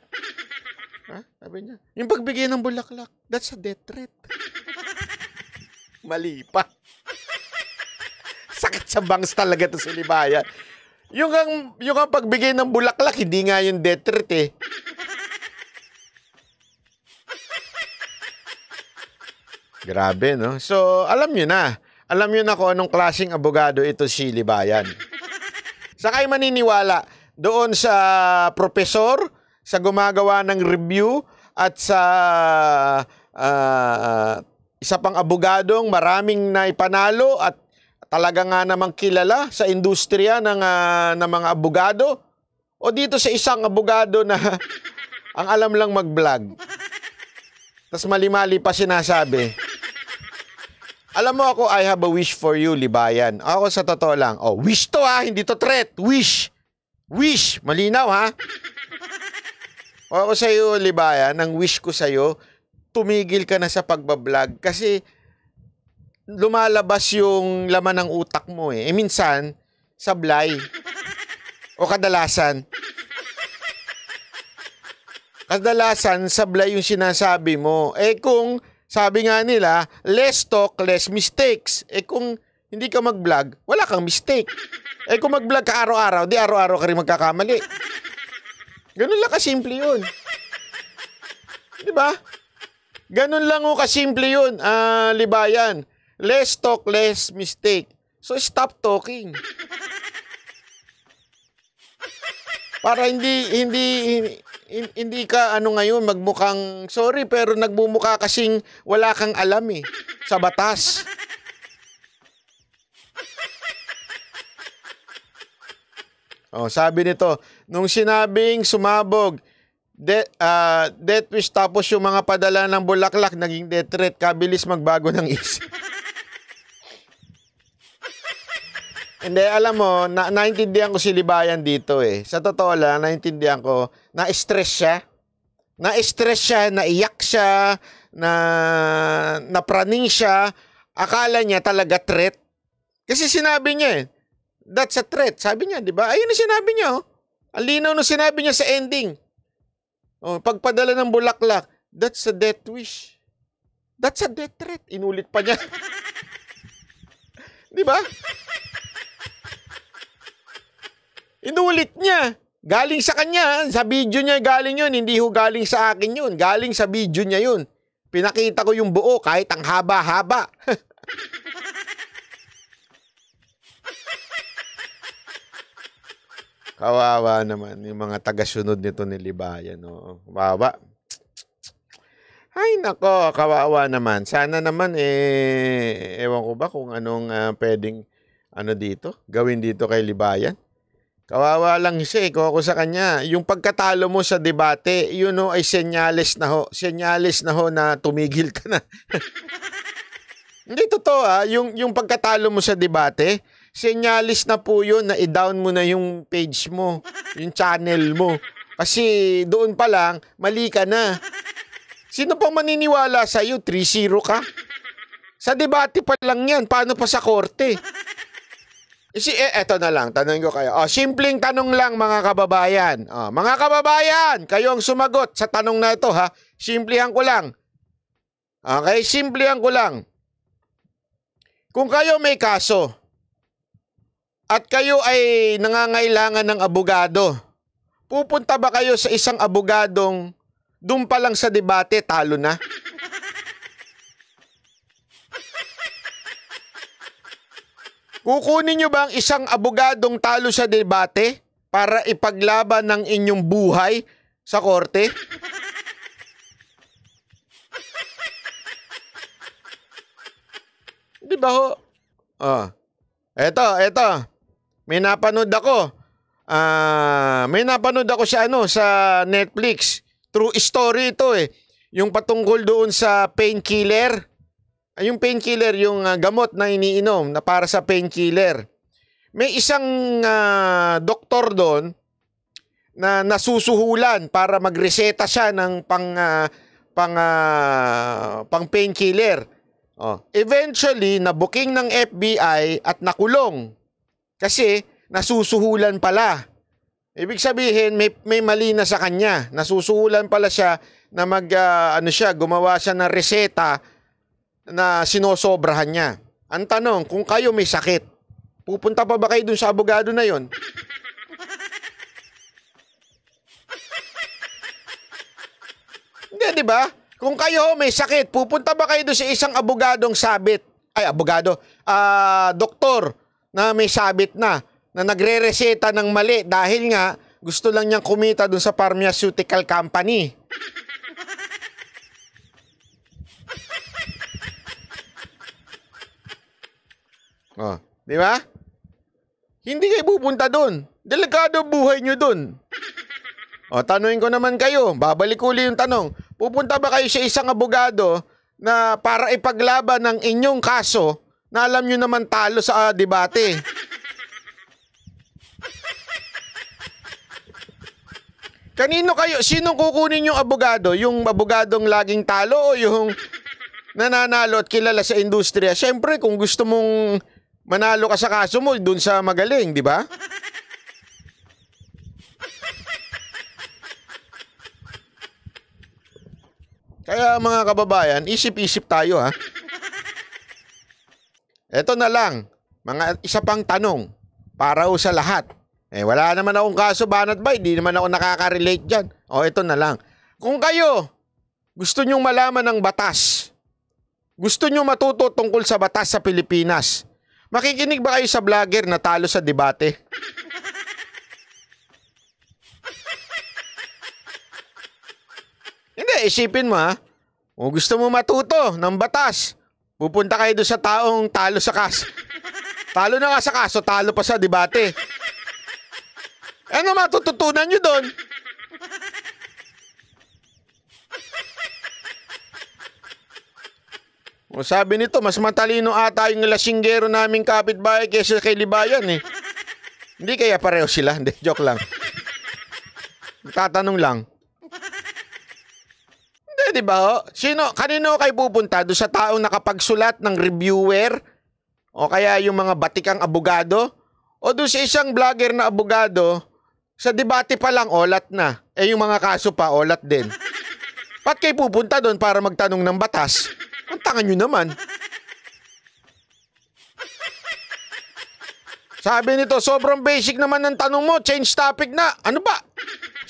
Ha? Sabi niya, yung pagbigay ng bulaklak, that's a death threat. Mali pa. Sakit sa bangs talaga to si Libayan. Yung ang, yung ang pagbigay ng bulaklak, hindi nga yung death threat eh. Grabe, no? So, alam nyo na. Alam nyo na kung anong klaseng abogado ito si Libayan. Saka kayo maniniwala, doon sa profesor, sa gumagawa ng review at sa uh, isa pang abogadong maraming naipanalo at talaga nga namang kilala sa industriya ng, uh, ng mga abogado o dito sa isang abogado na *laughs* ang alam lang mag-vlog. tas mali-mali pa sinasabi. Alam mo ako, I have a wish for you, libayan. Ako sa totoo lang. Oh, wish to ha, ah, hindi to threat. Wish. Wish! Malinaw, ha? *laughs* o ako sa'yo, Libaya, ng wish ko sa'yo, tumigil ka na sa pagbablog kasi lumalabas yung laman ng utak mo eh. E minsan, sablay. O kadalasan. Kadalasan, sablay yung sinasabi mo. Eh kung, sabi nga nila, less talk, less mistakes. Eh kung hindi ka mag-vlog, wala kang mistake. Eh kung mag-vlog ka araw-araw, di araw-araw ka rin magkakamali. Ganun lang kasimple yun. Di ba? Ganun lang ho kasimple yun, uh, libayan. Less talk, less mistake. So stop talking. Para hindi hindi hindi ka ano ngayon magmukhang sorry pero nagmumukha kasing wala kang alam eh sa batas. Oh, sabi nito, nung sinabing sumabog, de, uh, death wish tapos yung mga padala ng bulaklak naging death threat, kabilis magbago ng isip. *laughs* Hindi, alam mo, na naintindihan ko si Libayan dito eh. Sa totoo lang, naintindihan ko, na-stress siya. Na-stress siya, naiyak siya, na napraning siya. Akala niya talaga threat. Kasi sinabi niya eh, That's a threat. Sabi niya, di ba? Ayun na sinabi niya. Oh. Ang linaw nung sinabi niya sa ending. Oh, pagpadala ng bulaklak, that's a death wish. That's a death threat. Inulit pa niya. *laughs* di ba? Inulit niya. Galing sa kanya, sa video niya galing yun, hindi ho galing sa akin yun, galing sa video niya yun. Pinakita ko yung buo kahit ang haba-haba. *laughs* Kawawa naman yung mga tagasunod nito ni Libayan. Oo. Kawawa. Ay nako, kawawa naman. Sana naman eh ewan ko ba kung anong uh, pwedeng ano dito, gawin dito kay Libayan. Kawawa lang siya eh, ko sa kanya. Yung pagkatalo mo sa debate, you know, ay senyales na ho, senyales na ho na tumigil ka na. *laughs* Hindi totoo ah, yung, yung pagkatalo mo sa debate, Senyalis na po yun na i-down mo na yung page mo, yung channel mo. Kasi doon pa lang, mali ka na. Sino pang maniniwala sa'yo? 3-0 ka? Sa debate pa lang yan, paano pa sa korte? E si, eh, eto na lang, tanong ko kayo. Oh, simpleng tanong lang mga kababayan. Oh, mga kababayan, kayo ang sumagot sa tanong na ito ha. Simplihan ko lang. Okay, simplihan ko lang. Kung kayo may kaso, at kayo ay nangangailangan ng abogado, pupunta ba kayo sa isang abogadong doon pa lang sa debate talo na? Kukunin nyo ba ang isang abogadong talo sa debate para ipaglaban ng inyong buhay sa korte? Di ba ho? Oh. Eto, eto. May napanood ako. Uh, may napanood ako sa ano sa Netflix. True story ito eh. Yung patungkol doon sa painkiller. Ay ah, yung painkiller yung uh, gamot na iniinom na para sa painkiller. May isang uh, doktor doon na nasusuhulan para magreseta siya ng pang uh, pang uh, pang painkiller. Oh. Eventually, nabuking ng FBI at nakulong. Kasi nasusuhulan pala. Ibig sabihin may may mali na sa kanya. Nasusuhulan pala siya na mag uh, ano siya, gumawa siya ng reseta na sinosobrahan niya. Ang tanong, kung kayo may sakit, pupunta pa ba kayo dun sa abogado na yon? *laughs* Hindi, di ba? Kung kayo may sakit, pupunta ba kayo doon sa isang abogadong sabit? Ay, abogado. Ah, uh, doktor na may sabit na na nagre-reseta ng mali dahil nga gusto lang niyang kumita dun sa pharmaceutical company. *laughs* Oh, di ba? Hindi kayo pupunta doon. Delikado buhay niyo doon. Oh, tanungin ko naman kayo. Babalik uli yung tanong. Pupunta ba kayo sa isang abogado na para ipaglaban ng inyong kaso na alam nyo naman talo sa uh, debate. Kanino kayo, sinong kukunin yung abogado? Yung abogadong laging talo o yung nananalo at kilala sa industriya? Siyempre, kung gusto mong manalo ka sa kaso mo, dun sa magaling, di ba? Kaya mga kababayan, isip-isip tayo ha. Ito na lang, mga isa pang tanong para sa lahat. Eh wala naman akong kaso banat ba, hindi naman ako nakaka-relate diyan. O ito na lang. Kung kayo gusto niyo malaman ng batas, gusto niyo matuto tungkol sa batas sa Pilipinas, makikinig ba kayo sa vlogger na talo sa debate? *laughs* hindi, isipin mo ha. O gusto mo matuto ng batas, Pupunta kayo doon sa taong talo sa kaso. *laughs* Talo na nga sa kaso, talo pa sa debate. Ano matututunan nyo doon? O sabi nito, mas matalino ata yung lasinggero naming kapitbahay kaysa kay Libayan eh. Hindi kaya pareho sila. Hindi, joke lang. Tatanong lang. Eh, di ba? Oh? Sino, kanino kayo pupunta? do sa taong nakapagsulat ng reviewer? O kaya yung mga batikang abogado? O do sa isang vlogger na abogado, sa debate pa lang, olat na. Eh, yung mga kaso pa, olat din. Pat kay pupunta doon para magtanong ng batas? Ang tanga niyo naman. Sabi nito, sobrang basic naman ng tanong mo. Change topic na. Ano ba?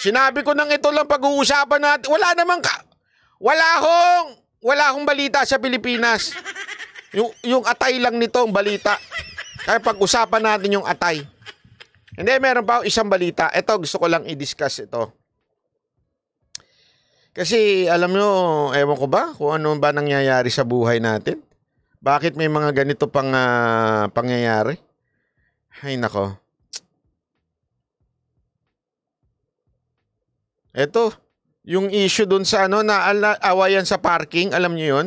Sinabi ko nang ito lang pag-uusapan natin. Wala namang ka... Wala akong, wala akong balita sa Pilipinas. Yung, yung atay lang nito ang balita. Kaya pag-usapan natin yung atay. Hindi, meron pa isang balita. Ito, gusto ko lang i-discuss ito. Kasi alam nyo, ewan ko ba kung ano ba nangyayari sa buhay natin? Bakit may mga ganito pang uh, pangyayari? Ay nako. Ito. Yung issue doon sa ano na awayan sa parking, alam niyo 'yon?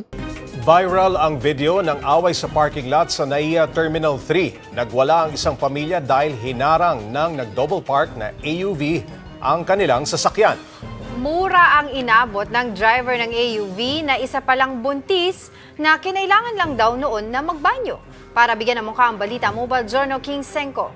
Viral ang video ng away sa parking lot sa NAIA Terminal 3. Nagwala ang isang pamilya dahil hinarang ng nag-double park na AUV ang kanilang sasakyan. Mura ang inabot ng driver ng AUV na isa palang buntis na kinailangan lang daw noon na magbanyo. Para bigyan ng mukha ang balita, Mobile Journal King Senko.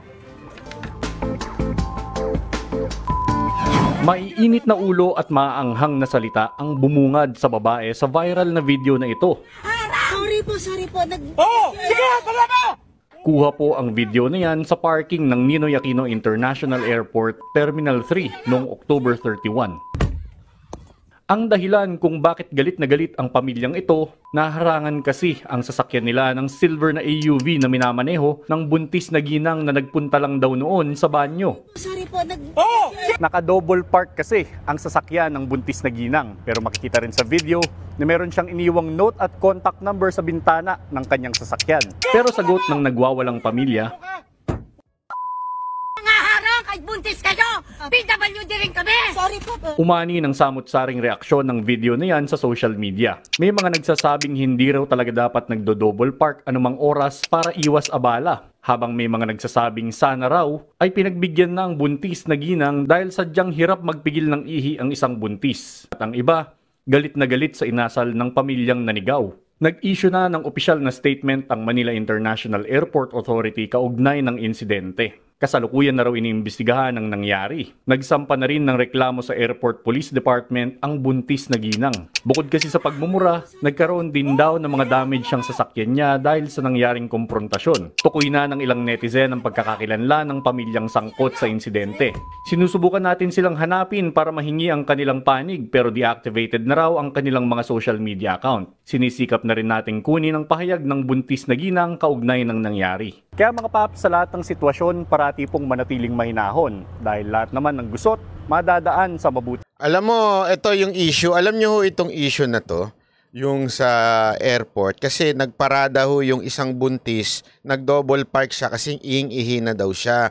Maiinit na ulo at maanghang na salita ang bumungad sa babae sa viral na video na ito. Sorry po, sorry po. Nag... Oh! Sige, talaga! Kuha po ang video na yan sa parking ng Ninoy Aquino International Airport Terminal 3 noong October 31. Ang dahilan kung bakit galit na galit ang pamilyang ito, naharangan kasi ang sasakyan nila ng silver na AUV na minamaneho ng buntis na ginang na nagpunta lang daw noon sa banyo. Oh, sorry po, nag... Oh! Naka-double park kasi ang sasakyan ng buntis na ginang. Pero makikita rin sa video na meron siyang iniwang note at contact number sa bintana ng kanyang sasakyan. Pero sagot ng nagwawalang pamilya, kahit buntis kayo, PWD rin kami! Sorry po. po. Umani ng samot-saring reaksyon ng video na yan sa social media. May mga nagsasabing hindi raw talaga dapat nagdo-double park anumang oras para iwas abala. Habang may mga nagsasabing sana raw ay pinagbigyan na ang buntis na ginang dahil sadyang hirap magpigil ng ihi ang isang buntis. At ang iba, galit na galit sa inasal ng pamilyang nanigaw. Nag-issue na ng opisyal na statement ang Manila International Airport Authority kaugnay ng insidente. Kasalukuyan na raw iniimbestigahan ang nangyari. Nagsampa na rin ng reklamo sa Airport Police Department ang buntis na ginang. Bukod kasi sa pagmumura, nagkaroon din daw ng mga damage siyang sasakyan niya dahil sa nangyaring komprontasyon. Tukoy na ng ilang netizen ang pagkakakilanla ng pamilyang sangkot sa insidente. Sinusubukan natin silang hanapin para mahingi ang kanilang panig pero deactivated na raw ang kanilang mga social media account. Sinisikap na rin nating kunin ang pahayag ng buntis na ginang kaugnay ng nangyari. Kaya mga pap, sa lahat ng sitwasyon, parati pong manatiling mahinahon dahil lahat naman ng gusot madadaan sa mabuti. Alam mo, ito yung issue. Alam nyo ho itong issue na to, yung sa airport. Kasi nagparada ho yung isang buntis, nag-double park siya kasi iing na daw siya.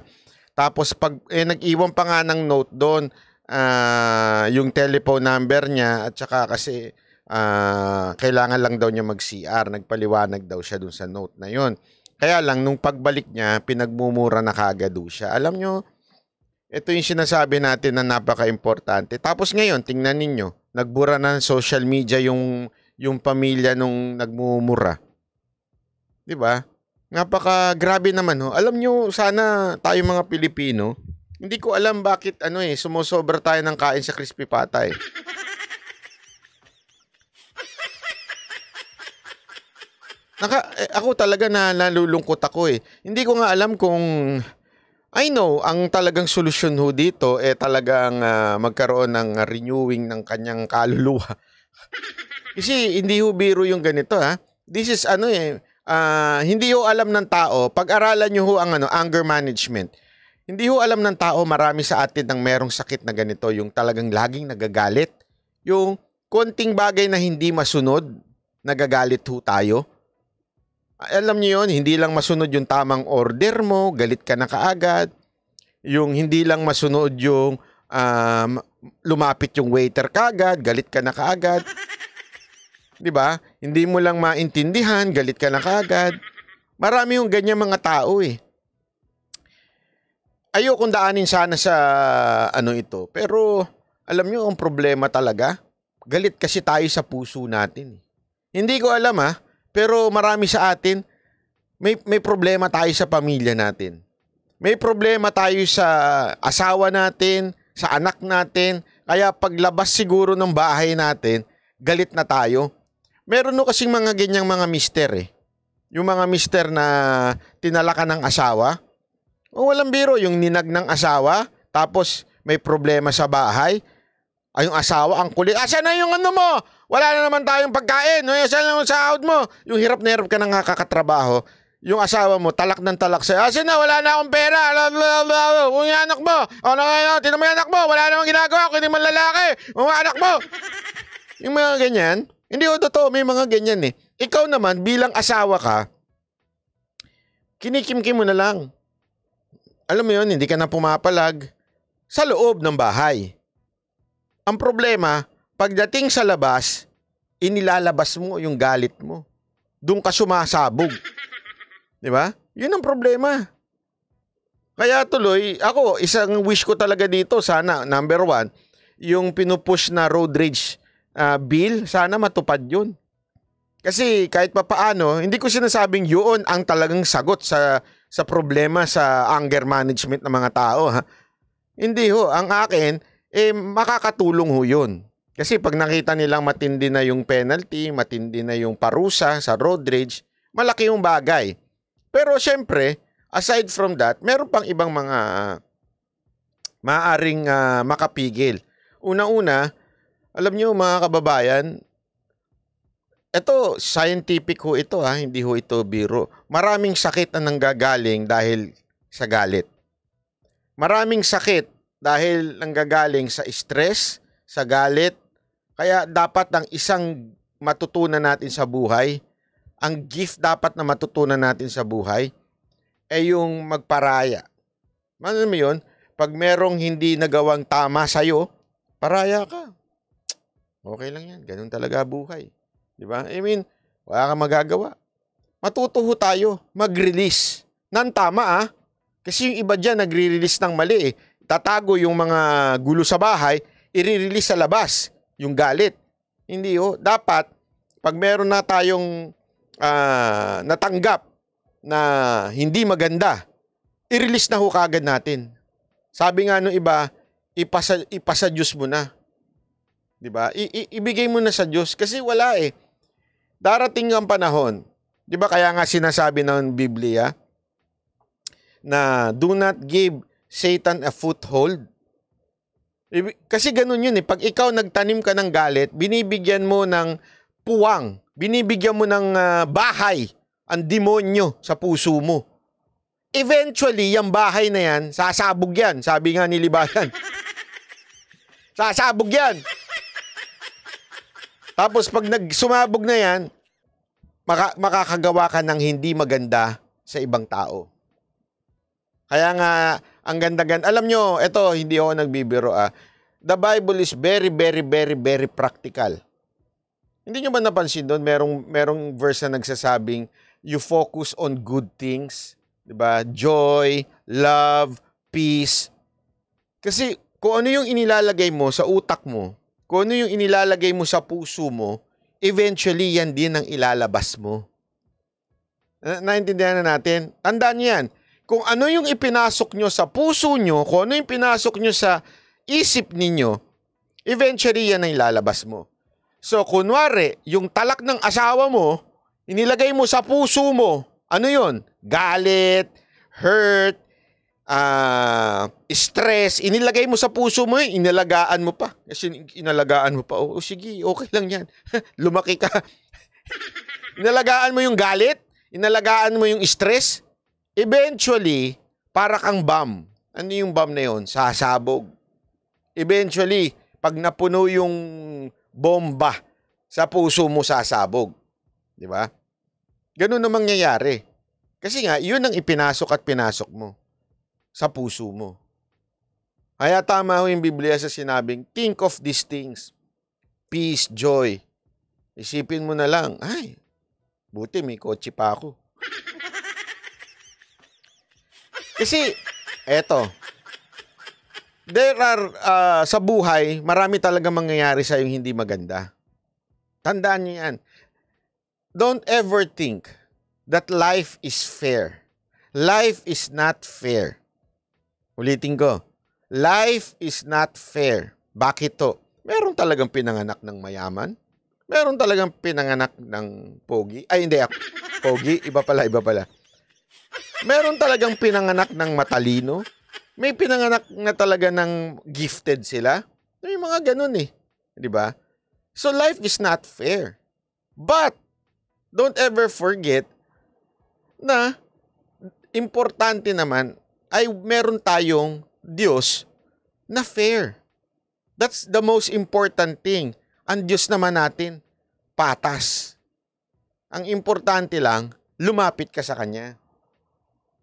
Tapos pag eh, nag-iwan pa nga ng note doon, uh, yung telephone number niya at saka kasi uh, kailangan lang daw niya mag-CR. Nagpaliwanag daw siya doon sa note na yon kaya lang, nung pagbalik niya, pinagmumura na kagad siya. Alam nyo, ito yung sinasabi natin na napaka-importante. Tapos ngayon, tingnan ninyo, nagbura na ng social media yung, yung pamilya nung nagmumura. ba? Diba? Napaka-grabe naman. Ho. Alam nyo, sana tayo mga Pilipino, hindi ko alam bakit ano eh, sumusobra tayo ng kain sa crispy pata Eh. Naka, eh, ako talaga na nalulungkot ako eh. Hindi ko nga alam kung I know, ang talagang solusyon ho dito eh talagang uh, magkaroon ng renewing ng kanyang kaluluwa. *laughs* Kasi hindi ho biro yung ganito ha. This is ano eh, uh, hindi ho alam ng tao, pag-aralan niyo ho ang ano, anger management. Hindi ho alam ng tao, marami sa atin nang merong sakit na ganito, yung talagang laging nagagalit. Yung konting bagay na hindi masunod, nagagalit ho tayo. Alam niyo yon, hindi lang masunod yung tamang order mo, galit ka na kaagad. Yung hindi lang masunod yung um, lumapit yung waiter kaagad, galit ka na kaagad. 'Di ba? Hindi mo lang maintindihan, galit ka na kaagad. Marami yung ganyan mga tao eh. Ayokong daanin sana sa ano ito, pero alam niyo ang problema talaga, galit kasi tayo sa puso natin. Eh. Hindi ko alam ah, pero marami sa atin, may, may problema tayo sa pamilya natin. May problema tayo sa asawa natin, sa anak natin. Kaya paglabas siguro ng bahay natin, galit na tayo. Meron no kasing mga ganyang mga mister eh. Yung mga mister na tinalaka ng asawa. O oh, walang biro, yung ninag ng asawa, tapos may problema sa bahay. Ay, yung asawa, ang kulit. Asa na yung ano mo? Wala na naman tayong pagkain. Hoy, asan ang sahod mo? Yung hirap na hirap ka nang kakatrabaho. Yung asawa mo, talak ng talak sa'yo. Asin na, wala na akong pera. Kung yung anak mo, ano kayo, tinan mo yung anak mo, wala namang ginagawa, kundi man lalaki. Yung anak mo. *laughs* Yung mga ganyan. Hindi o totoo, may mga ganyan eh. Ikaw naman, bilang asawa ka, kinikimkim mo na lang. Alam mo yun, hindi ka na pumapalag sa loob ng bahay. Ang problema, Pagdating sa labas, inilalabas mo yung galit mo. Doon ka sumasabog. 'Di ba? 'Yun ang problema. Kaya tuloy, ako, isang wish ko talaga dito, sana, number one, yung pinupush na road rage uh, bill, sana matupad yun. Kasi kahit papaano, hindi ko sinasabing yun ang talagang sagot sa sa problema sa anger management ng mga tao. Ha? Hindi ho, ang akin, eh, makakatulong ho yun. Kasi pag nakita nilang matindi na yung penalty, matindi na yung parusa sa road rage, malaki yung bagay. Pero syempre, aside from that, meron pang ibang mga uh, maaring uh, makapigil. Una-una, alam nyo mga kababayan, ito, scientific ho ito ha, ah, hindi ho ito biro. Maraming sakit na nanggagaling dahil sa galit. Maraming sakit dahil nanggagaling sa stress, sa galit, kaya dapat ang isang matutunan natin sa buhay, ang gift dapat na matutunan natin sa buhay, ay yung magparaya. Ano mo yun? Pag merong hindi nagawang tama sa'yo, paraya ka. Okay lang yan. Ganun talaga buhay. Di ba? I mean, wala kang magagawa. Matutuho tayo mag-release. Nang tama ah. Kasi yung iba dyan nagre-release ng mali eh. Tatago yung mga gulo sa bahay, i-release sa labas yung galit. Hindi ho. Oh, dapat, pag meron na tayong uh, natanggap na hindi maganda, i-release na ho kagad natin. Sabi nga nung iba, ipasa, ipasa Diyos mo na. 'Di ba? Ibigay mo na sa Diyos kasi wala eh. Darating ang panahon. 'Di ba kaya nga sinasabi ng Biblia na do not give Satan a foothold kasi ganun yun eh. Pag ikaw nagtanim ka ng galit, binibigyan mo ng puwang, binibigyan mo ng uh, bahay ang demonyo sa puso mo. Eventually, yung bahay na yan, sasabog yan. Sabi nga ni Libayan. *laughs* sasabog yan. Tapos pag nagsumabog na yan, maka- makakagawa ka ng hindi maganda sa ibang tao. Kaya nga, ang ganda-ganda. Alam nyo, ito, hindi ako nagbibiro ah. The Bible is very, very, very, very practical. Hindi nyo ba napansin doon, merong, merong verse na nagsasabing, you focus on good things, di ba? Joy, love, peace. Kasi kung ano yung inilalagay mo sa utak mo, kung ano yung inilalagay mo sa puso mo, eventually yan din ang ilalabas mo. Na naintindihan na natin. Tandaan niyan, kung ano yung ipinasok nyo sa puso nyo, kung ano yung pinasok nyo sa isip ninyo, eventually yan ang ilalabas mo. So, kunwari, yung talak ng asawa mo, inilagay mo sa puso mo, ano yon? Galit, hurt, uh, stress, inilagay mo sa puso mo, eh, inalagaan mo pa. Kasi inalagaan mo pa, o oh, oh, sige, okay lang yan. *laughs* Lumaki ka. *laughs* inalagaan mo yung galit, inalagaan mo yung stress, Eventually, para kang bomb. Ano yung bomb na yun? Sasabog. Eventually, pag napuno yung bomba sa puso mo sasabog. Di ba? Ganun ang mangyayari. Kasi nga, yun ang ipinasok at pinasok mo sa puso mo. Kaya tama ho yung Biblia sa sinabing, think of these things. Peace, joy. Isipin mo na lang, ay, buti may kotse pa ako. Kasi, eto. There are, uh, sa buhay, marami talaga mangyayari sa yung hindi maganda. Tandaan niyo yan. Don't ever think that life is fair. Life is not fair. Ulitin ko. Life is not fair. Bakit to? Meron talagang pinanganak ng mayaman. Meron talagang pinanganak ng pogi. Ay, hindi. Pogi. Iba pala, iba pala. Meron talagang pinanganak ng matalino. May pinanganak na talaga ng gifted sila. May mga ganun eh. Di ba? So life is not fair. But, don't ever forget na importante naman ay meron tayong Diyos na fair. That's the most important thing. Ang Diyos naman natin, patas. Ang importante lang, lumapit ka sa Kanya.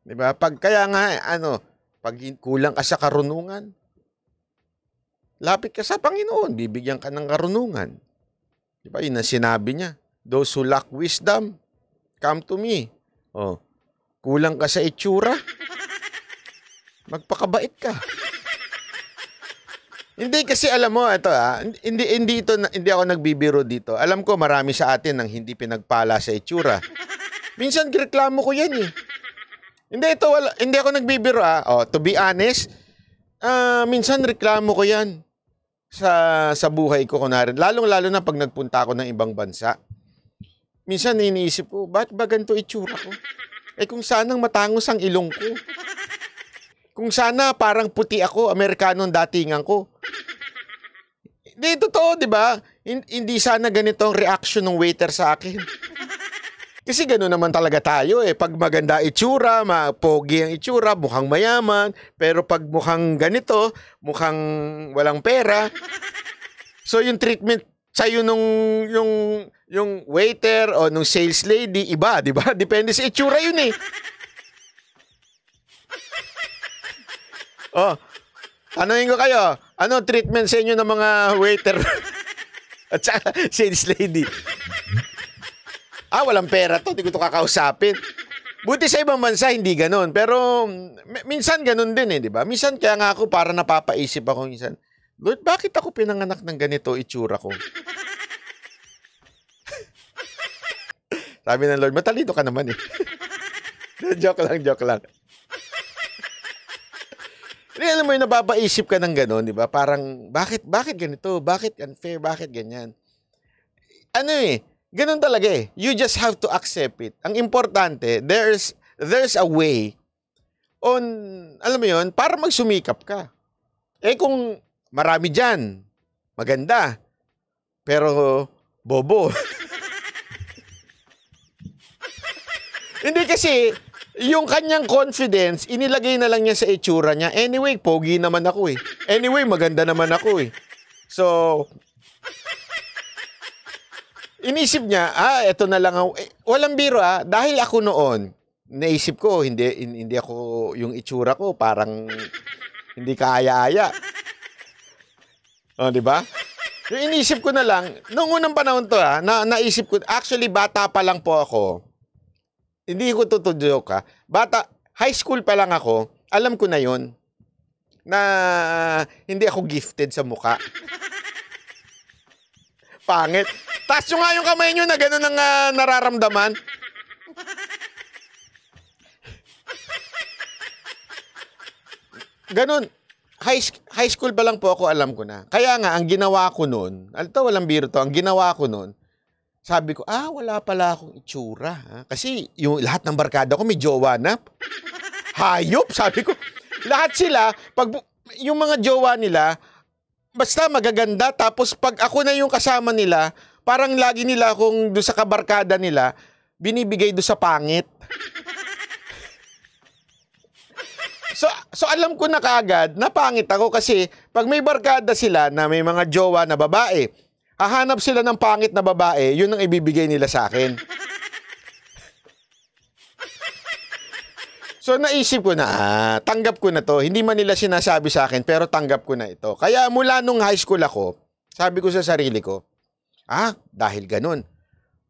'Di ba? Pag kaya nga eh, ano, pag kulang ka sa karunungan, lapit ka sa Panginoon, bibigyan ka ng karunungan. 'Di ba? 'Yun ang sinabi niya. Those who lack wisdom, come to me. Oh. Kulang ka sa itsura. Magpakabait ka. Hindi kasi alam mo ito ah, hindi hindi ito hindi ako nagbibiro dito. Alam ko marami sa atin ang hindi pinagpala sa itsura. Minsan reklamo ko 'yan eh. Hindi ito wala, hindi ako nagbibiro ah. Oh, to be honest, uh, minsan reklamo ko 'yan sa sa buhay ko kunwari. Lalong-lalo na pag nagpunta ako ng ibang bansa. Minsan iniisip ko, bakit ba ganito itsura ko? Eh kung sanang matangos ang ilong ko. Kung sana parang puti ako, Amerikanong datingan ko. Hindi, totoo, di ba? Hindi sana ganito ang reaction ng waiter sa akin. Kasi gano'n naman talaga tayo eh. Pag maganda itsura, pogi ang itsura, mukhang mayaman. Pero pag mukhang ganito, mukhang walang pera. So yung treatment sa'yo nung yung, yung waiter o nung sales lady, iba, di ba? *laughs* Depende sa itsura yun eh. Oh, tanongin ko kayo, ano treatment sa inyo ng mga waiter *laughs* at saka sales lady? ah, walang pera to, hindi ko to kakausapin. Buti sa ibang bansa, hindi ganun. Pero minsan ganun din eh, di ba? Minsan kaya nga ako para napapaisip ako minsan, Lord, bakit ako pinanganak ng ganito itsura ko? *laughs* Sabi ng Lord, matalino ka naman eh. *laughs* joke lang, joke lang. Hindi, alam mo yung nababaisip ka ng ganun, di ba? Parang, bakit, bakit ganito? Bakit unfair? Bakit ganyan? Ano eh, Ganun talaga eh. You just have to accept it. Ang importante, there's there's a way on, alam mo yon para magsumikap ka. Eh kung marami diyan, maganda, pero bobo. *laughs* Hindi kasi, yung kanyang confidence, inilagay na lang niya sa itsura niya. Anyway, pogi naman ako eh. Anyway, maganda naman ako eh. So, Inisip niya, ah, eto na lang. Eh, walang biro ah. Dahil ako noon, naisip ko, hindi, hindi ako, yung itsura ko, parang hindi kaaya-aya. O, oh, di ba? Yung inisip ko na lang, noong unang panahon to ah, na, naisip ko, actually bata pa lang po ako. Hindi ko to, ka. Bata, high school pa lang ako, alam ko na yon na hindi ako gifted sa muka. Pangit. Taas nyo nga yung kamay nyo na gano'n ang uh, nararamdaman. Ganun. High, high school pa lang po ako, alam ko na. Kaya nga, ang ginawa ko noon, alam walang biro to, ang ginawa ko noon, sabi ko, ah, wala pala akong itsura. Ha? Kasi yung lahat ng barkada ko may jowa na. Hayop, sabi ko. Lahat sila, pag yung mga jowa nila, basta magaganda, tapos pag ako na yung kasama nila, parang lagi nila kung do sa kabarkada nila, binibigay do sa pangit. So, so alam ko na kagad na pangit ako kasi pag may barkada sila na may mga jowa na babae, hahanap sila ng pangit na babae, yun ang ibibigay nila sa akin. So naisip ko na, ah, tanggap ko na to. Hindi man nila sinasabi sa akin, pero tanggap ko na ito. Kaya mula nung high school ako, sabi ko sa sarili ko, Ah, dahil ganun,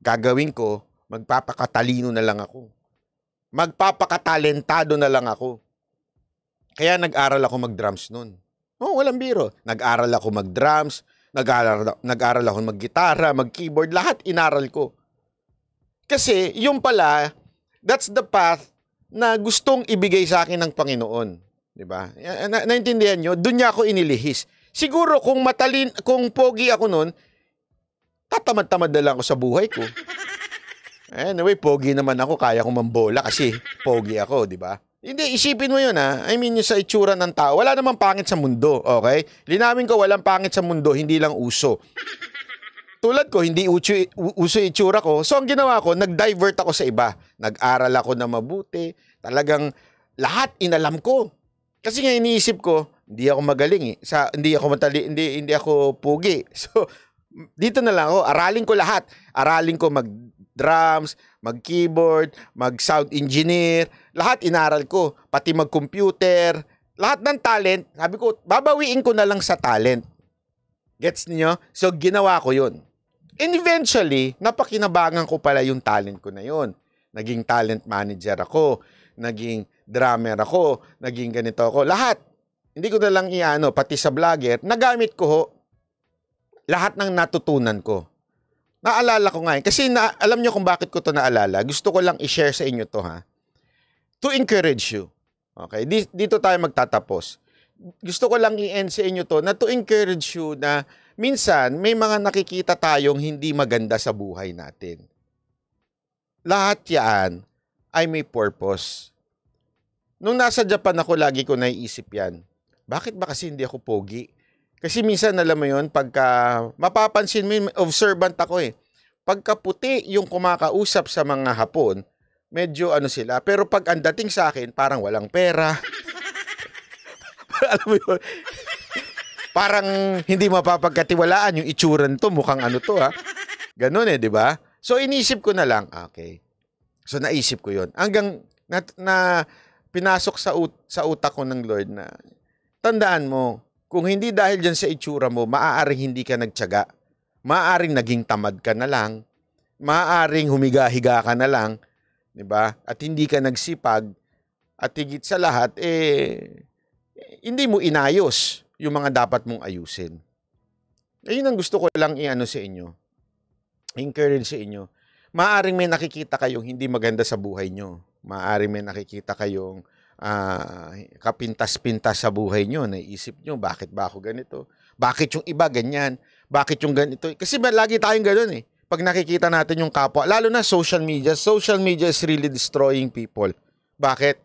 gagawin ko, magpapakatalino na lang ako. Magpapakatalentado na lang ako. Kaya nag-aral ako mag-drums noon. oh, walang biro. Nag-aral ako mag-drums, nag-aral, nag-aral ako mag-gitara, mag-keyboard, lahat inaral ko. Kasi yung pala, that's the path na gustong ibigay sa akin ng Panginoon. 'Di ba? Na- naintindihan niyo? Doon niya ako inilihis. Siguro kung matalin kung pogi ako noon, tatamad-tamad na lang ako sa buhay ko. Anyway, pogi naman ako, kaya kong mambola kasi pogi ako, di ba? Hindi, isipin mo yun ha. Ah. I mean, yung sa itsura ng tao, wala namang pangit sa mundo, okay? Linamin ko, walang pangit sa mundo, hindi lang uso. Tulad ko, hindi uso, uso itsura ko. So, ang ginawa ko, nag-divert ako sa iba. Nag-aral ako na mabuti. Talagang lahat inalam ko. Kasi nga iniisip ko, hindi ako magaling eh. Sa, hindi ako matali, hindi, hindi ako pugi. *laughs* So, dito na lang ako, aralin ko lahat. Aralin ko mag-drums, mag-keyboard, mag-sound engineer, lahat inaral ko, pati mag-computer, lahat ng talent, sabi ko, babawiin ko na lang sa talent. Gets niyo? So, ginawa ko yun. And eventually, napakinabangan ko pala yung talent ko na 'yon. Naging talent manager ako, naging drummer ako, naging ganito ako, lahat. Hindi ko na lang iano, pati sa vlogger, nagamit ko ho lahat ng natutunan ko. Naalala ko ngayon. Kasi na, alam nyo kung bakit ko to naalala. Gusto ko lang i-share sa inyo to ha. To encourage you. Okay? Dito tayo magtatapos. Gusto ko lang i-end sa inyo to na to encourage you na minsan may mga nakikita tayong hindi maganda sa buhay natin. Lahat yan ay may purpose. Nung nasa Japan ako, lagi ko naiisip yan. Bakit ba kasi hindi ako pogi? Kasi minsan, alam mo yon pagka mapapansin mo yun, observant ako eh. Pagka puti yung kumakausap sa mga Hapon, medyo ano sila. Pero pag andating sa akin, parang walang pera. *laughs* alam mo yun? parang hindi mapapagkatiwalaan yung itsura nito, mukhang ano to ha. Ganun eh, di ba? So inisip ko na lang, ah, okay. So naisip ko 'yon. Hanggang na, na pinasok sa ut- sa utak ko ng Lord na tandaan mo, kung hindi dahil dyan sa itsura mo, maaaring hindi ka nagtyaga. Maaaring naging tamad ka na lang. Maaaring humiga-higa ka na lang. ba? Diba? At hindi ka nagsipag. At higit sa lahat, eh, hindi mo inayos yung mga dapat mong ayusin. Ayun ang gusto ko lang i-ano sa inyo. Encourage sa inyo. Maaring may nakikita kayong hindi maganda sa buhay nyo. Maaring may nakikita kayong uh, kapintas-pintas sa buhay nyo, naisip nyo, bakit ba ako ganito? Bakit yung iba ganyan? Bakit yung ganito? Kasi ba, lagi tayong ganun eh. Pag nakikita natin yung kapwa, lalo na social media, social media is really destroying people. Bakit?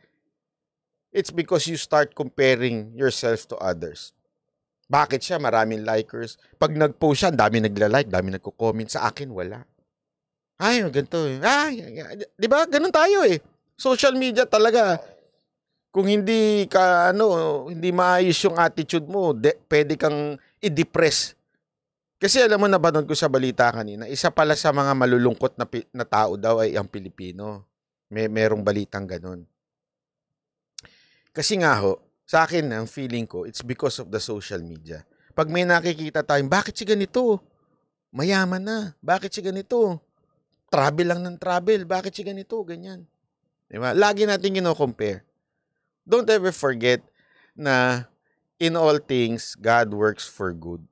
It's because you start comparing yourself to others. Bakit siya? Maraming likers. Pag nag-post siya, dami nagla-like, dami nagko-comment. Sa akin, wala. Ay, ganito. Ay, di ba? Ganun tayo eh. Social media talaga kung hindi ka ano, hindi maayos yung attitude mo, de, pwede kang i-depress. Kasi alam mo na ba ko sa balita kanina, isa pala sa mga malulungkot na, na tao daw ay ang Pilipino. May merong balitang ganun. Kasi nga ho, sa akin ang feeling ko, it's because of the social media. Pag may nakikita tayong, bakit si ganito? Mayaman na. Bakit si ganito? Travel lang ng travel. Bakit si ganito? Ganyan. Diba? Lagi natin gino-compare don't ever forget na in all things, God works for good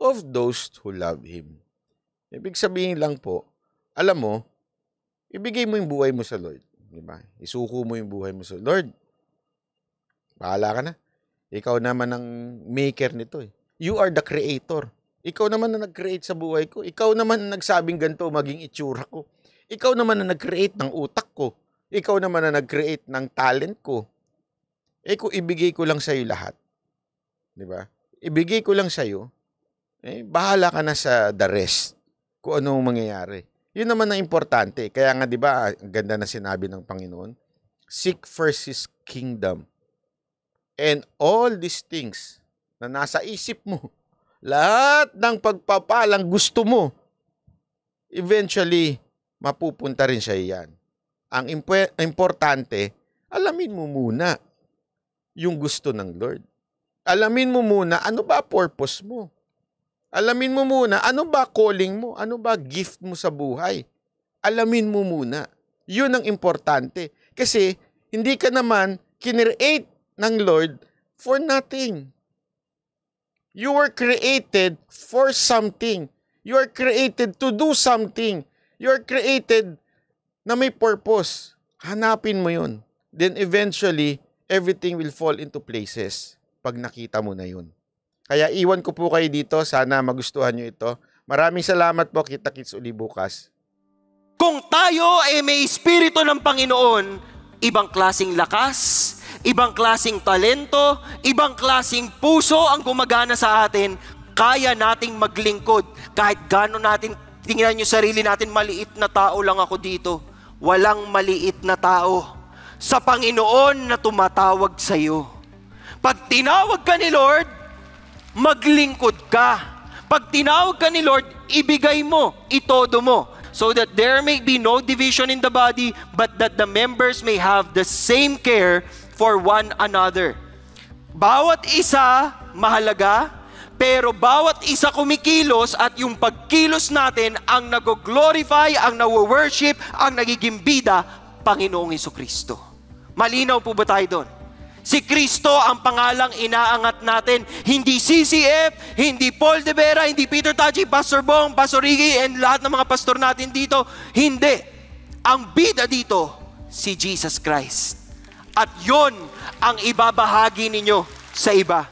of those who love Him. Ibig sabihin lang po, alam mo, ibigay mo yung buhay mo sa Lord. Di ba? Isuko mo yung buhay mo sa Lord. Bahala ka na. Ikaw naman ang maker nito eh. You are the creator. Ikaw naman ang nag-create sa buhay ko. Ikaw naman ang nagsabing ganito maging itsura ko. Ikaw naman ang nag-create ng utak ko. Ikaw naman ang nag-create ng talent ko. Eh kung ibigay ko lang sa iyo lahat, di ba? Ibigay ko lang sa iyo, eh bahala ka na sa the rest kung ano mangyayari. Yun naman ang importante. Kaya nga, di ba, ah, ang ganda na sinabi ng Panginoon, seek first His kingdom. And all these things na nasa isip mo, *laughs* lahat ng pagpapalang gusto mo, eventually, mapupunta rin sa iyan. Ang imp- importante, alamin mo muna yung gusto ng Lord. Alamin mo muna, ano ba purpose mo? Alamin mo muna, ano ba calling mo? Ano ba gift mo sa buhay? Alamin mo muna. Yun ang importante. Kasi hindi ka naman kinereate ng Lord for nothing. You were created for something. You are created to do something. You are created na may purpose. Hanapin mo yun. Then eventually, everything will fall into places pag nakita mo na yun. Kaya iwan ko po kayo dito. Sana magustuhan nyo ito. Maraming salamat po. Kita-kits uli bukas. Kung tayo ay may espiritu ng Panginoon, ibang klasing lakas, ibang klasing talento, ibang klasing puso ang gumagana sa atin, kaya nating maglingkod. Kahit gaano natin, tingnan yung sarili natin, maliit na tao lang ako dito. Walang maliit na tao sa Panginoon na tumatawag sa iyo. Pag tinawag ka ni Lord, maglingkod ka. Pag tinawag ka ni Lord, ibigay mo, itodo mo. So that there may be no division in the body, but that the members may have the same care for one another. Bawat isa mahalaga, pero bawat isa kumikilos at yung pagkilos natin ang nag-glorify, ang nawo-worship, ang nagiging bida Panginoong Kristo. Malinaw po ba tayo doon? Si Kristo ang pangalang inaangat natin. Hindi CCF, hindi Paul De Vera, hindi Peter Taji, Pastor Bong, Pastor Ricky, and lahat ng mga pastor natin dito. Hindi. Ang bida dito, si Jesus Christ. At yon ang ibabahagi ninyo sa iba.